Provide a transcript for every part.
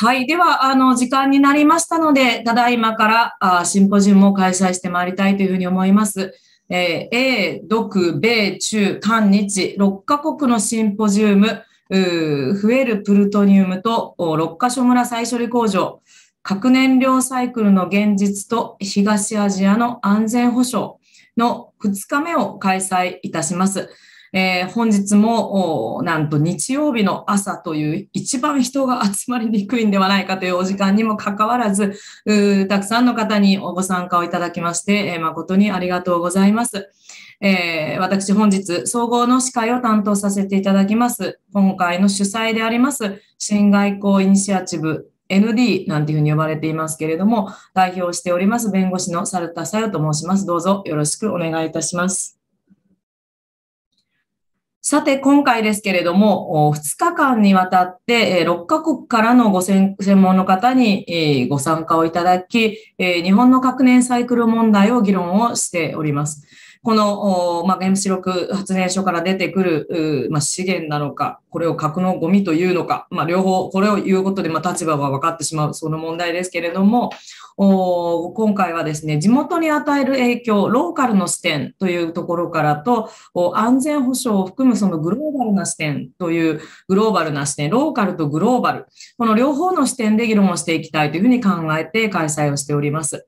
はい。では、あの、時間になりましたので、ただいまからあシンポジウムを開催してまいりたいというふうに思います。えー、英、独、米、中、韓、日、6カ国のシンポジウム、増えるプルトニウムと6カ所村再処理工場、核燃料サイクルの現実と東アジアの安全保障の2日目を開催いたします。えー、本日もなんと日曜日の朝という一番人が集まりにくいんではないかというお時間にもかかわらず、たくさんの方にご参加をいただきまして、えー、誠にありがとうございます。えー、私本日総合の司会を担当させていただきます。今回の主催であります、新外交イニシアチブ ND なんていうふうに呼ばれていますけれども、代表しております弁護士の猿田サヨと申します。どうぞよろしくお願いいたします。さて、今回ですけれども、2日間にわたって、6カ国からのご専門の方にご参加をいただき、日本の核燃サイクル問題を議論をしております。この、まあ、原子力発電所から出てくる、まあ、資源なのか、これを核のゴミというのか、まあ、両方、これを言うことで、まあ、立場は分かってしまう、その問題ですけれども、お今回はですね、地元に与える影響、ローカルの視点というところからと、安全保障を含むそのグローバルな視点という、グローバルな視点、ローカルとグローバル、この両方の視点で議論をしていきたいというふうに考えて開催をしております。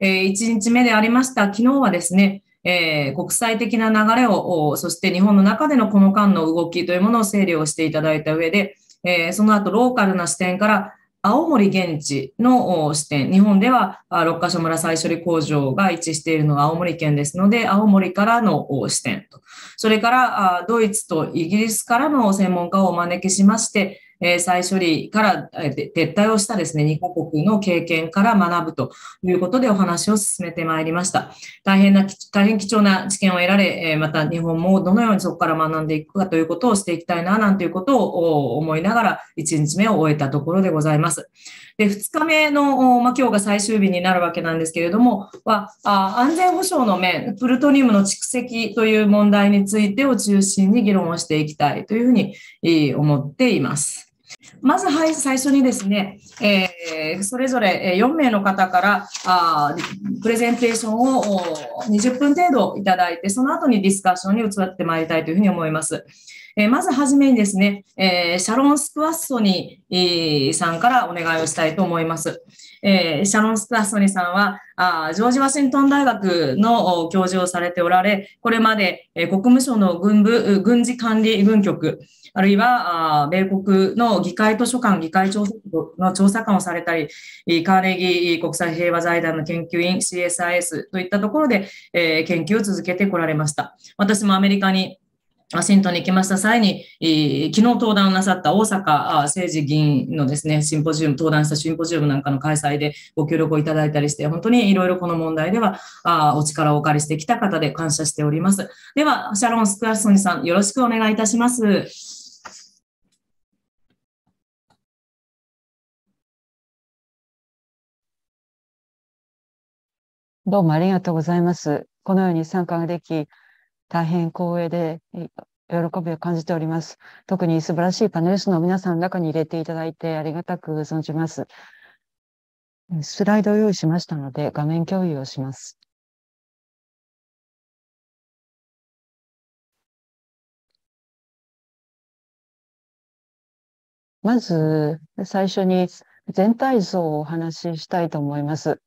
えー、1日目でありました、昨日はですね、えー、国際的な流れを、そして日本の中でのこの間の動きというものを整理をしていただいた上で、えー、その後ローカルな視点から青森現地の視点、日本では六ヶ所村再処理工場が位置しているのが青森県ですので、青森からの視点と、それからドイツとイギリスからの専門家をお招きしまして、え再処理から撤退をしたですね、2カ国の経験から学ぶということでお話を進めてまいりました。大変な、大変貴重な知見を得られ、また日本もどのようにそこから学んでいくかということをしていきたいな、なんていうことを思いながら1日目を終えたところでございます。で、2日目の、まあ、今日が最終日になるわけなんですけれども、はあ安全保障の面、プルトニウムの蓄積という問題についてを中心に議論をしていきたいというふうに思っています。まず、はい、最初にですね、えー、それぞれ4名の方からあプレゼンテーションを20分程度いただいて、その後にディスカッションに移ってまいりたいというふうに思います。えー、まずはじめにですね、えー、シャロン・スクワッソニーさんからお願いをしたいと思います。えー、シャロン・スターソニさんはあジョージ・ワシントン大学の教授をされておられ、これまで、えー、国務省の軍部軍事管理軍局、あるいはあ米国の議会図書館、議会調査の調査官をされたり、カーネギー国際平和財団の研究員 CSIS といったところで、えー、研究を続けてこられました。私もアメリカにワシントンに来ました際に、えー、昨日登壇なさった大阪政治議員のですね、シンポジウム、登壇したシンポジウムなんかの開催でご協力をいただいたりして、本当にいろいろこの問題ではあお力をお借りしてきた方で感謝しております。では、シャロン・スクラソニさん、よろしくお願いいたします。どうもありがとうございます。このように参加ができ、大変光栄で、喜びを感じております。特に素晴らしいパネリストの皆さんの中に入れていただいてありがたく存じます。スライドを用意しましたので画面共有をします。まず最初に全体像をお話ししたいと思います。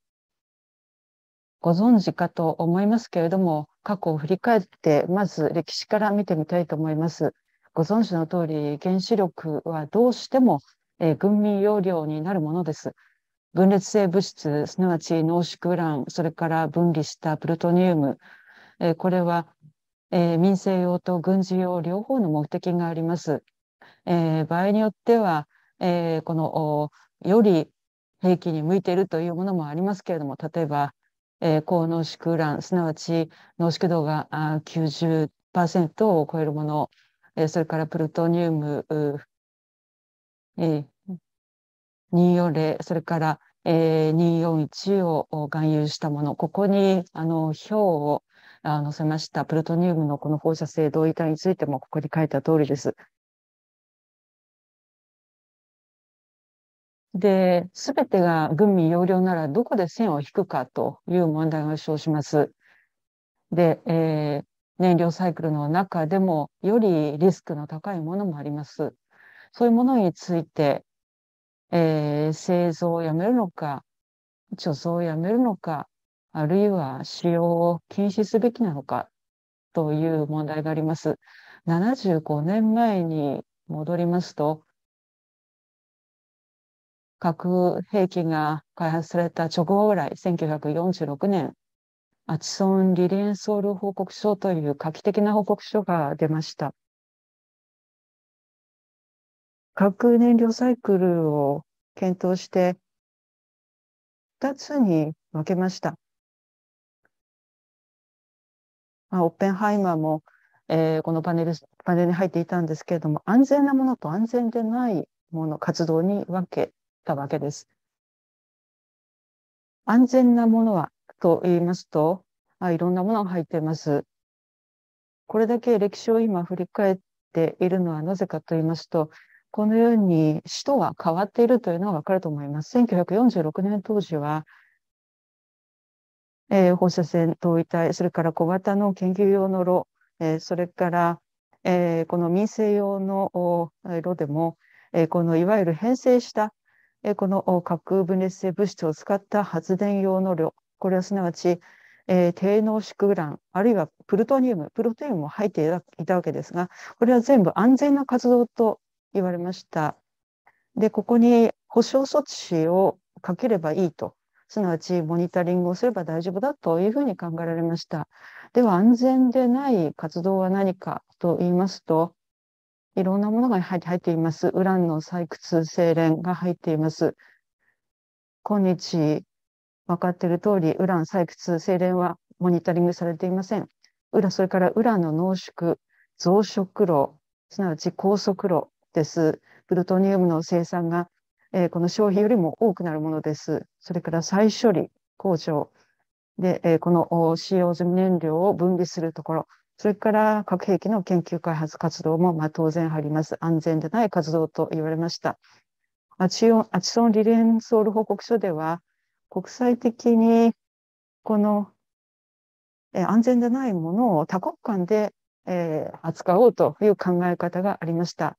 ご存知かと思いますけれども、過去を振り返って、まず歴史から見てみたいと思います。ご存知の通り、原子力はどうしても、えー、軍民容量になるものです。分裂性物質、すなわち濃縮ウラン、それから分離したプルトニウム、えー、これは、えー、民生用と軍事用両方の目的があります。えー、場合によっては、えー、このより兵器に向いているというものもありますけれども、例えばえー、高濃縮ウラン、すなわち濃縮度が90%を超えるもの、えー、それからプルトニウム、えー、240、それから、えー、241を含有したもの、ここにあの表を載せましたプルトニウムのこの放射性同位体についてもここに書いた通りです。で、すべてが軍民要領ならどこで線を引くかという問題が生します。で、えー、燃料サイクルの中でもよりリスクの高いものもあります。そういうものについて、えー、製造をやめるのか、貯蔵をやめるのか、あるいは使用を禁止すべきなのかという問題があります。75年前に戻りますと、核兵器が開発された直後ぐらい、1946年、アチソン・リレンソール報告書という画期的な報告書が出ました。核燃料サイクルを検討して、二つに分けました。まあ、オッペンハイマーも、えー、このパネルパネルに入っていたんですけれども、安全なものと安全でないもの、活動に分けったわけです。安全なものはと言いますと、あいろんなものが入っています。これだけ歴史を今振り返っているのはなぜかと言いますと、このように首都が変わっているというのがわかると思います。1946年当時は、えー、放射線統位体、それから小型の研究用の炉、えー、それから、えー、この民生用の炉でも、えー、このいわゆる編成したこの核分裂性物質を使った発電用の量、これはすなわち、えー、低濃縮ウラン、あるいはプルトニウム、プルトニウムも入っていたわけですが、これは全部安全な活動と言われました。で、ここに保証措置をかければいいと、すなわちモニタリングをすれば大丈夫だというふうに考えられました。では、安全でない活動は何かと言いますと、いろんなものが入っています。ウランの採掘、精錬が入っています。今日、分かっている通り、ウラン採掘、精錬はモニタリングされていません。裏、それからウランの濃縮、増殖炉、すなわち高速炉です。プルトニウムの生産が、えー、この消費よりも多くなるものです。それから再処理工場で、えー、この使用済み燃料を分離するところ、それから核兵器の研究開発活動もまあ当然あります。安全でない活動と言われました。アチオンアチソンリレンソール報告書では、国際的にこの安全でないものを多国間で、えー、扱おうという考え方がありました。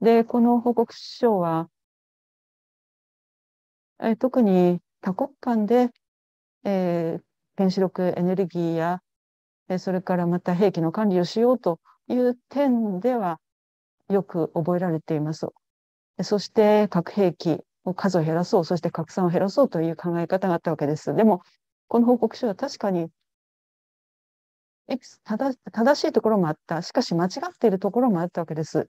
で、この報告書は、えー、特に多国間で、えー、原子力エネルギーやそれからまた兵器の管理をしようという点ではよく覚えられています。そして核兵器を数を減らそう、そして拡散を減らそうという考え方があったわけです。でも、この報告書は確かに正しいところもあった。しかし間違っているところもあったわけです。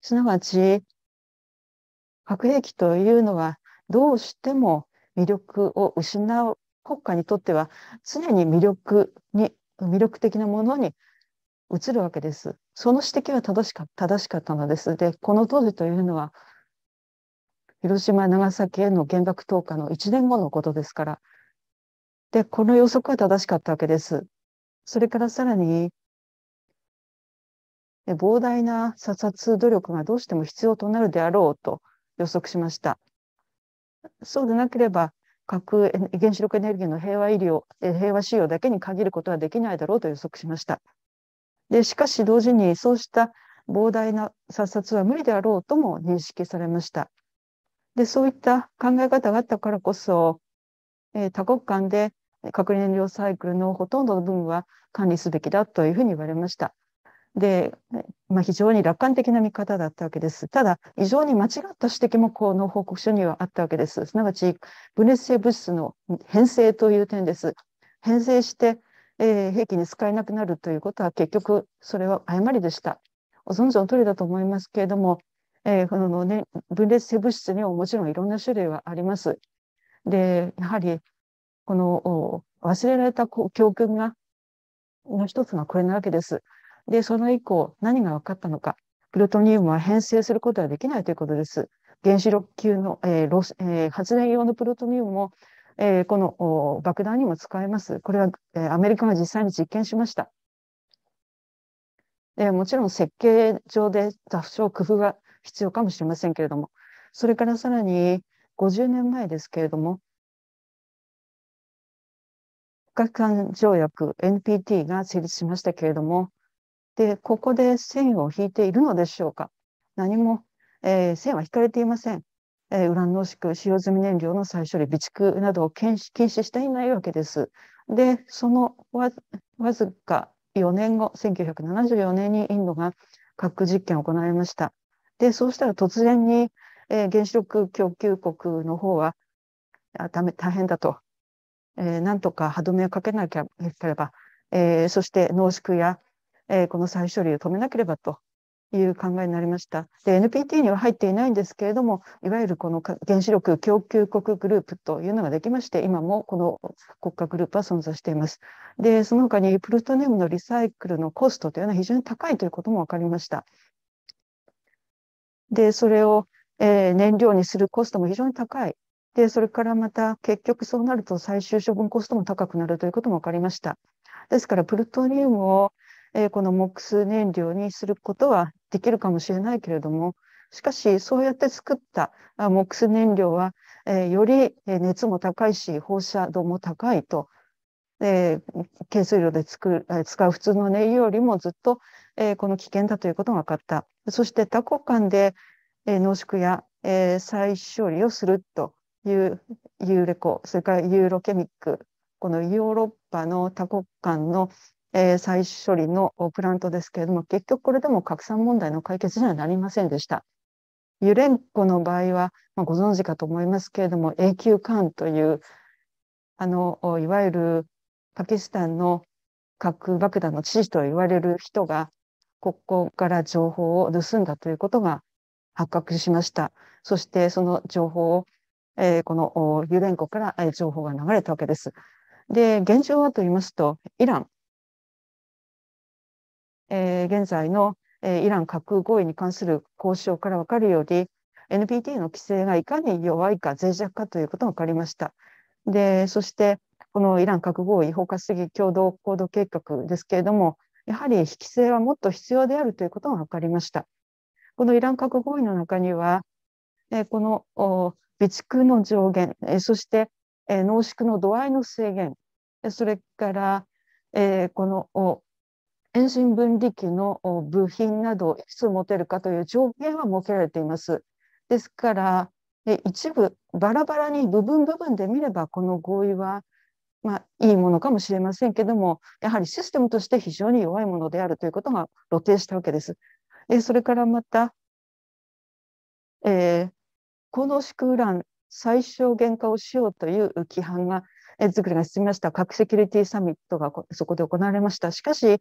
すなわち、核兵器というのはどうしても魅力を失う国家にとっては常に魅力に魅力的なものに移るわけです。その指摘は正しか正しかったのです。で、この当時というのは、広島、長崎への原爆投下の1年後のことですから、で、この予測は正しかったわけです。それからさらに、膨大な査察努力がどうしても必要となるであろうと予測しました。そうでなければ、核原子力エネルギーの平和医療、平和使用だけに限ることはできないだろうと予測しました。でしかし同時にそうした膨大な殺殺は無理であろうとも認識されました。でそういった考え方があったからこそ、えー、多国間で核燃料サイクルのほとんどの部分は管理すべきだというふうに言われました。で、まあ、非常に楽観的な見方だったわけです。ただ、非常に間違った指摘もこの報告書にはあったわけです。すなわち、分裂性物質の変性という点です。変性して、えー、兵器に使えなくなるということは、結局、それは誤りでした。ご存知の通りだと思いますけれども、えー、このね、分裂性物質にももちろんいろんな種類はあります。で、やはり、この忘れられた教訓が、の一つがこれなわけです。で、その以降、何が分かったのか。プルトニウムは変成することはできないということです。原子力級の、えーロスえー、発電用のプルトニウムも、えー、この爆弾にも使えます。これは、えー、アメリカが実際に実験しました。えー、もちろん設計上で多少工夫が必要かもしれませんけれども、それからさらに50年前ですけれども、核間条約 NPT が成立しましたけれども、で、ここで線を引いているのでしょうか何も、えー、線は引かれていません。えー、ウラン濃縮、使用済み燃料の再処理、備蓄などを禁止していないわけです。で、そのわずか4年後、1974年にインドが核実験を行いました。で、そうしたら突然に、えー、原子力供給国の方は、あ大変だと、えー、なんとか歯止めをかけなければ、えー、そして濃縮やえー、この再処理を止めなければという考えになりました。で、NPT には入っていないんですけれども、いわゆるこの原子力供給国グループというのができまして、今もこの国家グループは存在しています。で、その他にプルトニウムのリサイクルのコストというのは非常に高いということも分かりました。で、それを、えー、燃料にするコストも非常に高い。で、それからまた結局そうなると最終処分コストも高くなるということも分かりました。ですから、プルトニウムをえー、この MOX 燃料にすることはできるかもしれないけれども、しかし、そうやって作った MOX 燃料は、えー、より熱も高いし、放射度も高いと、えー、軽水で作る使う普通の燃料よりもずっと、えー、この危険だということが分かった。そして多国間で、えー、濃縮や、えー、再処理をするというユーレコ、それからユーロケミック、このヨーロッパの多国間のえー、再処理のプラントですけれども、結局これでも拡散問題の解決にはなりませんでした。ユレンコの場合は、まあ、ご存知かと思いますけれども、永久間という、あの、いわゆるパキスタンの核爆弾の知事と言われる人が、ここから情報を盗んだということが発覚しました。そしてその情報を、えー、このユレンコから情報が流れたわけです。で、現状はと言いますと、イラン、えー、現在の、えー、イラン核合意に関する交渉から分かるように、NPT の規制がいかに弱いか脆弱かということが分かりました。で、そして、このイラン核合意包括的共同行動計画ですけれども、やはり規制はもっと必要であるということが分かりました。このイラン核合意の中には、えこの備蓄の上限、えそして、え濃縮の度合いの制限、それから、えこの遠心分離機の部品などをいくつ持てるかという条件は設けられています。ですから一部バラバラに部分部分で見ればこの合意はまあ、いいものかもしれませんけどもやはりシステムとして非常に弱いものであるということが露呈したわけです。えそれからまた、えー、この縮卵最小限化をしようという規範がえ作りが進みました核セキュリティサミットがそこで行われました。しかし、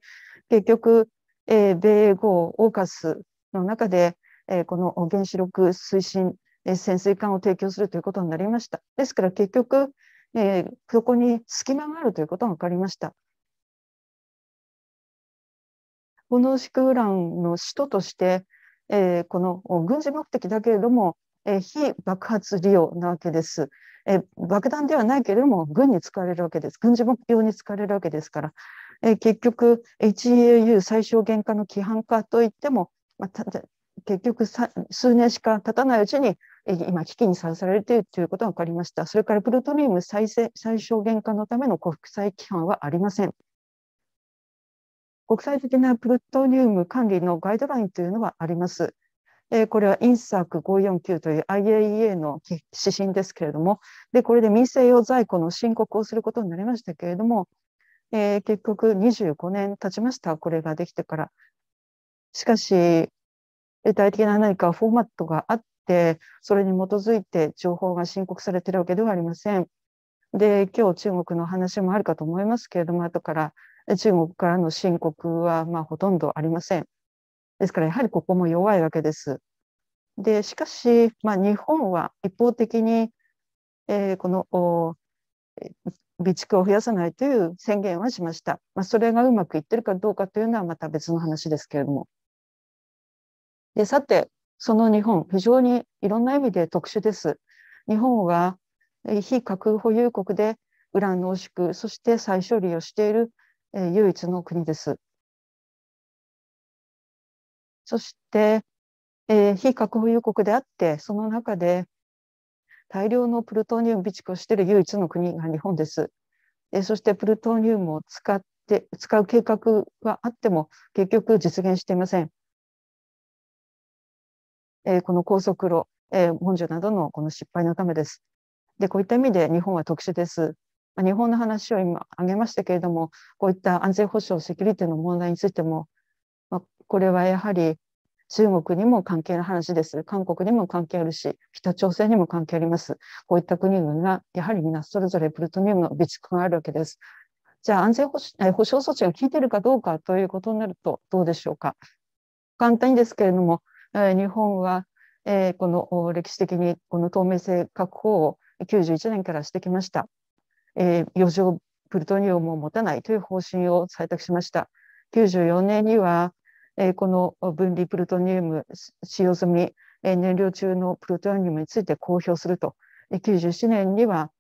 結局、えー、米豪オーカスの中で、えー、この原子力推進、えー、潜水艦を提供するということになりました。ですから結局、えー、そこに隙間があるということが分かりました。このクウランの首都として、えー、この軍事目的だけれども、え非爆発利用なわけです。え爆弾ではないけれども、軍に使われるわけです。軍事目標に使われるわけですから、え結局、HEAU 最小限化の規範化といっても、まあ、結局数年しか経たないうちに、今、危機にさらされているということが分かりました。それから、プルトニウム再生最小限化のための国際規範はありません。国際的なプルトニウム管理のガイドラインというのはあります。えー、これはインサ a ク549という IAEA の指針ですけれども、でこれで民生用在庫の申告をすることになりましたけれども、えー、結局25年経ちました、これができてから。しかし、具体的な何かフォーマットがあって、それに基づいて情報が申告されているわけではありません。で、今日中国の話もあるかと思いますけれども、後から中国からの申告はまあほとんどありません。ですからやはりここも弱いわけです。でしかし、まあ、日本は一方的に、えー、この備蓄を増やさないという宣言はしました。まあ、それがうまくいってるかどうかというのはまた別の話ですけれども。でさて、その日本、非常にいろんな意味で特殊です。日本は非核保有国でウラン濃縮、そして再処理をしている唯一の国です。そして、えー、非核保有国であって、その中で大量のプルトニウム備蓄をしている唯一の国が日本です。えー、そしてプルトニウムを使って、使う計画はあっても結局実現していません。えー、この高速炉、えー、文書などのこの失敗のためです。で、こういった意味で日本は特殊です。日本の話を今挙げましたけれども、こういった安全保障、セキュリティの問題についても、これはやはり中国にも関係の話です。韓国にも関係あるし、北朝鮮にも関係あります。こういった国々が、やはり皆それぞれプルトニウムの備蓄があるわけです。じゃあ安全保障保障措置が効いているかどうかということになるとどうでしょうか。簡単にですけれども、え日本は、えこの歴史的にこの透明性確保を91年からしてきました。え余剰プルトニウムを持たないという方針を採択しました。94年にはえー、この分離プルトニウム使用済み、えー、燃料中のプルトニウムについて公表すると、え97年には、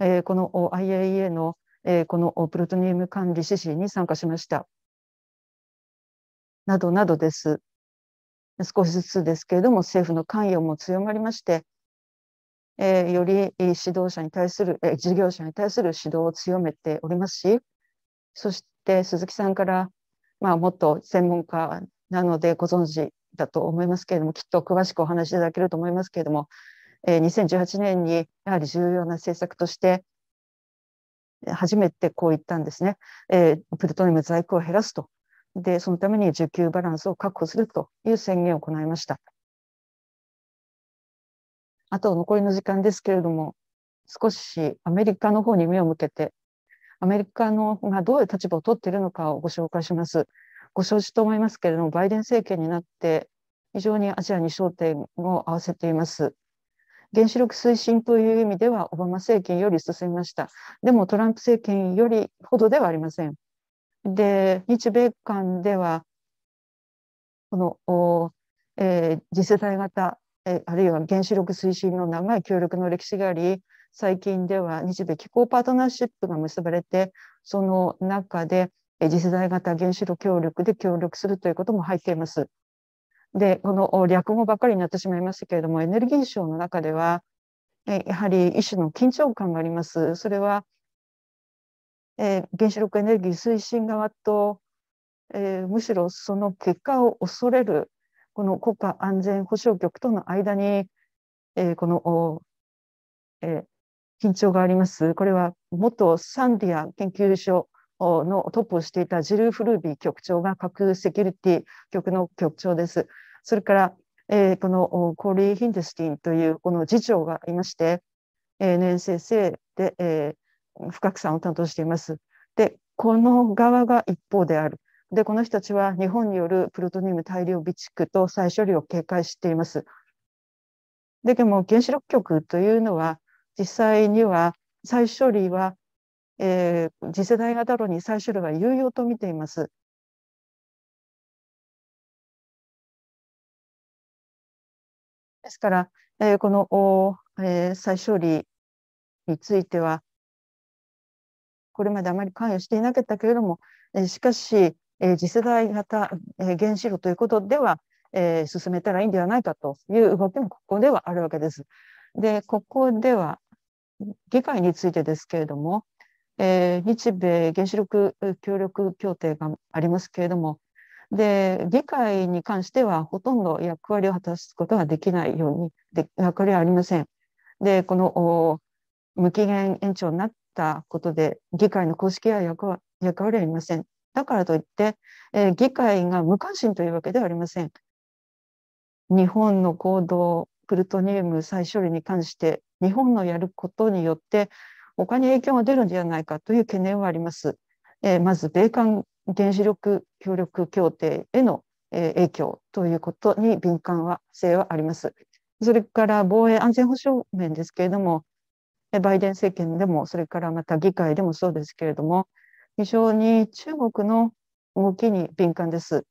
えー、この IAEA の、えー、このプルトニウム管理指針に参加しました。などなどです。少しずつですけれども、政府の関与も強まりまして、えー、より指導者に対する、えー、事業者に対する指導を強めておりますし、そして鈴木さんからまあ、もっと専門家なのでご存知だと思いますけれどもきっと詳しくお話しいただけると思いますけれども、えー、2018年にやはり重要な政策として初めてこう言ったんですね、えー、プルトニウム在庫を減らすとでそのために需給バランスを確保するという宣言を行いましたあと残りの時間ですけれども少しアメリカの方に目を向けてアメリカのがどういう立場を取っているのかをご紹介します。ご承知と思いますけれども、バイデン政権になって非常にアジアに焦点を合わせています。原子力推進という意味ではオバマ政権より進みました。でもトランプ政権よりほどではありません。で、日米間では、この、えー、次世代型、えー、あるいは原子力推進の長い協力の歴史があり、最近では日米気候パートナーシップが結ばれて、その中で次世代型原子炉協力で協力するということも入っています。で、この略語ばっかりになってしまいましたけれども、エネルギー省の中では、やはり一種の緊張感があります。それは、え原子力エネルギー推進側と、えむしろその結果を恐れる、この国家安全保障局との間に、えこの、え緊張があります。これは元サンディア研究所のトップをしていたジル・フルービー局長が核セキュリティ局の局長です。それから、えー、このコーリー・ヒンデスティンというこの次長がいまして、NNCC で、えー、不拡散を担当しています。で、この側が一方である。で、この人たちは日本によるプルトニウム大量備蓄と再処理を警戒しています。で、でも原子力局というのは、実際には再処理は、えー、次世代型炉に再処理は有用と見ています。ですから、えー、この、えー、再処理については、これまであまり関与していなかったけれども、えー、しかし、え次世代型、え原子炉ということでは、え進めたらいいんではないかという動きもここではあるわけです。で、ここでは議会についてですけれども、えー、日米原子力協力協定がありますけれども、で議会に関してはほとんど役割を果たすことはできないようにで役割はありません。でこの無期限延長になったことで議会の公式は役割役割はありません。だからといって、えー、議会が無関心というわけではありません。日本の行動プルトニウム再処理に関して日本のやることによって他に影響が出るんじゃないかという懸念はあります。えー、まず米韓原子力協力協定への影響ということに敏感は性はあります。それから防衛安全保障面ですけれども、バイデン政権でも、それからまた議会でもそうですけれども、非常に中国の動きに敏感です。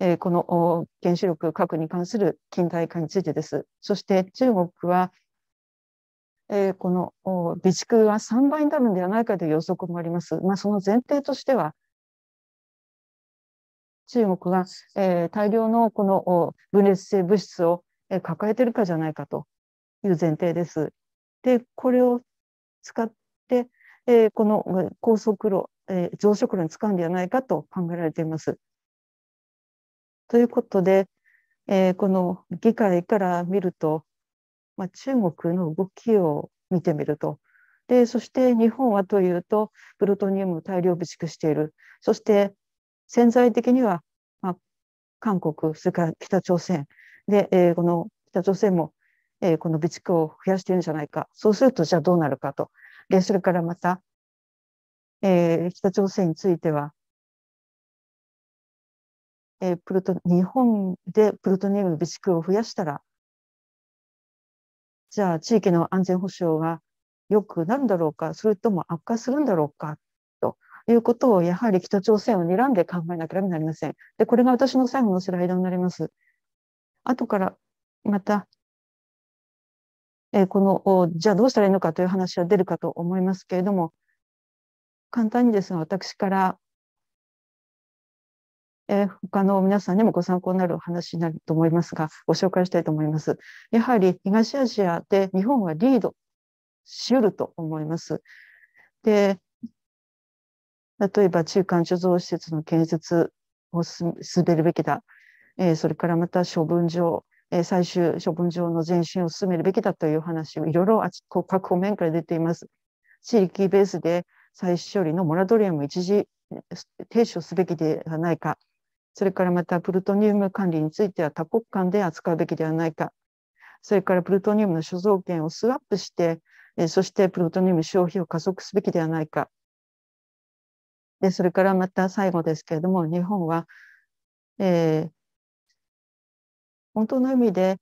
えー、この原子力核に関する近代化についてです。そして中国はえー、この備蓄は3倍になるんではないかという予測もあります。まあ、その前提としては、中国が、えー、大量のこの分裂性物質を、えー、抱えているかじゃないかという前提です。で、これを使って、えー、この高速炉、えー、増殖炉に使うんではないかと考えられています。ということで、えー、この議会から見ると、まあ、中国の動きを見てみると。でそして日本はというとプルトニウムを大量備蓄しているそして潜在的には、まあ、韓国それから北朝鮮で、えー、この北朝鮮も、えー、この備蓄を増やしているんじゃないかそうするとじゃあどうなるかとでそれからまた、えー、北朝鮮については、えー、プルト日本でプルトニウム備蓄を増やしたらじゃあ地域の安全保障が良くなるんだろうか、それとも悪化するんだろうか、ということをやはり北朝鮮を睨んで考えなければなりません。で、これが私の最後のスライドになります。後からまた、えー、この、じゃあどうしたらいいのかという話は出るかと思いますけれども、簡単にですが、私からえー、他の皆さんにもご参考になるお話になると思いますが、ご紹介したいと思います。やはり東アジアで日本はリードしうると思います。で、例えば中間貯蔵施設の建設を進めるべきだ。えー、それからまた処分場、えー、最終処分場の前進を進めるべきだという話をいろいろあちこ各方面から出ています。地域ベースで再処理のモラトリアム一時停止をすべきではないか、それからまたプルトニウム管理については多国間で扱うべきではないか。それからプルトニウムの所蔵権をスワップして、そしてプルトニウム消費を加速すべきではないか。でそれからまた最後ですけれども、日本は、えー、本当の意味で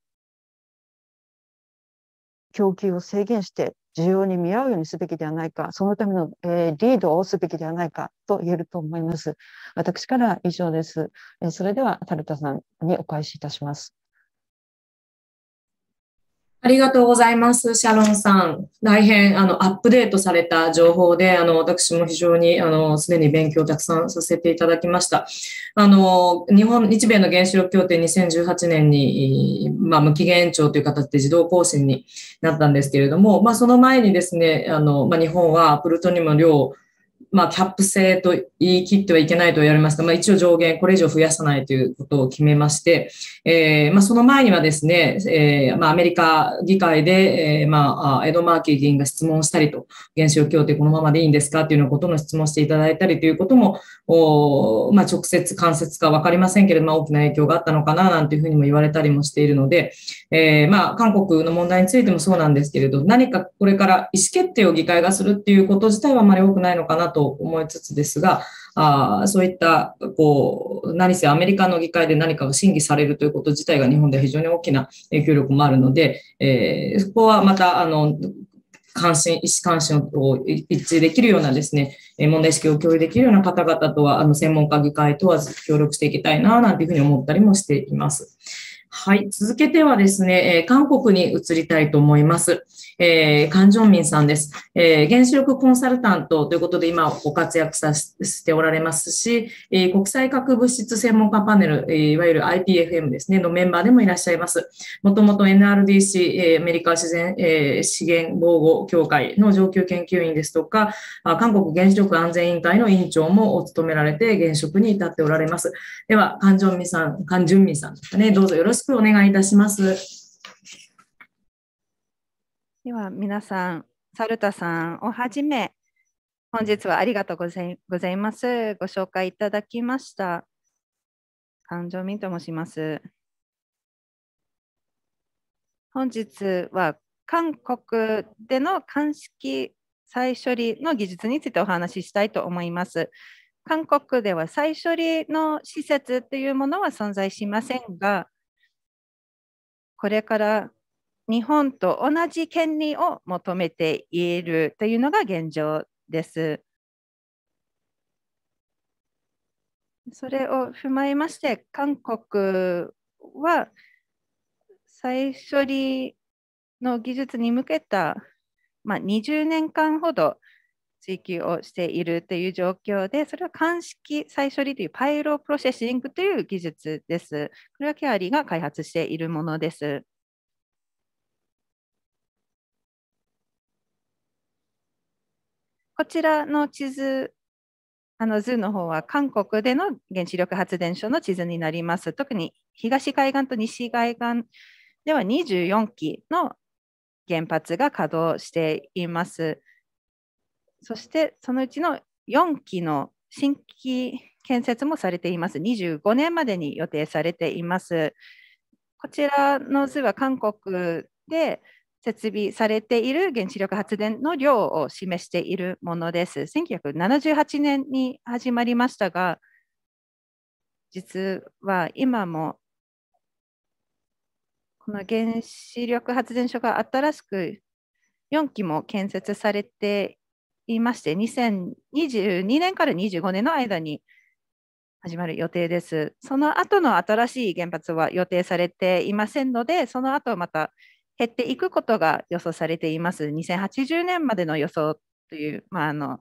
供給を制限して需要に見合うようにすべきではないか、そのための、えー、リードをすべきではないかと言えると思います。私からは以上です。えー、それでは、タルタさんにお返しいたします。ありがとうございます、シャロンさん。大変あのアップデートされた情報で、あの私も非常にあのすに勉強をたくさんさせていただきました。あの日本日米の原子力協定2018年に、まあ、無期限延長という形で自動更新になったんですけれども、まあ、その前にですね、あのまあ、日本はプルトニウムの量をまあ、キャップ制と言い切ってはいけないと言われますが、まあ、一応上限、これ以上増やさないということを決めまして、えー、まあ、その前にはですね、えー、まあ、アメリカ議会で、えー、まあ、エド・マーキー議員が質問したりと、原子力協定このままでいいんですかというようなことの質問していただいたりということも、おまあ、直接、間接か分かりませんけれども、大きな影響があったのかな、なんていうふうにも言われたりもしているので、えー、まあ、韓国の問題についてもそうなんですけれど、何かこれから意思決定を議会がするっていうこと自体はあまり多くないのかな、なと思いつつですが、あそういった、こう、何せアメリカの議会で何かが審議されるということ自体が日本では非常に大きな影響力もあるので、えー、そこはまた、あの、関心、意思関心を一致できるようなですね、問題意識を共有できるような方々とは、あの、専門家議会問わず協力していきたいな、なんていうふうに思ったりもしています。はい。続けてはですね、韓国に移りたいと思います。えー、関ジョンミンさんです。えー、原子力コンサルタントということで今ご活躍させておられますし、えー、国際核物質専門家パネル、いわゆる IPFM ですね、のメンバーでもいらっしゃいます。もともと NRDC、えアメリカ自然、えー、資源防護協会の上級研究員ですとか、韓国原子力安全委員会の委員長もお務められて現職に至っておられます。では、関ジョンミンさん、関ジュンミンさんですかね、どうぞよろしくお願いいたします。では皆さん、サルタさんをはじめ、本日はありがとうございます。ご紹介いただきました。感情民と申します。本日は韓国での鑑識再処理の技術についてお話ししたいと思います。韓国では再処理の施設というものは存在しませんが、これから日本と同じ権利を求めているというのが現状です。それを踏まえまして、韓国は再処理の技術に向けた、まあ、20年間ほど追求をしているという状況で、それは鑑識再処理というパイロプロセッシングという技術です。これはケアリーが開発しているものです。こちらの地図、あの図の方は韓国での原子力発電所の地図になります。特に東海岸と西海岸では24基の原発が稼働しています。そしてそのうちの4基の新規建設もされています。25年までに予定されています。こちらの図は韓国で設備されている原子力発電の量を示しているものです。1978年に始まりましたが、実は今もこの原子力発電所が新しく4基も建設されていまして、2022年から25年の間に始まる予定です。その後の新しい原発は予定されていませんので、その後また減っていくことが予想されています。2080年までの予想という、まあ、あの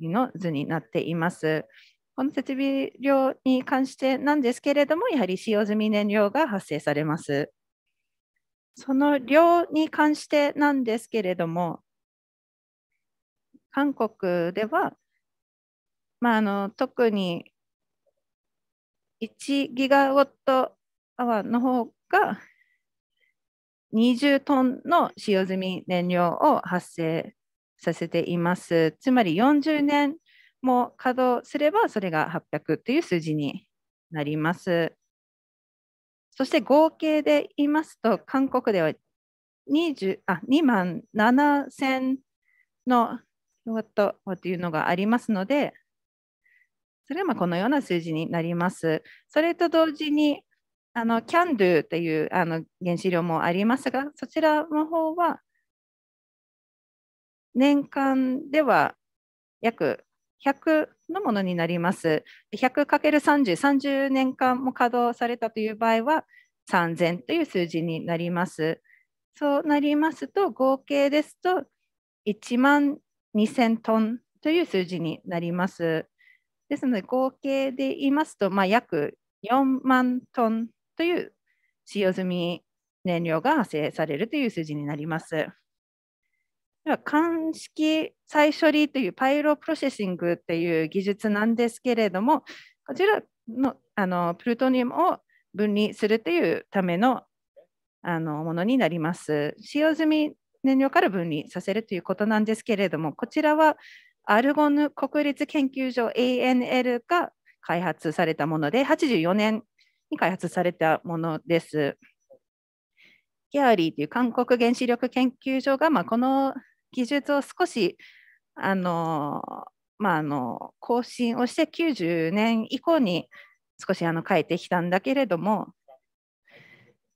の図になっています。この設備量に関してなんですけれども、やはり使用済み燃料が発生されます。その量に関してなんですけれども、韓国では、まあ、あの特に1ギガウォットアワーの方が20トンの使用済み燃料を発生させています。つまり40年も稼働すればそれが800という数字になります。そして合計で言いますと、韓国では20あ2万7000のットというのがありますので、それはまこのような数字になります。それと同時に、あの、キャンドゥというあの原子量もありますが、そちらの方は、年間では約100のものになります。100×30、30年間も稼働されたという場合は、3000という数字になります。そうなりますと、合計ですと、1万2000トンという数字になります。ですので、合計で言いますと、まあ、約4万トンという使用済み燃料が発生されるという数字になります。では、鑑識再処理というパイロプロセッシングという技術なんですけれども、こちらのあのプルトニウムを分離するというためのあのものになります。使用済み燃料から分離させるということなんですけれども、こちらはアルゴン国立研究所 ANL が開発されたもので、84年に開発されたものです。ギャーリーという韓国原子力研究所が、まあ、この技術を少しあの、まあ、あの更新をして90年以降に少しあの変えてきたんだけれども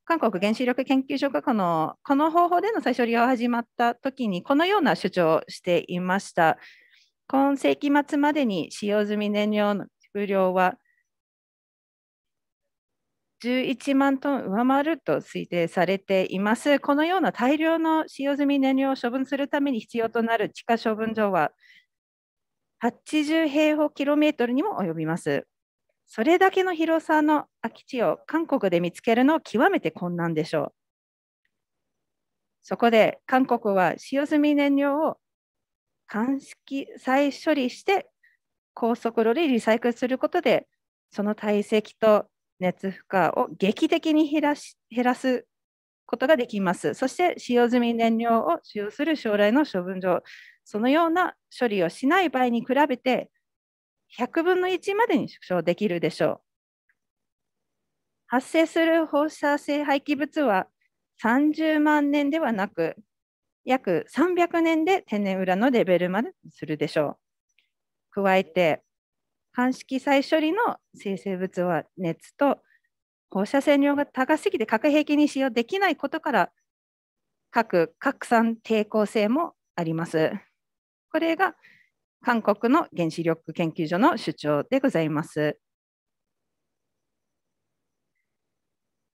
韓国原子力研究所がこのこの方法での再処理が始まった時にこのような主張をしていました。今世紀末までに使用済み燃料の量は11万トン上回ると推定されています。このような大量の使用済み燃料を処分するために必要となる地下処分場は80平方キロメートルにも及びます。それだけの広さの空き地を韓国で見つけるのは極めて困難でしょう。そこで韓国は使用済み燃料を鑑識再処理して高速炉でリサイクルすることでその体積と熱負荷を劇的に減らし減らすことができます。そして使用済み燃料を使用する将来の処分場、そのような処理をしない場合に比べて、100分の1までに縮小できるでしょう。発生する放射性廃棄物は30万年ではなく、約300年で天然裏のレベルまでするでしょう。加えて、半式再処理の生成物は熱と放射線量が高すぎて核兵器に使用できないことから核拡散抵抗性もあります。これが韓国の原子力研究所の主張でございます。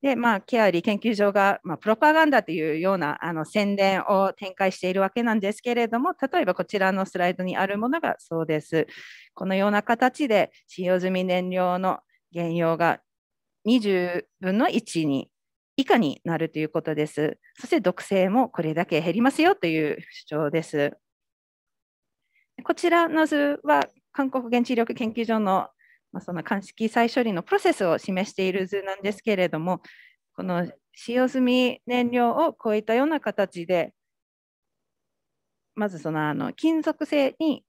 で、まあ、ケアリー研究所が、まあ、プロパガンダというようなあの宣伝を展開しているわけなんですけれども、例えばこちらのスライドにあるものがそうです。このような形で使用済み燃料の減用が20分の1に以下になるということです。そして毒性もこれだけ減りますよという主張です。こちらの図は韓国原子力研究所のまあ、その鑑識再処理のプロセスを示している図なんですけれども、この使用済み燃料をこういったような形で、まずそのあの金属製に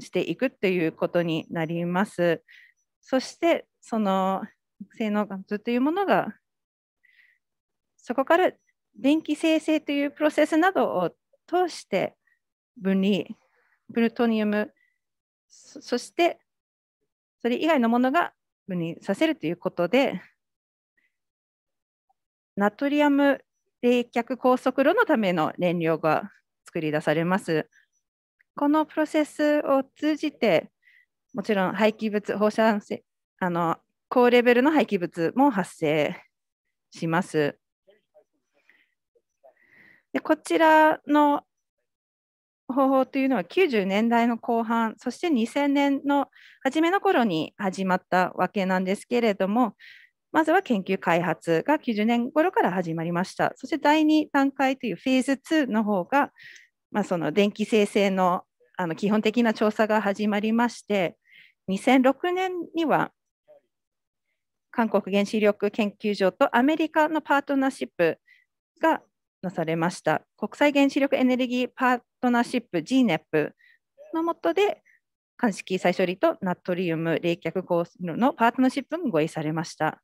していくということになります。そしてその性能が図というものがそこから電気生成というプロセスなどを通して分離プルトニウムそしてそれ以外のものが分離させるということで、ナトリアム冷却高速炉のための燃料が作り出されます。このプロセスを通じて、もちろん廃棄物、放射性あの高レベルの廃棄物も発生します。でこちらの方法というのは90年代の後半そして2000年の初めの頃に始まったわけなんですけれどもまずは研究開発が90年頃から始まりましたそして第2段階というフェーズ2の方が、まあ、その電気生成のあの基本的な調査が始まりまして2006年には韓国原子力研究所とアメリカのパートナーシップがなされました。国際原子力エネルギーパートナーシップ GNEP のもとで鑑識再処理とナトリウム冷却コースのパートナーシップも合意されました。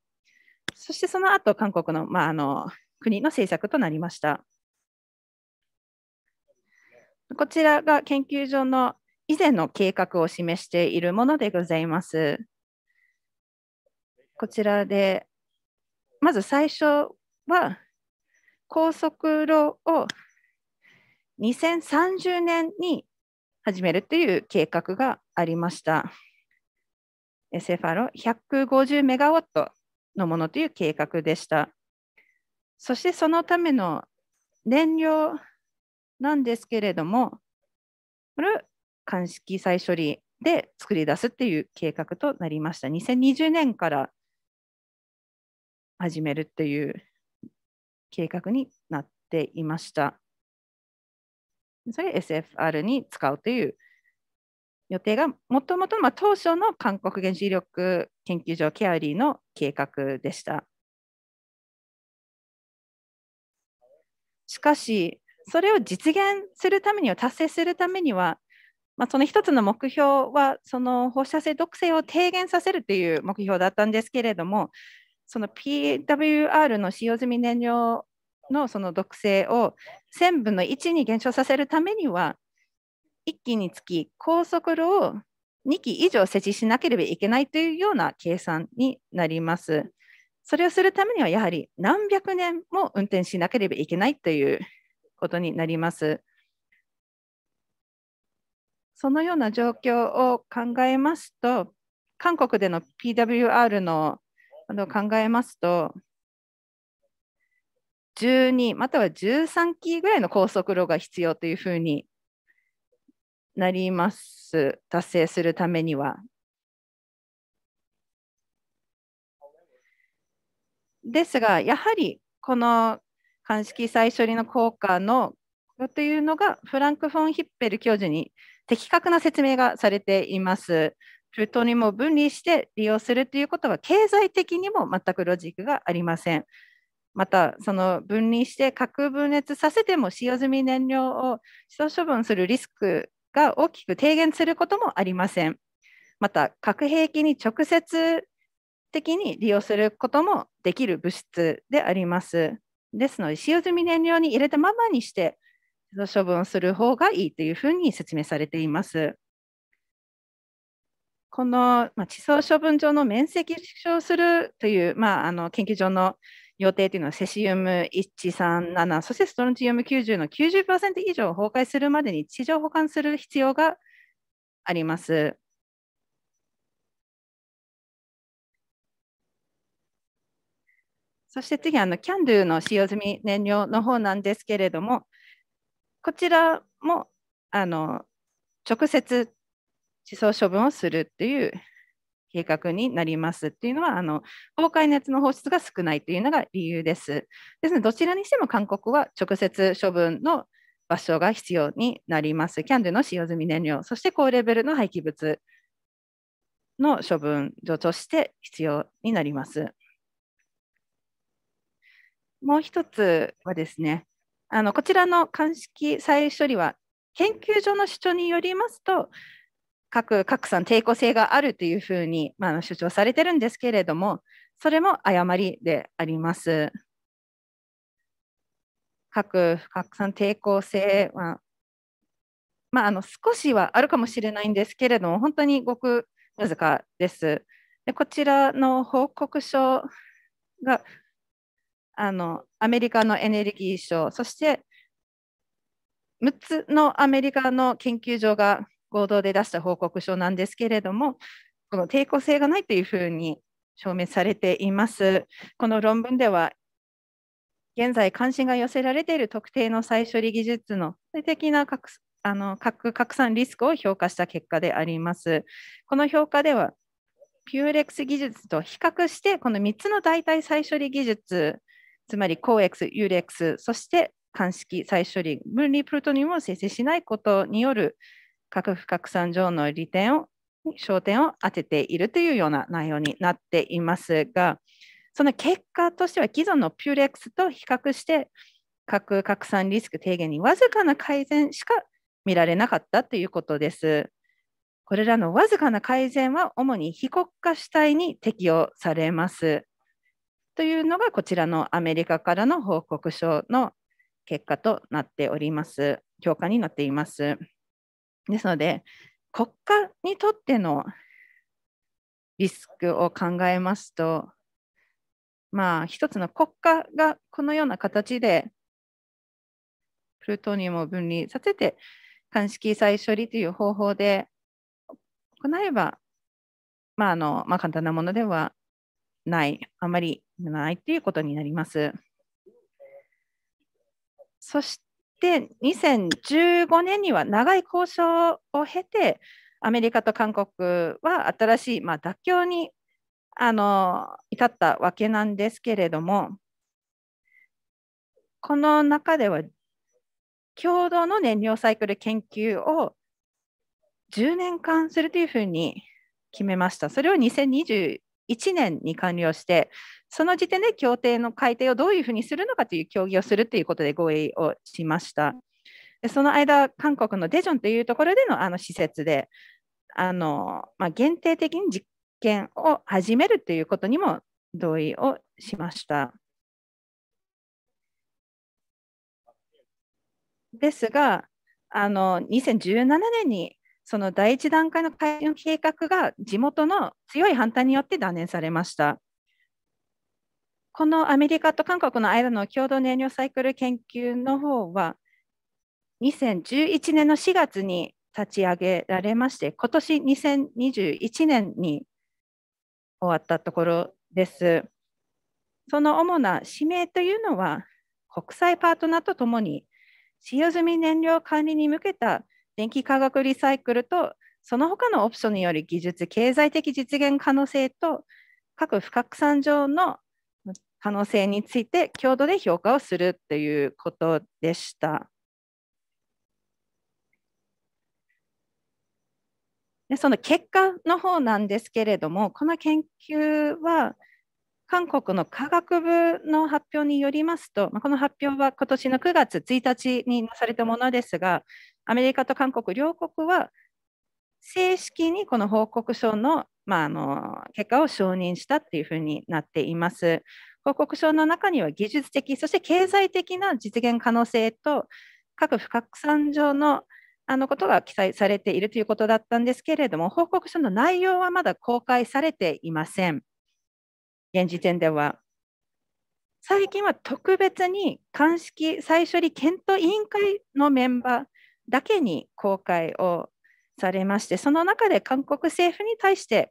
そしてその後、韓国の,、まあ、あの国の政策となりました。こちらが研究所の以前の計画を示しているものでございます。こちらで、まず最初は高速路を2030年に始めるという計画がありました。セファロ150メガワットのものという計画でした。そしてそのための燃料なんですけれども、これ鑑識再処理で作り出すっていう計画となりました。2020年から始めるという計画になっていました。それ SFR に使うという予定がもともと当初の韓国原子力研究所ケアリーの計画でした。しかし、それを実現するためには、達成するためには、まあ、その一つの目標は、その放射性毒性を低減させるという目標だったんですけれども、その PWR の使用済み燃料のその毒性を1000分の1に減少させるためには1機につき高速炉を2機以上設置しなければいけないというような計算になります。それをするためにはやはり何百年も運転しなければいけないということになります。そのような状況を考えますと、韓国での PWR のあの考えますと、12または13キーぐらいの高速路が必要というふうになります、達成するためには。ですが、やはりこの鑑識再処理の効果のというのがフランク・フォン・ヒッペル教授に的確な説明がされています。プルトニウムを分離して利用するということは経済的にも全くロジックがありません。またその分離して核分裂させても使用済み燃料を使用処分するリスクが大きく低減することもありません。また核兵器に直接的に利用することもできる物質であります。ですので使用済み燃料に入れたままにして処分する方がいいというふうに説明されています。この、まあ、地層処分場の面積縮小するという、まあ、あの研究所の予定というのはセシウム137そしてストロンチウム90の90%以上崩壊するまでに地上保管する必要があります。そして次、あの、キャンドゥの使用済み燃料の方なんですけれども、こちらも、あの、直接地層処分をするっていう計画になりますっていうのはあの公開熱の放出が少ないというのが理由です。ですのでどちらにしても韓国は直接処分の場所が必要になります。キャンドゥの使用済み燃料、そして高レベルの廃棄物の処分上として必要になります。もう1つはですね、あのこちらの鑑識再処理は研究所の主張によりますと、各拡散抵抗性があるというふうに、まあ、主張されてるんですけれども、それも誤りであります。核拡散抵抗性は、まあ、あの少しはあるかもしれないんですけれども、本当にごくずかです。でこちらの報告書があのアメリカのエネルギー省、そして6つのアメリカの研究所が合同で出した報告書なんですけれども、この抵抗性がないというふうに証明されています。この論文では、現在関心が寄せられている特定の再処理技術の最適な核あの核拡散リスクを評価した結果であります。この評価では、ピューレックス技術と比較して、この3つの代替再処理技術、つまり COEX、u ッ e x そして鑑識再処理、分離プルトニウムを生成しないことによる核不拡散上の利点を焦点を当てているというような内容になっていますがその結果としては既存のピューレックスと比較して核拡散リスク低減にわずかな改善しか見られなかったということです。これらのわずかな改善は主に非国家主体に適用されます。というのがこちらのアメリカからの報告書の結果となっております。評価になっています。ですので、国家にとってのリスクを考えますと、まあ、一つの国家がこのような形でプルトニウムを分離させて、鑑識再処理という方法で行えば、まああのまあ、簡単なものではない、あまりないということになります。そしで2015年には長い交渉を経てアメリカと韓国は新しい、まあ、妥協にあの至ったわけなんですけれどもこの中では共同の燃料サイクル研究を10年間するというふうに決めました。それを2 0 2 1年に完了して、その時点で協定の改定をどういうふうにするのかという協議をするということで合意をしました。でその間、韓国のデジョンというところでのあの施設で、あのまあ、限定的に実験を始めるということにも同意をしました。ですが、あの2017年にその第一段階の改修計画が地元の強い反対によって断念されました。このアメリカと韓国の間の共同燃料サイクル研究の方は、2011年の4月に立ち上げられまして、今年2021年に終わったところです。その主な使命というのは、国際パートナーとともに使用済み燃料管理に向けた電気化学リサイクルとその他のオプションによる技術経済的実現可能性と各不拡散上の可能性について共同で評価をするということでした。でその結果の方なんですけれどもこの研究は韓国の科学部の発表によりますと、まこの発表は今年の9月1日になされたものですが、アメリカと韓国両国は正式にこの報告書の,、まあ、あの結果を承認したというふうになっています。報告書の中には技術的、そして経済的な実現可能性と各不拡散上のあのことが記載されているということだったんですけれども、報告書の内容はまだ公開されていません。現時点では。最近は特別に鑑識再処理検討委員会のメンバーだけに公開をされまして、その中で韓国政府に対して、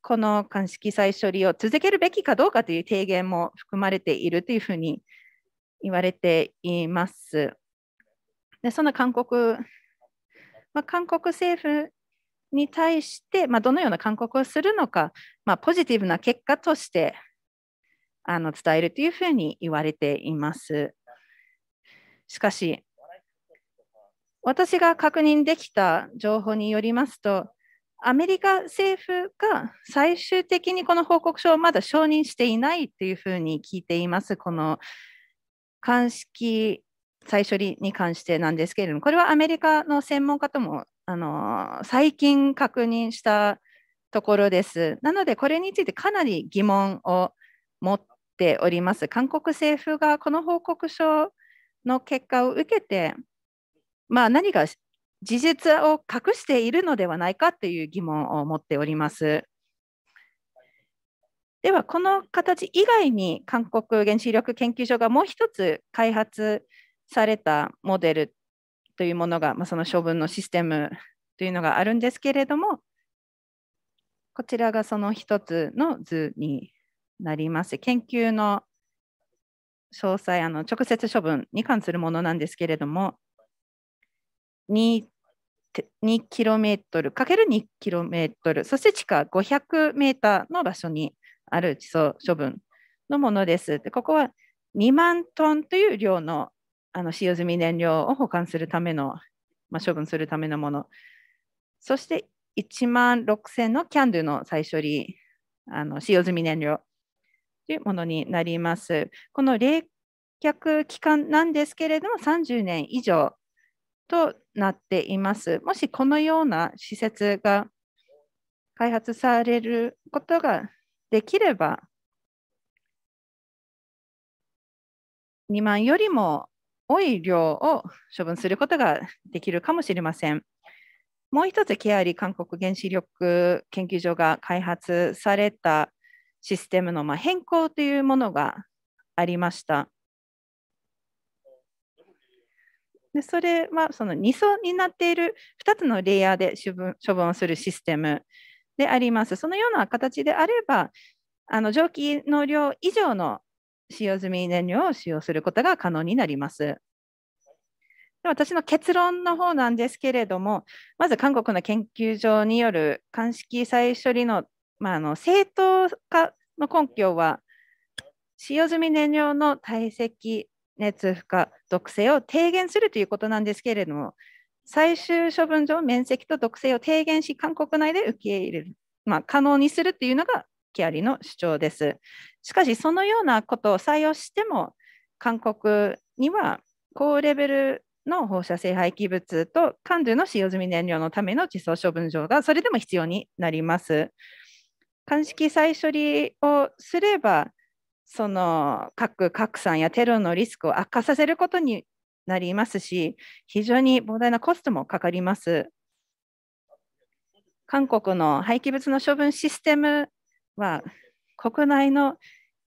この鑑識再処理を続けるべきかどうかという提言も含まれているというふうに言われています。でその韓国、まあ、韓国政府に対して、まあ、どのような勧告をするのか、まあ、ポジティブな結果としてあの伝えるというふうに言われています。しかし、私が確認できた情報によりますと、アメリカ政府が最終的にこの報告書をまだ承認していないというふうに聞いています、この鑑識再処理に関してなんですけれども、これはアメリカの専門家ともあの最近確認したところです。なので、これについてかなり疑問を持っております。韓国政府がこの報告書の結果を受けて、まあ、何が事実を隠しているのではないかという疑問を持っております。では、この形以外に韓国原子力研究所がもう一つ開発されたモデルというものが、まあ、その処分のシステムというのがあるんですけれども、こちらがその一つの図になります。研究の詳細、あの直接処分に関するものなんですけれども、2トルかける2トル、そして地下5 0 0ーの場所にある地層処分のものですでここは2万トンという量のあの使用済み燃料を保管するための、まあ、処分するためのもの。そして1万6000のキャンドゥの再処理、あの使用済み燃料というものになります。この冷却期間なんですけれども、30年以上となっています。もしこのような施設が開発されることができれば、2万よりも多い量を処分することができるかもしれません。もう一つ、ケアリ韓国原子力研究所が開発されたシステムのまあ変更というものがありました。でそれはその2層になっている2つのレイヤーで処分処分をするシステムであります。そのような形であれば、あの蒸気の量以上の使用済み燃料を使用することが可能になります。私の結論の方なんですけれども、まず韓国の研究所による鑑識再処理の,、まあ、あの正当化の根拠は、使用済み燃料の堆積、熱負荷、毒性を低減するということなんですけれども、最終処分場面積と毒性を低減し、韓国内で受け入れる、まあ、可能にするというのがキアリの主張です。しかし、そのようなことを採用しても、韓国には高レベルの放射性廃棄物と関東の使用済み燃料のための地層処分場がそれでも必要になります。鑑識再処理をすればその核拡散やテロのリスクを悪化させることになりますし非常に膨大なコストもかかります。韓国の廃棄物の処分システムは国内の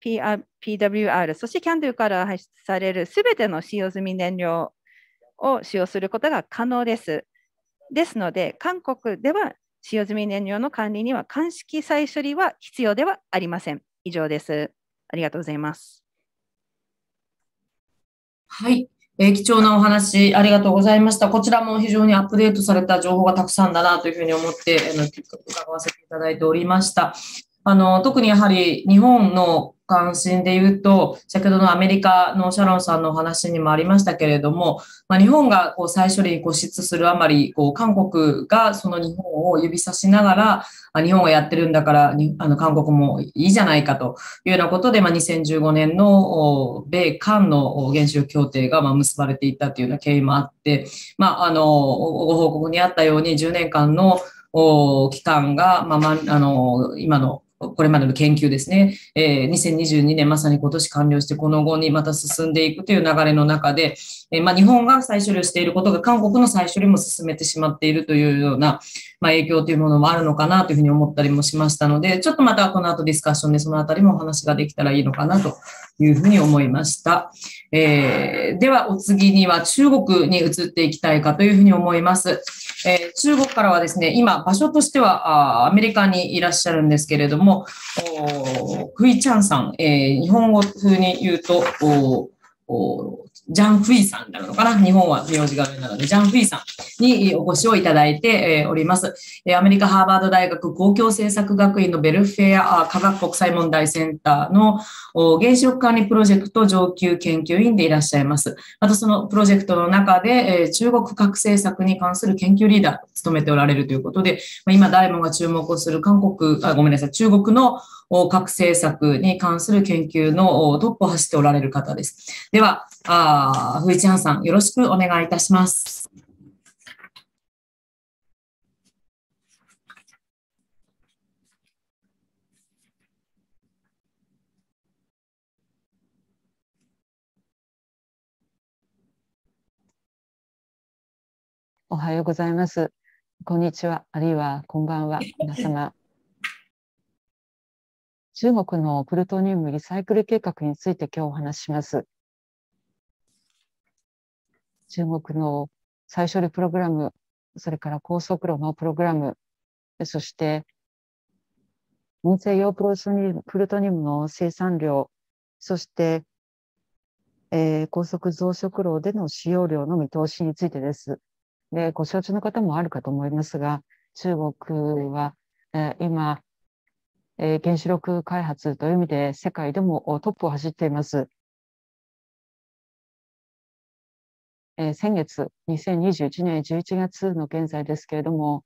PWR、そして CANDU から排出されるすべての使用済み燃料を使用することが可能です。ですので、韓国では使用済み燃料の管理には鑑識再処理は必要ではありません。以上です。ありがとうございます。はい、えー、貴重なお話ありがとうございました。こちらも非常にアップデートされた情報がたくさんだなというふうに思って、あの伺わせていただいておりました。あの、特にやはり日本の関心で言うと、先ほどのアメリカのシャロンさんのお話にもありましたけれども、まあ、日本がこう再処理に固執するあまり、こう韓国がその日本を指さしながら、日本がやってるんだからあの韓国もいいじゃないかというようなことで、まあ、2015年の米韓の原子力協定がま結ばれていったというような経緯もあって、まあ、あのご報告にあったように10年間の期間が、まあ、あの今のこれまでの研究ですね、えー、2022年まさに今年完了してこの後にまた進んでいくという流れの中で、えー、まあ、日本が再処理をしていることが韓国の再処理も進めてしまっているというような、まあ、影響というものもあるのかなというふうに思ったりもしましたので、ちょっとまたこの後ディスカッションでそのあたりもお話ができたらいいのかなというふうに思いました。えー、では、お次には中国に移っていきたいかというふうに思います。えー、中国からはですね、今、場所としてはあアメリカにいらっしゃるんですけれども、おクイチャンさん、えー、日本語風に言うと、おおジャン・フイさんなのかな日本は名字が上なので、ジャン・フイさんにお越しをいただいております。アメリカ・ハーバード大学公共政策学院のベルフェア科学国際問題センターの原子力管理プロジェクト上級研究員でいらっしゃいます。またそのプロジェクトの中で、中国核政策に関する研究リーダーを務めておられるということで、今誰もが注目をする韓国、あごめんなさい、中国の各政策に関する研究のトップを走っておられる方です。では、あフ藤チさん、よろしくお願いいたします。おはようございます。こんにちは、あるいはこんばんは、皆様。中国のプルトニウムリサイクル計画について今日お話しします。中国の再処理プログラム、それから高速炉のプログラム、そして民生用プロトニプルトニウムの生産量、そして、えー、高速増殖炉での使用量の見通しについてです。で、ご承知の方もあるかと思いますが、中国は、えー、今、えー、原子力開発という意味で世界でもトップを走っています。えー、先月2021年11月の現在ですけれども、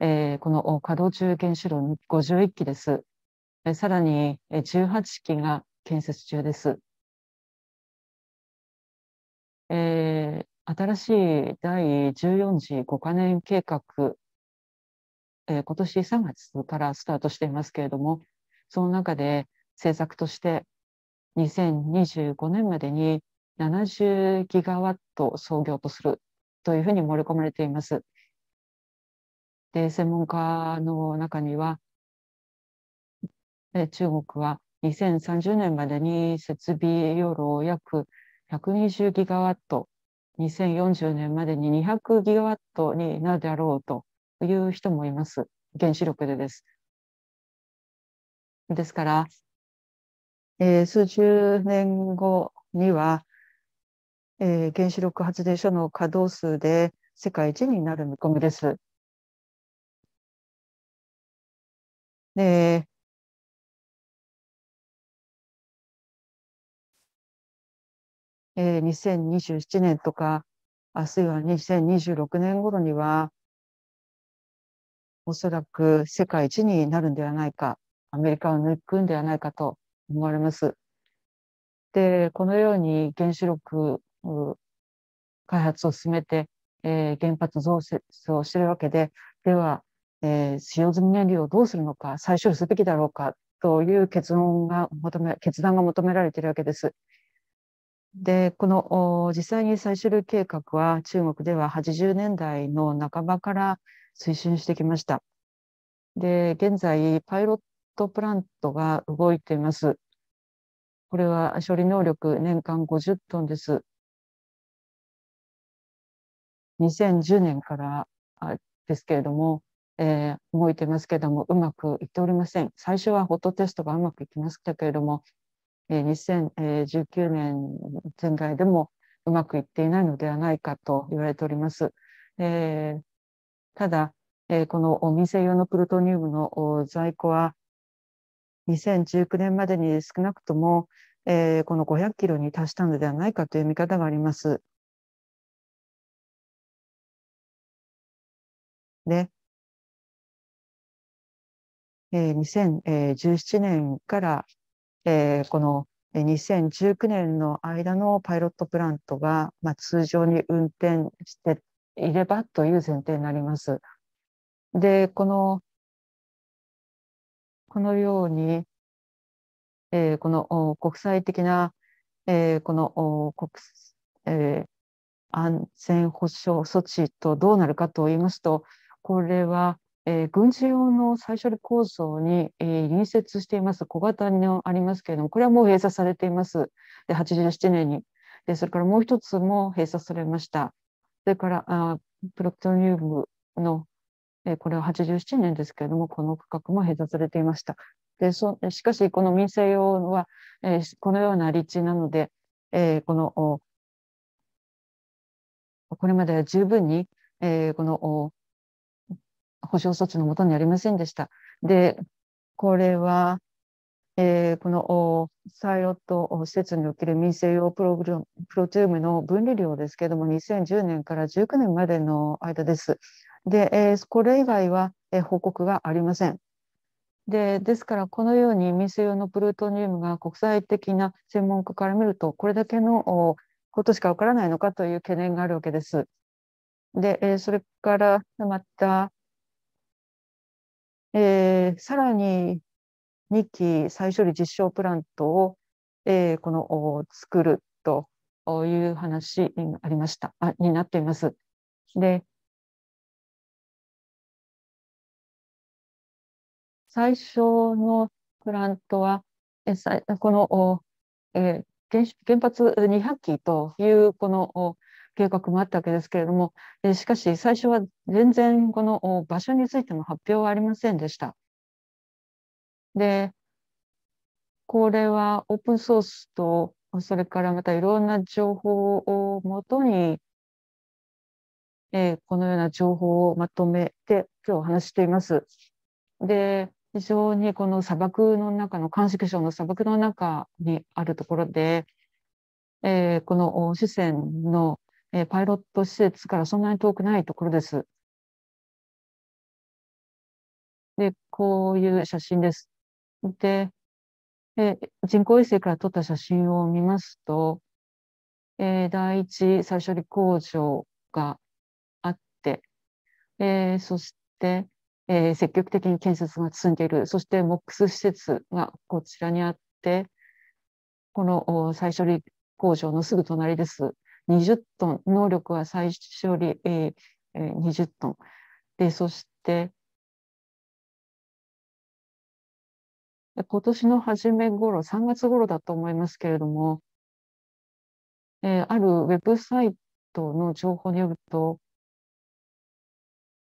えー、この稼働中原子炉51基です。えさらに18基が建設中です。えー、新しい第14次5カ年計画えー、今年3月からスタートしていますけれども、その中で政策として2025年までに70ギガワット創業とするというふうに盛り込まれています。で、専門家の中には、中国は2030年までに設備容量約120ギガワット、2040年までに200ギガワットになるであろうという人もいます。原子力でです。ですから、えー、数十年後には、えー、原子力発電所の稼働数で世界一になる見込みです。で、えー、2027年とか、あるいは2026年頃には、おそらく世界一になるんではないか、アメリカを抜くんではないかと思われます。で、このように原子力開発を進めて、えー、原発増設をしているわけで、では、えー、使用済み燃料をどうするのか、再処理すべきだろうかという結論が求め、決断が求められているわけです。で、この実際に再処理計画は中国では80年代の半ばから推進してきました。で、現在、パイロットプラントが動いています。これは処理能力年間50トンです。2010年からですけれども、えー、動いてますけれども、うまくいっておりません。最初はホットテストがうまくいきましたけれども、えー、2019年前外でもうまくいっていないのではないかと言われております。えー、ただ、えー、この民生用のプルトニウムの在庫は2019年までに少なくとも、えー、この500キロに達したのではないかという見方があります。で、えー、2017年から、えー、この2019年の間のパイロットプラントが、まあ、通常に運転していればという前提になります。で、この、このように、えー、この国際的な、えー、この国、えー、安全保障措置とどうなるかと言いますと、これは、えー、軍事用の再処理構造に、えー、隣接しています小型にありますけれども、これはもう閉鎖されています。で、87年に。で、それからもう一つも閉鎖されました。それからあプラトニウムの、えー、これは87年ですけれども、この区画も閉鎖されていました。でそしかし、この民生用は、えー、このような立地なので、えー、このこれまでは十分に、えー、この保障措置のもとにありませんでした。で、これは、えー、このサイロット施設における民生用プログラムプロチウムの分離量ですけれども、2010年から19年までの間です。で、えー、これ以外は、えー、報告がありません。でですから、このように民生用のプルトニウムが国際的な専門家から見ると、これだけのことしかわからないのかという懸念があるわけです。で、えー、それからまた、えー、さらに2期再処理実証プラントを、えー、この作るという話にありましたあになっています。で最初のプラントはえこの、えー、原発200基というこの計画もあったわけですけれども、えしかし最初は全然この場所についての発表はありませんでした。で、これはオープンソースと、それからまたいろんな情報をもとに、えー、このような情報をまとめて今日お話しています。で、非常にこの砂漠の中の、鑑識省の砂漠の中にあるところで、えー、この四川の、えー、パイロット施設からそんなに遠くないところです。で、こういう写真です。で、え人工衛星から撮った写真を見ますと、えー、第一再処理工場があって、えー、そして、えー、積極的に建設が進んでいる、そして MOX 施設がこちらにあって、この再処理工場のすぐ隣です。20トン、能力は再処理、えー、20トン。で、そして、今年の初め頃、3月頃だと思いますけれども、えー、あるウェブサイトの情報によると、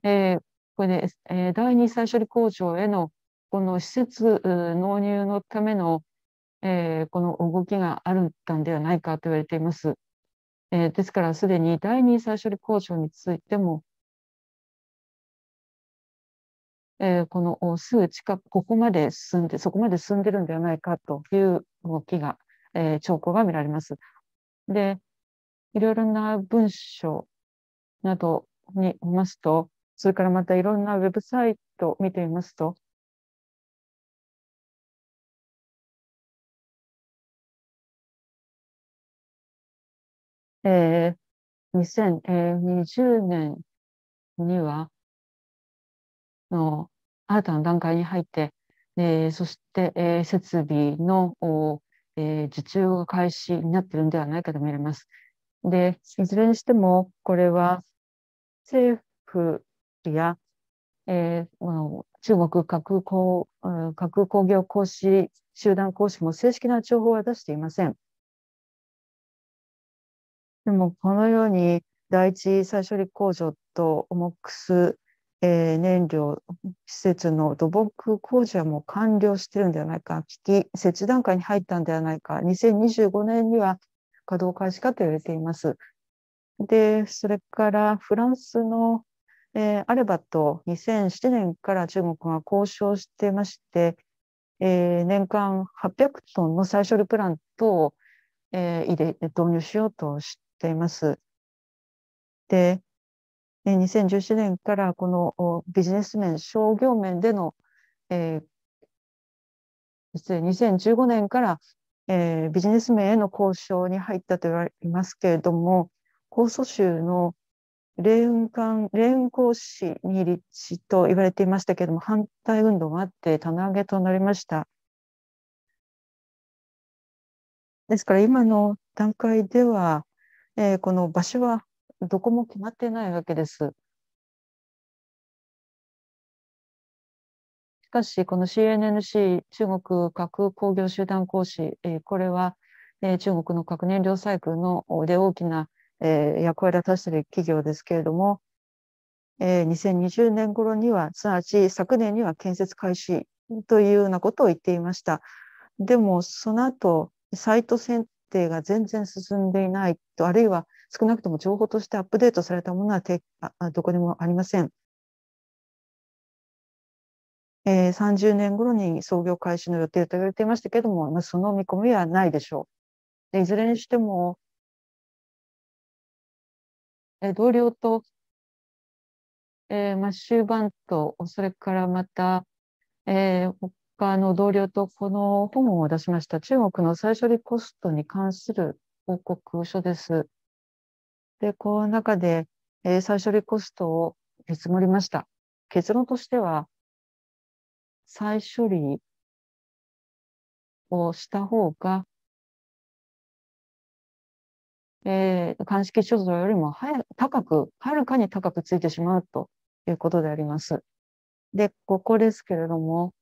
えー、これね、えー、第二最処理工場へのこの施設納入のための、えー、この動きがあるんではないかと言われています。えー、ですから、すでに第二最処理工場についても、えー、この数値化、ここまで進んで、そこまで進んでるんではないかという動きが、えー、兆候が見られます。で、いろいろな文章などに見ますと、それからまたいろんなウェブサイトを見てみますと、えー、2020年には、の新たな段階に入って、えー、そして、えー、設備の、えー、受注が開始になっているのではないかと見られます。で、いずれにしても、これは政府や、えー、中国核工核工業講師集団講師も正式な情報は出していません。でも、このように第一再処理工場と重くすえー、燃料施設の土木工事はもう完了してるんではないか、危機設置段階に入ったんではないか、2025年には稼働開始かと言われています。で、それからフランスの、えー、アレバと2007年から中国が交渉してまして、えー、年間800トンの再処理プラントを、えー、入れ導入しようとしています。で、え2017年からこのビジネス面、商業面での、えー、2015年から、えー、ビジネス面への交渉に入ったと言われますけれども、江蘇州の霊雲館、霊雲講師に立地と言われていましたけれども、反対運動があって棚上げとなりました。ですから今の段階では、えー、この場所はどこも決まってないわけです。しかし、この CNNC、中国核工業集団講師、えー、これは、えー、中国の核燃料サイクルので大きな、えー、役割を果たしている企業ですけれども、えー、2020年頃には、すなわち昨年には建設開始というようなことを言っていました。でも、その後、サイト選定が全然進んでいないと、あるいは少なくとも情報としてアップデートされたものはどこにもありません。えー、30年頃に創業開始の予定と言われていましたけれども、その見込みはないでしょう。でいずれにしても、えー、同僚と、えーまあ、終盤と、それからまた、えー、家の同僚とこの本を出しました中国の最処理コストに関する報告書です。で、この中で、えー、再処理コストを見積もりました。結論としては、再処理をした方が、えー、鑑識所蔵よりも早高く、はるかに高くついてしまうということであります。で、ここですけれども、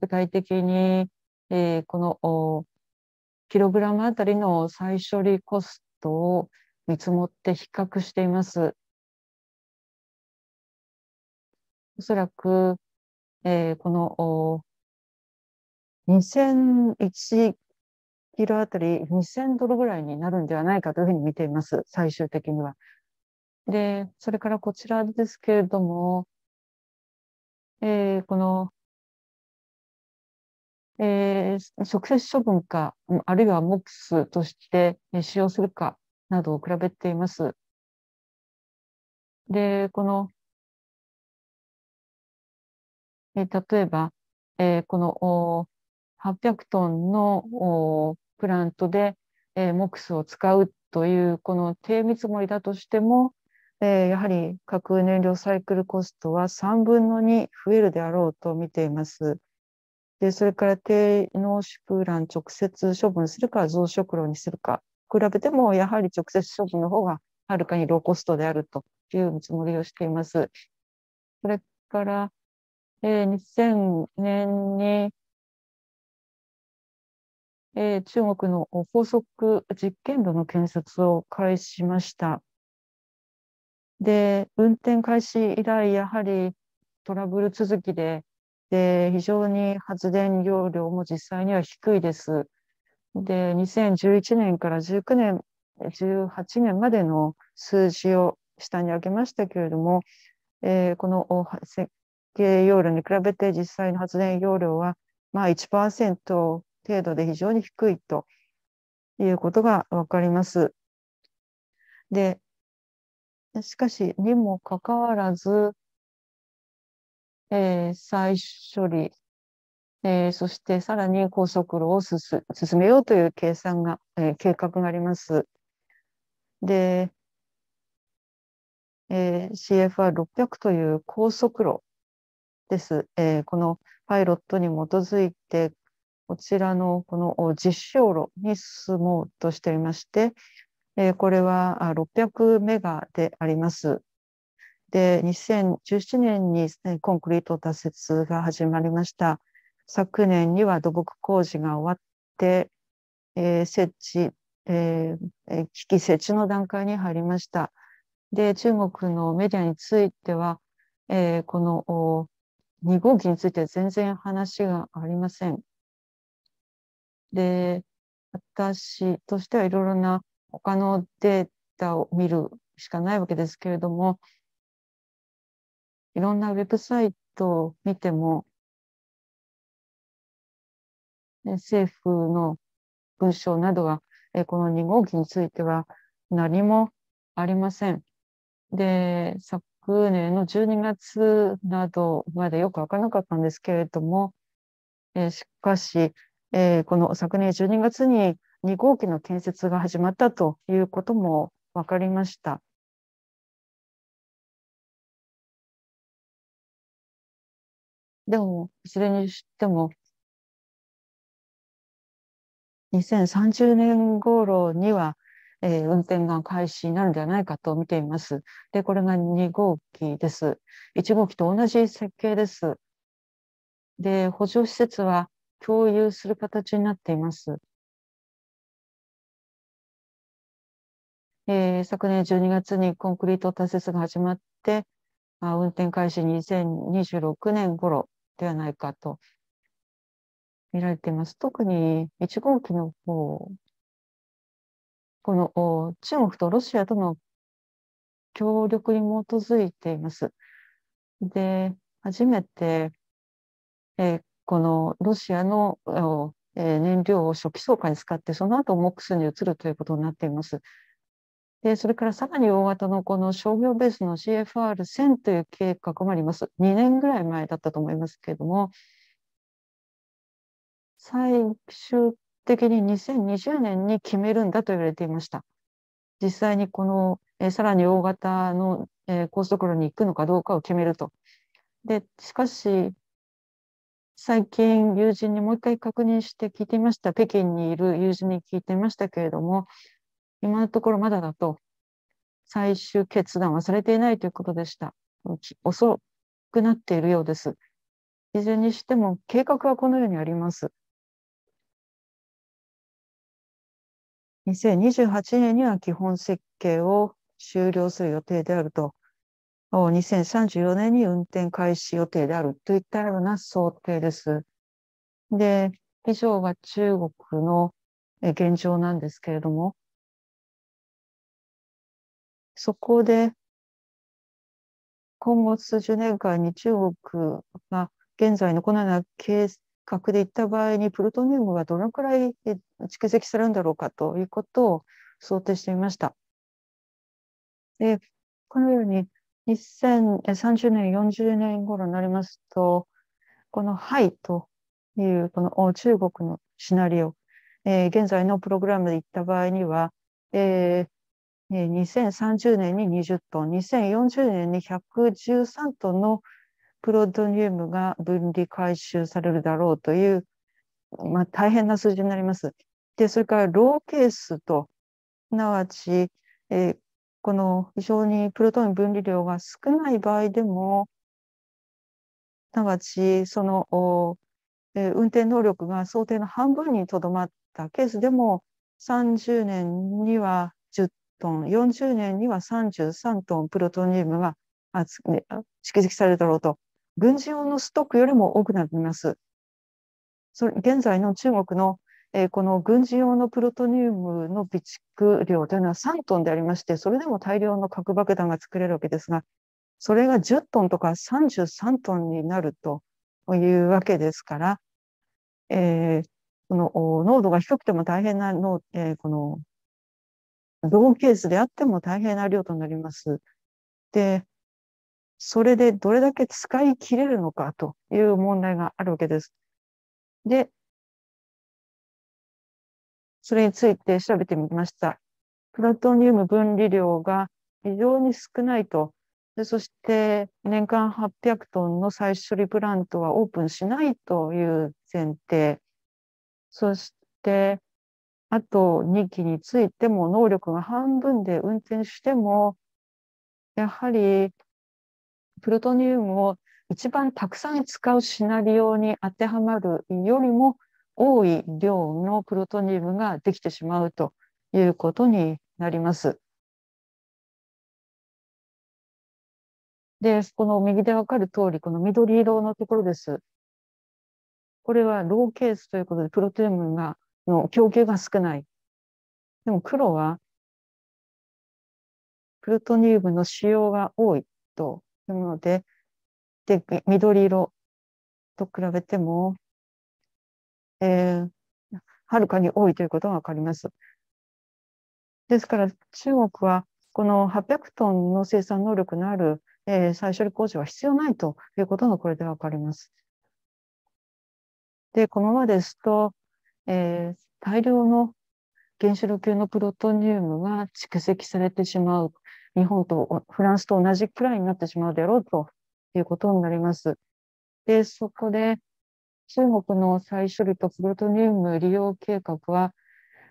具体的に、えー、このキログラムあたりの再処理コストを見積もって比較しています。おそらく、えー、この2001キロあたり2000ドルぐらいになるんではないかというふうに見ています、最終的には。で、それからこちらですけれども、えー、このえー、直接処分か、あるいはモッ x スとして使用するかなどを比べています。で、この、えー、例えば、えー、この800トンのプラントで、えー、モックスを使うというこの低見積もりだとしても、えー、やはり核燃料サイクルコストは3分の2増えるであろうと見ています。で、それから低濃縮ウラン直接処分するか増殖炉にするか、比べてもやはり直接処分の方がはるかにローコストであるという見積もりをしています。それから、えー、2000年に、えー、中国の高速実験炉の建設を開始しました。で、運転開始以来、やはりトラブル続きで、で、非常に発電容量も実際には低いです。で、2011年から19年、18年までの数字を下に上げましたけれども、えー、この設計容量に比べて実際の発電容量は、まあ1%程度で非常に低いということがわかります。で、しかしにもかかわらず、えー、再処理、えー、そしてさらに高速炉を進めようという計算が、えー、計画があります。で、えー、CFR600 という高速炉です、えー。このパイロットに基づいて、こちらのこの実証炉に進もうとしていまして、えー、これは600メガであります。で、2017年にコンクリート打設が始まりました。昨年には土木工事が終わって、えー、設置、えー、機器設置の段階に入りました。で、中国のメディアについては、えー、この2号機について全然話がありません。で、私としてはいろいろな他のデータを見るしかないわけですけれども、いろんなウェブサイトを見ても、政府の文章などは、この2号機については何もありません。で、昨年の12月などまでよくわからなかったんですけれども、しかし、この昨年12月に2号機の建設が始まったということも分かりました。でも、いずれにしても、2030年頃には、えー、運転が開始になるんではないかと見ています。で、これが2号機です。1号機と同じ設計です。で、補助施設は共有する形になっています。えー、昨年12月にコンクリート建設が始まって、あ運転開始2026年頃ではないかと見られています。特に1号機の方、この中国とロシアとの協力に基づいています。で、初めて、えー、このロシアの、えー、燃料を初期倉化に使って、その後 MOX に移るということになっています。でそれからさらに大型のこの商業ベースの CFR1000 という計画もあります。2年ぐらい前だったと思いますけれども、最終的に2020年に決めるんだと言われていました。実際にこの、えさらに大型の、え高速路に行くのかどうかを決めると。でしかし最近友人にもう一回確認して聞いてみました北京にいる友人に聞いてみましたけれども今のところまだだと最終決断はされていないということでした。遅くなっているようです。いずれにしても計画はこのようにあります。2028年には基本設計を終了する予定であると、2034年に運転開始予定であるといったような想定です。で、以上が中国の現状なんですけれども、そこで今後数十年間に中国が現在のこのような計画でいった場合にプルトニウムはどのくらい蓄積するんだろうかということを想定してみました。でこのように2030年40年頃になりますとこの「はい」というこの中国のシナリオ、えー、現在のプログラムでいった場合には、えー、2030年に20トン、2040年に113トンのプロトニウムが分離回収されるだろうという、まあ、大変な数字になります。で、それからローケースと、すなわち、えー、この非常にプロトニウム分離量が少ない場合でも、すなわち、その、えー、運転能力が想定の半分にとどまったケースでも、30年には10トン、40年には33トンプロトニウムが蓄積されるだろうと、軍事用のストックよりも多くなります。それ現在の中国の、えー、この軍事用のプロトニウムの備蓄量というのは3トンでありまして、それでも大量の核爆弾が作れるわけですが、それが10トンとか33トンになるというわけですから、えー、この濃度が低くても大変なえー、このドーンケースであっても大変な量となります。で、それでどれだけ使い切れるのかという問題があるわけです。で、それについて調べてみました。プラトニウム分離量が非常に少ないと。でそして年間800トンの再処理プラントはオープンしないという前提。そしてあと2機についても能力が半分で運転しても、やはりプルトニウムを一番たくさん使うシナリオに当てはまるよりも多い量のプルトニウムができてしまうということになります。で、この右でわかる通り、この緑色のところです。これはローケースということで、プロテウムがの供給が少ない。でも黒はプルトニウムの使用が多いというもので、で、緑色と比べても、えー、はるかに多いということがわかります。ですから中国はこの800トンの生産能力のある、えー、再処理工場は必要ないということがこれでわかります。で、このままですと、えー、大量の原子炉級のプロトニウムが蓄積されてしまう。日本とフランスと同じくらいになってしまうであろうということになります。で、そこで中国の再処理とプロトニウム利用計画は、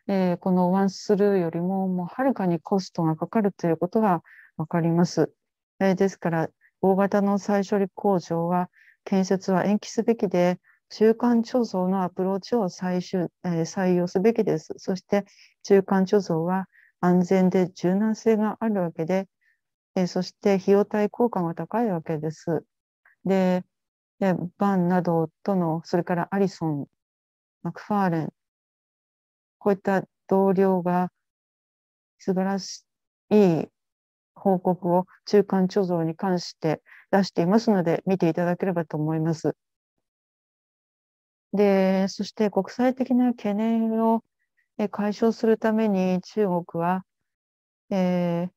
えー、このワンスルーよりももうはるかにコストがかかるということがわかります。えー、ですから、大型の再処理工場は建設は延期すべきで、中間貯蔵のアプローチを採終、えー、採用すべきです。そして中間貯蔵は安全で柔軟性があるわけで、えー、そして費用対効果が高いわけです。で、えー、バンなどとの、それからアリソン、マクファーレン、こういった同僚が素晴らしい報告を中間貯蔵に関して出していますので見ていただければと思います。で、そして国際的な懸念を解消するために中国は、えー、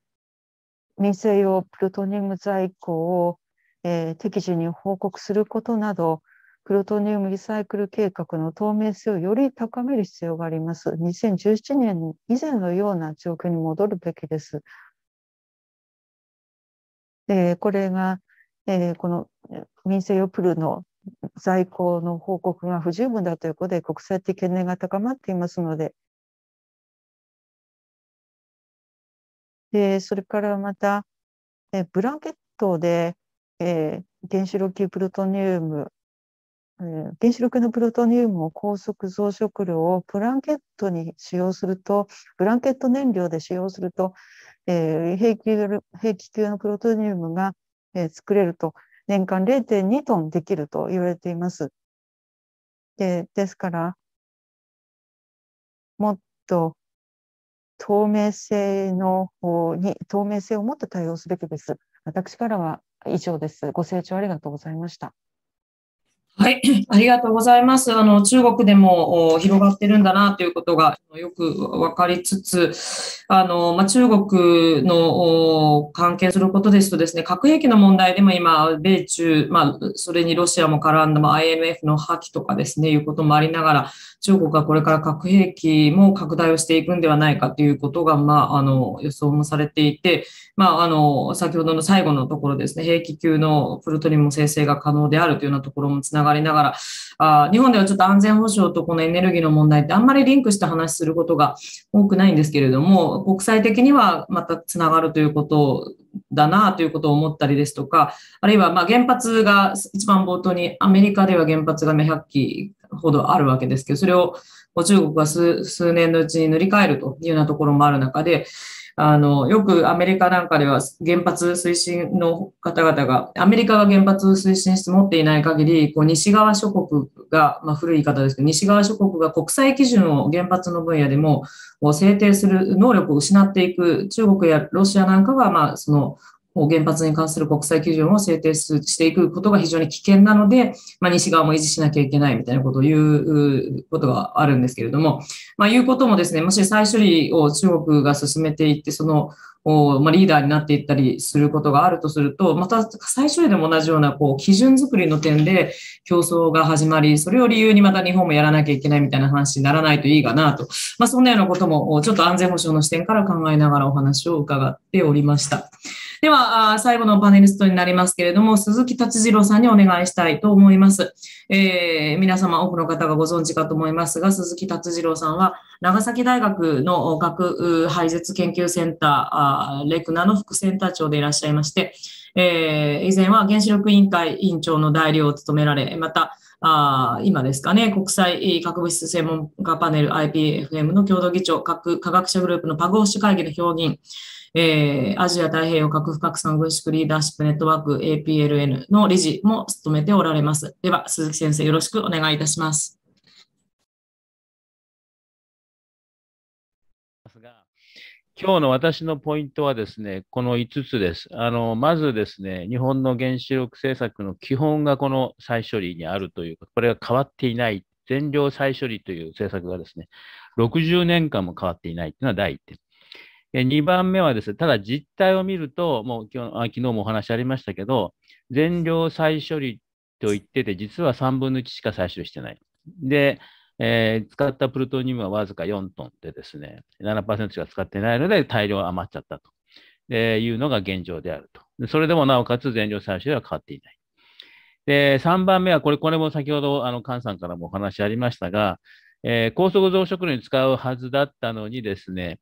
民生用プルトニウム在庫を、えー、適時に報告することなど、プルトニウムリサイクル計画の透明性をより高める必要があります。2017年以前のような状況に戻るべきです。でこれが、えー、この民生用プルの在庫の報告が不十分だということで、国際的懸念が高まっていますので、でそれからまた、えブランケットで、えー、原子力級プルトニウム、えー、原子力のプルトニウムを高速増殖量をブランケットに使用すると、ブランケット燃料で使用すると、えー、平気平気級のプルトニウムが、えー、作れると年間0.2トンできると言われています。でですから、もっと透明性の方に、透明性をもっと対応すべきです。私からは以上です。ご清聴ありがとうございました。はい、ありがとうございます。あの中国でも広がってるんだなということがよく分かりつつ、あのまあ、中国の関係することですとですね、核兵器の問題でも今、米中、まあ、それにロシアも絡んだ、まあ、IMF の破棄とかですね、いうこともありながら、中国がこれから核兵器も拡大をしていくんではないかということが、まあ、あの予想もされていて、まあ、あの先ほどの最後のところですね、兵器級のプルトニウム生成が可能であるというようなところもつなががりながら、あ日本ではちょっと安全保障とこのエネルギーの問題ってあんまりリンクした話することが多くないんですけれども、国際的にはまたつながるということだなということを思ったりですとか、あるいはま原発が一番冒頭にアメリカでは原発が100基ほどあるわけですけど、それを中国が数年のうちに塗り替えるというようなところもある中で、あの、よくアメリカなんかでは原発推進の方々が、アメリカが原発推進室持っていない限り、こう西側諸国が、まあ、古い言い方ですけど、西側諸国が国際基準を原発の分野でも制定する能力を失っていく、中国やロシアなんかが、まあ、その原発に関する国際基準を制定していくことが非常に危険なので、まあ、西側も維持しなきゃいけないみたいなことを言うことがあるんですけれども、まあ、いうこともですね、もし再処理を中国が進めていって、その、まリーダーになっていったりすることがあるとすると、また最初でも同じようなこう基準作りの点で競争が始まり、それを理由にまた日本もやらなきゃいけないみたいな話にならないといいかなと、まあ、そんなようなこともちょっと安全保障の視点から考えながらお話を伺っておりました。では、最後のパネリストになりますけれども、鈴木達次郎さんにお願いしたいと思います。えー、皆様、多くの方がご存知かと思いますが、鈴木達次郎さんは、長崎大学の核廃絶研究センター、レクナの副センター長でいらっしゃいまして、えー、以前は原子力委員会委員長の代理を務められ、また、あ今ですかね、国際核物質専門家パネル IPFM の共同議長、核科学者グループのパグオッシュ会議の評議員、えー、アジア太平洋核不拡散軍縮リーダーシップネットワーク APLN の理事も務めておられます。では、鈴木先生、よろしくお願いいたします。今日の私のポイントはですね、この5つです。あの、まずですね、日本の原子力政策の基本がこの再処理にあるという、これが変わっていない、全量再処理という政策がですね、60年間も変わっていないというのは第1点。2番目はですね、ただ実態を見ると、もう今日昨日もお話ありましたけど、全量再処理と言ってて、実は3分の1しか再処理してない。で、えー、使ったプルトニウムはわずか4トンでですね、7%しか使ってないので大量余っちゃったというのが現状であると。それでもなおかつ全量採取では変わっていない。で、3番目は、これ、これも先ほど、あの、菅さんからもお話ありましたが、えー、高速増殖炉に使うはずだったのにですね、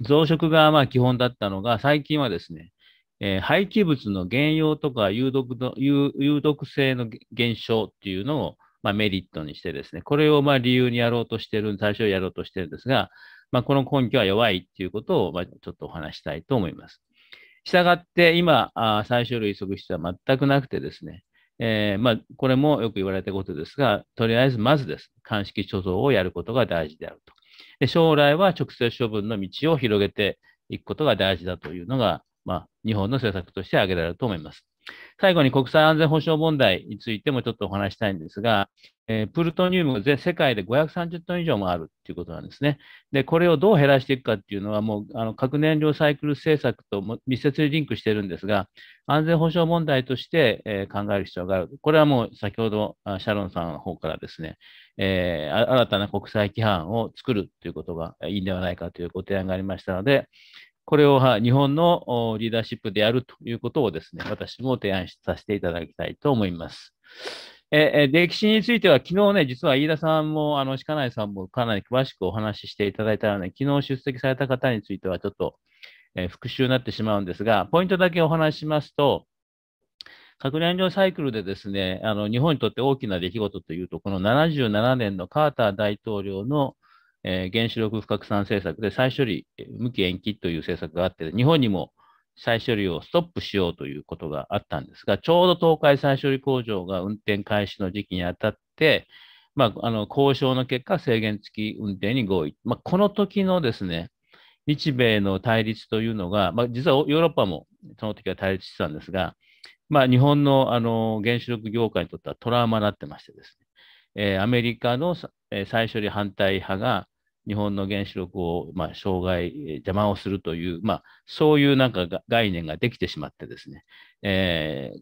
増殖がまあ基本だったのが、最近はですね、えー、廃棄物の減用とか有毒の有毒性の減少っていうのを、まあ、メリットにしてですね、これをまあ理由にやろうとしてる、最初やろうとしてるんですが、まあ、この根拠は弱いっていうことを、まあ、ちょっとお話したいと思います。したがって今、あ最終類測質は全くなくてですね、えー、まあ、これもよく言われたことですが、とりあえずまずです、鑑識貯蔵をやることが大事であると。で将来は直接処分の道を広げていくことが大事だというのが、まあ、日本の政策として挙げられると思います。最後に国際安全保障問題についてもちょっとお話したいんですが、えー、プルトニウムが世界で530トン以上もあるということなんですね。で、これをどう減らしていくかっていうのは、もうあの核燃料サイクル政策と密接にリンクしてるんですが、安全保障問題として、えー、考える必要がある。これはもう先ほどシャロンさんの方からですね、えー、新たな国際規範を作るということがいいんではないかというご提案がありましたので、これを日本のリーダーシップでやるということをですね、私も提案させていただきたいと思います。え、歴史については、昨日ね、実は飯田さんも、あの、鹿内さんもかなり詳しくお話ししていただいたので、昨日出席された方については、ちょっと、え復習になってしまうんですが、ポイントだけお話ししますと、核燃料サイクルでですね、あの、日本にとって大きな出来事というと、この77年のカーター大統領のえー、原子力不拡散政策で再処理無期延期という政策があって、日本にも再処理をストップしようということがあったんですが、ちょうど東海再処理工場が運転開始の時期にあたって、まあ、あの交渉の結果、制限付き運転に合意。まあ、この時のですね、日米の対立というのが、まあ、実はヨーロッパもその時は対立してたんですが、まあ、日本のあの原子力業界にとってはトラウマになってましてですね、えー、アメリカの、えー、再処理反対派が、日本の原子力を、まあ、障害、邪魔をするという、まあ、そういうなんか概念ができてしまってですね、え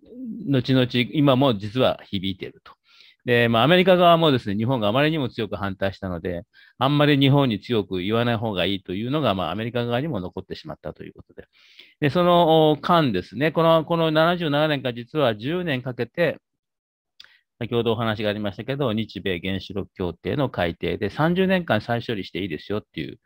ー、後々、今も実は響いていると。で、まあ、アメリカ側もですね、日本があまりにも強く反対したので、あんまり日本に強く言わない方がいいというのが、まあ、アメリカ側にも残ってしまったということで。で、その間ですね、この、この77年か実は10年かけて、先ほどお話がありましたけど、日米原子力協定の改定で30年間再処理していいですよっていう、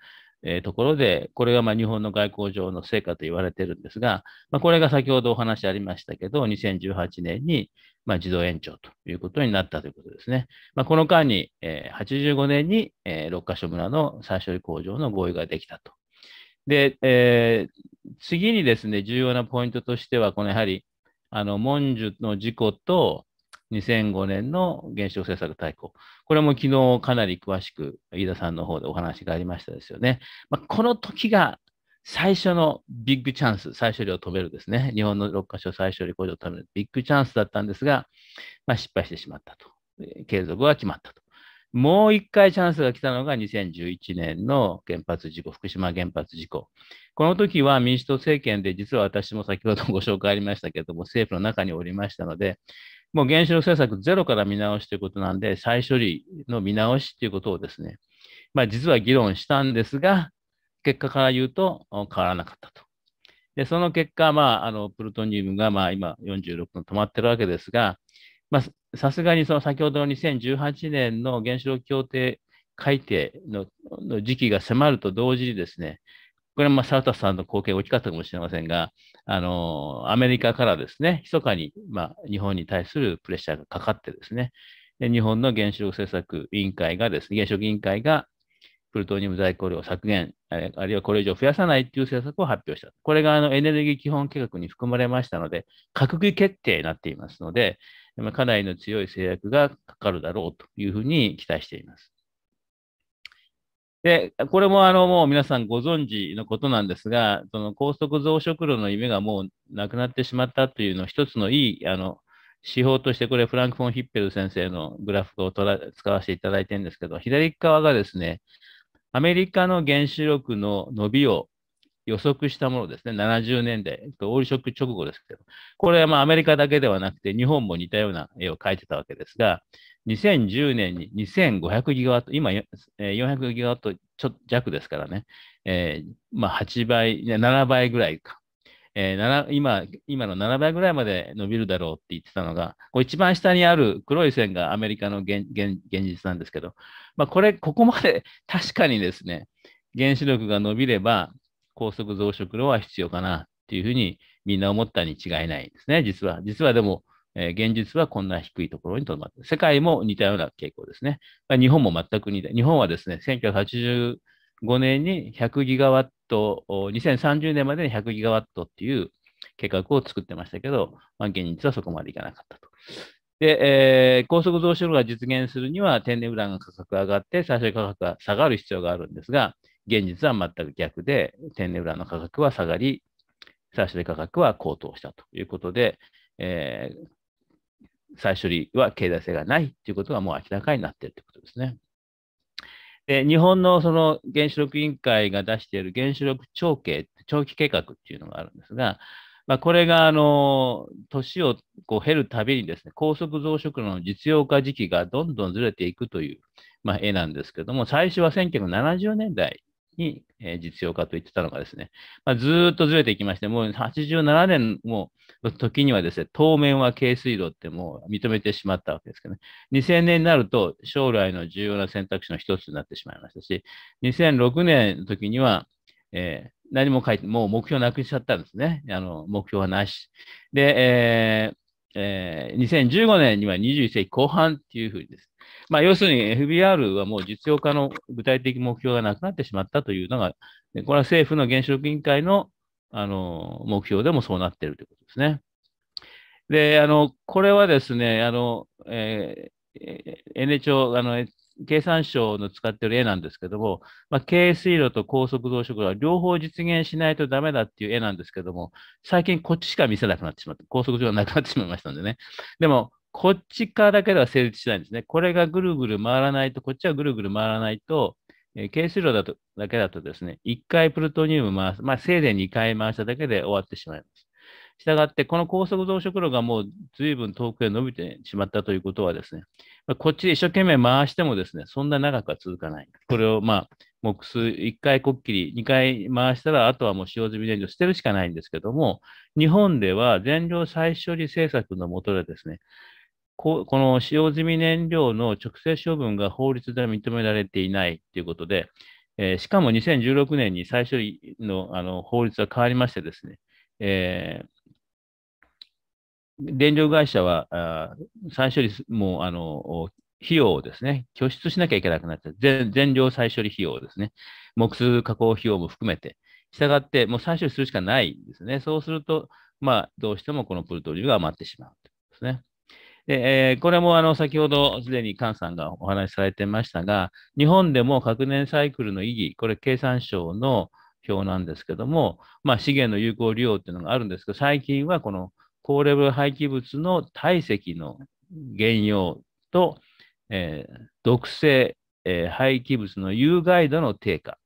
えー、ところで、これがま日本の外交上の成果と言われてるんですが、まあ、これが先ほどお話ありましたけど、2018年にま自動延長ということになったということですね。まあ、この間に、え85年に、え六ヶ所村の再処理工場の合意ができたと。で、えー、次にですね、重要なポイントとしては、このやはり、あの、文殊の事故と、2005年の原子力政策大綱。これも昨日かなり詳しく飯田さんの方でお話がありましたですよね。まあ、この時が最初のビッグチャンス、最処理を止めるですね。日本の6カ所最処理工場を止めるビッグチャンスだったんですが、まあ、失敗してしまったと。継続は決まったと。もう一回チャンスが来たのが2011年の原発事故、福島原発事故。この時は民主党政権で、実は私も先ほどご紹介ありましたけれども、政府の中におりましたので、もう原子力政策ゼロから見直しということなんで、再処理の見直しということをですね、まあ、実は議論したんですが、結果から言うと変わらなかったと。で、その結果、まあ、あのプルトニウムがまあ今46の止まってるわけですが、まあ、さすがにその先ほどの2018年の原子力協定改定の時期が迫ると同時にですね、これはまあサタさんの貢献大きかったかもしれませんが、あのアメリカからですね、密かに、まあ、日本に対するプレッシャーがかかってですね、で日本の原子力政策委員会がですね、原子力委員会がプルトニウム在庫量を削減、あるいはこれ以上増やさないという政策を発表した。これがあのエネルギー基本計画に含まれましたので、閣議決定になっていますので、かなりの強い制約がかかるだろうというふうに期待しています。で、これもあのもう皆さんご存知のことなんですが、その高速増殖炉の夢がもうなくなってしまったというのを一つのいいあの指標として、これフランク・フォン・ヒッペル先生のグラフを使わせていただいてるんですけど、左側がですね、アメリカの原子力の伸びを予測したものですね、70年代、オールショック直後ですけど、これはまあアメリカだけではなくて、日本も似たような絵を描いてたわけですが、2010年に2500ギガワット、今400ギガワットちょっと弱ですからね、えー、まあ8倍、7倍ぐらいか。えー、今今の7倍ぐらいまで伸びるだろうって言ってたのが、こう一番下にある黒い線がアメリカの現実なんですけど、まあ、これ、ここまで 確かにですね、原子力が伸びれば高速増殖炉は必要かなっていうふうにみんな思ったに違いないですね、実は。実はでも、えー、現実はこんな低いところにとどまって、世界も似たような傾向ですね。日本も全く似た。日本はですね、1985年に100ギガワット、2030年までに100ギガワットっていう計画を作ってましたけど、まあ、現実はそこまでいかなかったと。で、えー、高速増殖が実現するには天然ウランが価格が上がって最終価格が下がる必要があるんですが、現実は全く逆で、天然ウランの価格は下がり、最終価格は高騰したということで、えー、再処理は経済性がないということがもう明らかになっているということですね。で日本のその原子力委員会が出している原子力長計、長期計画っていうのがあるんですが、まあ、これがあの年をこう減るたびにですね高速増殖炉の実用化時期がどんどんずれていくという、まあ、絵なんですけれども、最初は1970年代に実用化と言ってたのがですね、まあ、ずっとずれていきまして、もう87年も時にはですね、当面は軽水道ってもう認めてしまったわけですけどね、2000年になると将来の重要な選択肢の一つになってしまいましたし、2006年の時には、えー、何も書いて、もう目標なくしちゃったんですね。あの目標はなし。で、えーえー、2015年には21世紀後半っていうふうにです。まあ、要するに FBR はもう実用化の具体的目標がなくなってしまったというのが、これは政府の原子力委員会のあの目標でもそうなっているということですね。で、あのこれはですね、あのえー、NHO、あの経産省の使っている絵なんですけども、まあ、経営水路と高速増殖路は両方実現しないとダメだっていう絵なんですけども、最近こっちしか見せなくなってしまって、高速上がなくなってしまいましたんでね。でも、こっち側だけでは成立しないんですね。これがぐるぐる回らないと、こっちはぐるぐる回らないと、えー、軽水路だとだけだとですね、1回プルトニウム回す、まあ、静電2回回しただけで終わってしまいます。したがって、この高速増殖炉がもうずいぶん遠くへ伸びてしまったということはですね、まあ、こっちで一生懸命回してもですね、そんな長くは続かない。これをまあ、木数1回こっきり2回回したら、あとはもう使用済み燃料捨てるしかないんですけども、日本では燃料再処理政策のもとでですね、ここの使用済み燃料の直接処分が法律で認められていないということで、えー、しかも2016年に再処理のあの法律が変わりましてですね、えー、電力会社は、あ再処理、もう、あの、費用をですね、拠出しなきゃいけなくなっちゃう。全量再処理費用ですね。木数加工費用も含めて。したがって、もう再処理するしかないんですね。そうすると、まあ、どうしてもこのプルトリウムが余ってしまうですね。でえー、これもあの先ほどすでに菅さんがお話しされてましたが、日本でも核燃サイクルの意義、これ経産省の表なんですけども、まあ、資源の有効利用っていうのがあるんですけど、最近はこの高レベル廃棄物の体積の減容と、えー、毒性、えー、廃棄物の有害度の低下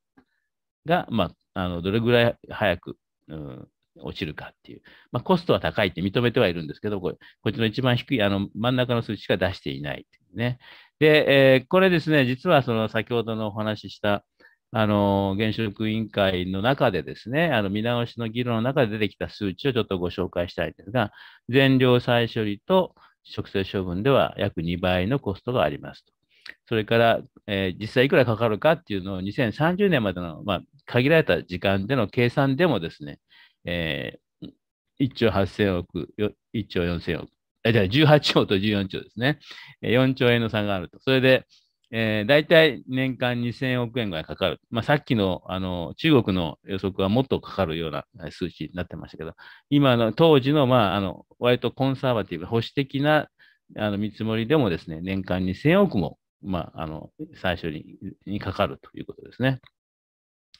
が、まあ、あのどれぐらい早く、うん、落ちるかっていう、まあ、コストは高いって認めてはいるんですけど、これこっちの一番低いあの真ん中の数値しか出していないいね。で、えー、これですね、実はその先ほどのお話ししたあの、原子力委員会の中でですね、あの、見直しの議論の中で出てきた数値をちょっとご紹介したいですが、全量再処理と植生処分では約2倍のコストがありますと。それから、えー、実際いくらかかるかっていうのを2030年までの、まあ、限られた時間での計算でもですね、えー、1兆8000億、1兆4000億、じゃあ18兆と14兆ですね、4兆円の差があると。それで、えー、大体年間2000億円ぐらいかかる。まあ、さっきのあの中国の予測はもっとかかるような数値になってましたけど、今の当時の,、まあ、あの割とコンサバティブ、保守的なあの見積もりでもですね、年間2000億も、まあ、あの最初ににかかるということですね。そ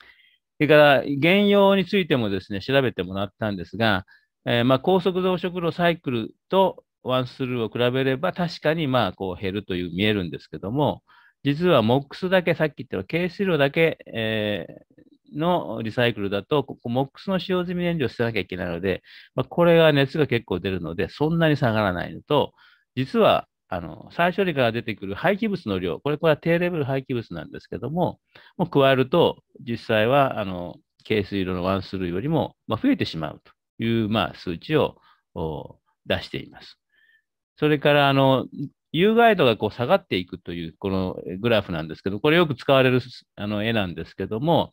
れから、原用についてもですね、調べてもらったんですが、えー、まあ高速増殖炉サイクルとワンスルーを比べれば、確かにまあこう減るという見えるんですけども、実は MOX だけ、さっき言ったように、軽質量だけ、えー、のリサイクルだと、ここ MOX の使用済み燃料を捨てなきゃいけないので、まあ、これが熱が結構出るので、そんなに下がらないのと、実は、あの、再処理から出てくる廃棄物の量、これ、これは低レベル廃棄物なんですけども、もう加えると、実際は、軽水色のワンスルーよりも、まあ、増えてしまうという、まあ、数値を出しています。それから、あの、有害度がこう下がっていくというこのグラフなんですけど、これよく使われるあの絵なんですけども、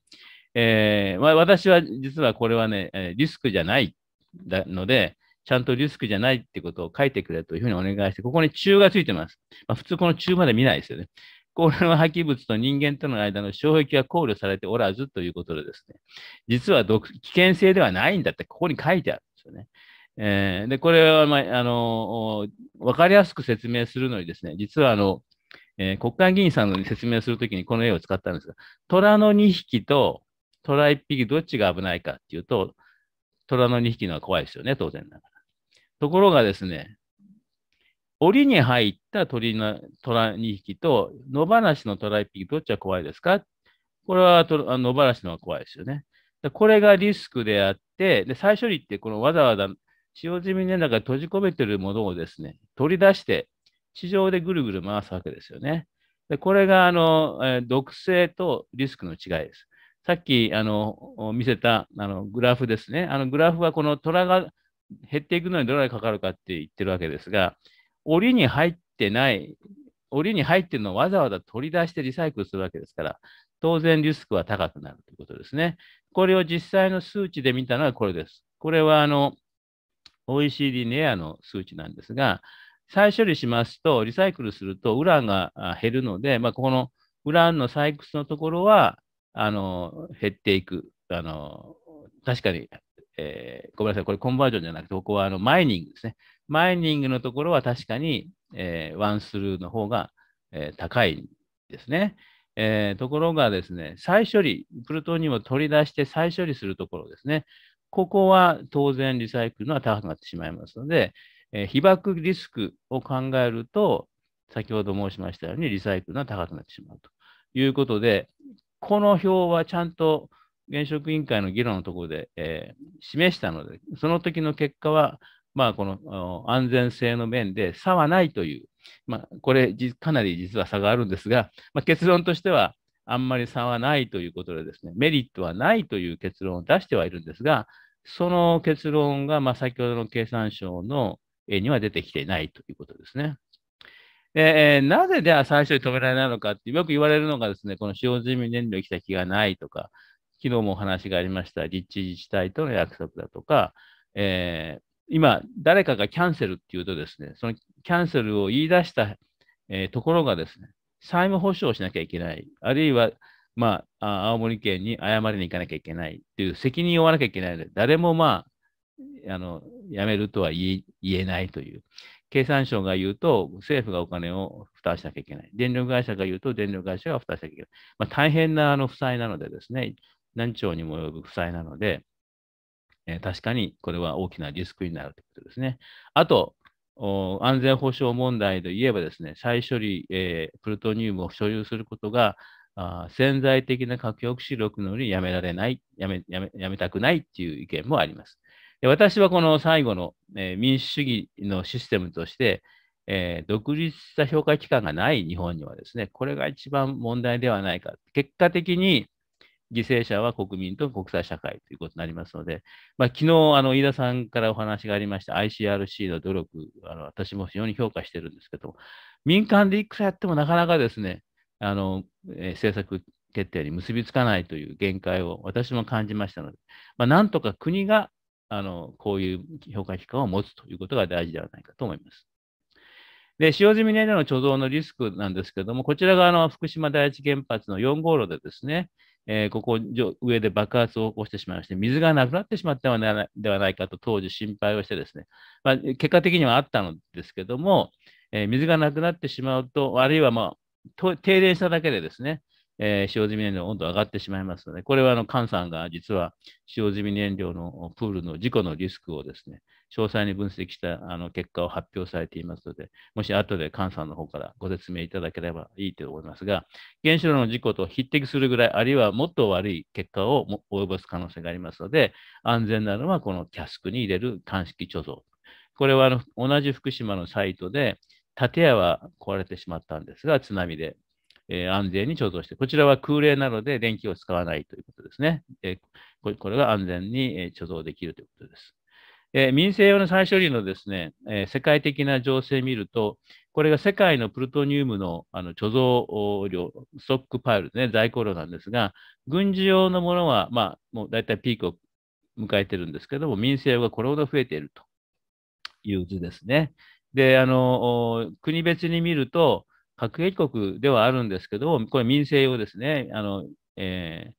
えー、私は実はこれはね、リスクじゃないので、ちゃんとリスクじゃないってことを書いてくれというふうにお願いして、ここに中がついてます。まあ、普通この中まで見ないですよね。これの廃棄物と人間との間の障壁が考慮されておらずということでですね、実は危険性ではないんだってここに書いてあるんですよね。えー、で、これは、まあ、あの、わかりやすく説明するのにですね、実は、あの、えー、国会議員さんの説明するときにこの絵を使ったんですが、虎の2匹と虎1匹どっちが危ないかっていうと、虎の2匹のは怖いですよね、当然ながら。ところがですね、檻に入った鳥の虎2匹と野放しの虎1匹どっちが怖いですかこれはと野放しの方が怖いですよね。これがリスクであって、で最初に言って、このわざわざ使用済みの中に閉じ込めているものをですね、取り出して、地上でぐるぐる回すわけですよね。でこれがあの、え毒性とリスクの違いです。さっきあの見せたあのグラフですね。あのグラフはこの虎が減っていくのにどれくらいかかるかって言ってるわけですが、檻に入ってない、檻に入ってるのをわざわざ取り出してリサイクルするわけですから、当然リスクは高くなるということですね。これを実際の数値で見たのはこれです。これはあの OECD ネアの数値なんですが、再処理しますと、リサイクルするとウランが減るので、まあ、このウランの採掘のところはあの減っていく。あの確かに、えー、ごめんなさい、これコンバージョンじゃなくて、ここはあのマイニングですね。マイニングのところは確かに、えー、ワンスルーの方が、えー、高いですね。えー、ところがですね、再処理、プルトニウムを取り出して再処理するところですね、ここは当然リサイクルのは高くなってしまいますので、えー、被爆リスクを考えると、先ほど申しましたようにリサイクルが高くなってしまうということで、この表はちゃんと現職委員会の議論のところで、えー、示したので、その時の結果は、まあ、この安全性の面で差はないという、まあ、これ、かなり実は差があるんですが、まあ、結論としては、あんまり差はないということでですね、メリットはないという結論を出してはいるんですが、その結論が、まあ、先ほどの経産省の絵には出てきていないということですね。えー、なぜでは最初に止められないのかって、よく言われるのがですね、この使用済み燃料に来た気がないとか、昨日もお話がありました、立地自治体との約束だとか、えー、今、誰かがキャンセルっていうとですね、そのキャンセルを言い出した、えー、ところがですね、債務保証をしなきゃいけない、あるいは、まあ、青森県に謝りに行かなきゃいけないっていう責任を負わなきゃいけないので、誰もまあ、あのやめるとは言えないという。経産省が言うと、政府がお金を負担しなきゃいけない。電力会社が言うと、電力会社が負担しなきゃいけない。まあ、大変なあの負債なのでですね、何兆にも及ぶ負債なので、えー、確かにこれは大きなリスクになるということですね。あと、安全保障問題で言えばですね、再処理、えー、プルトニウムを所有することが、あ潜在的な核抑止力のようにやめられない、やめやめやめたくないという意見もあります。で私はこの最後の、えー、民主主義のシステムとして、えー、独立した評価機関がない日本にはですね、これが一番問題ではないか。結果的に犠牲者は国民と国際社会ということになりますので、まあ、昨日あの飯田さんからお話がありました ICRC の努力あの、私も非常に評価してるんですけども、民間でいくらやってもなかなかですね、あのえー、政策決定に結びつかないという限界を私も感じましたので、まあ、なんとか国があのこういう評価機関を持つということが大事ではないかと思います。で、使用済み燃料の貯蔵のリスクなんですけども、こちらがあの福島第一原発の4号炉でですね、えー、ここ上で爆発を起こしてしまいまして、水がなくなってしまったのではないかと当時心配をしてですね、まあ、結果的にはあったのですけども、えー、水がなくなってしまうと、あるいは、まあ、停電しただけでですね、えー、使用済み燃料の温度が上がってしまいますので、これはあの菅さんが実は使用済み燃料のプールの事故のリスクをですね、詳細に分析したあの結果を発表されていますので、もし後で菅さんの方からご説明いただければいいと思いますが、原子炉の事故と匹敵するぐらい、あるいはもっと悪い結果を及ぼす可能性がありますので、安全なのはこのキャスクに入れる鑑識貯蔵。これはあの同じ福島のサイトで、建屋は壊れてしまったんですが、津波でえー、安全に貯蔵して、こちらは空冷なので電気を使わないということですね。えー、これが安全に貯蔵できるということです。えー、民生用の再処理のですね、え世界的な情勢を見ると、これが世界のプルトニウムのあの貯蔵量、ストックパイルですね、在庫量なんですが、軍事用のものは、まあ、もう大体ピークを迎えてるんですけども、民生用がこれほど増えているという図ですね。で、あの、国別に見ると、核兵器国ではあるんですけどこれ民生用ですね。あのえ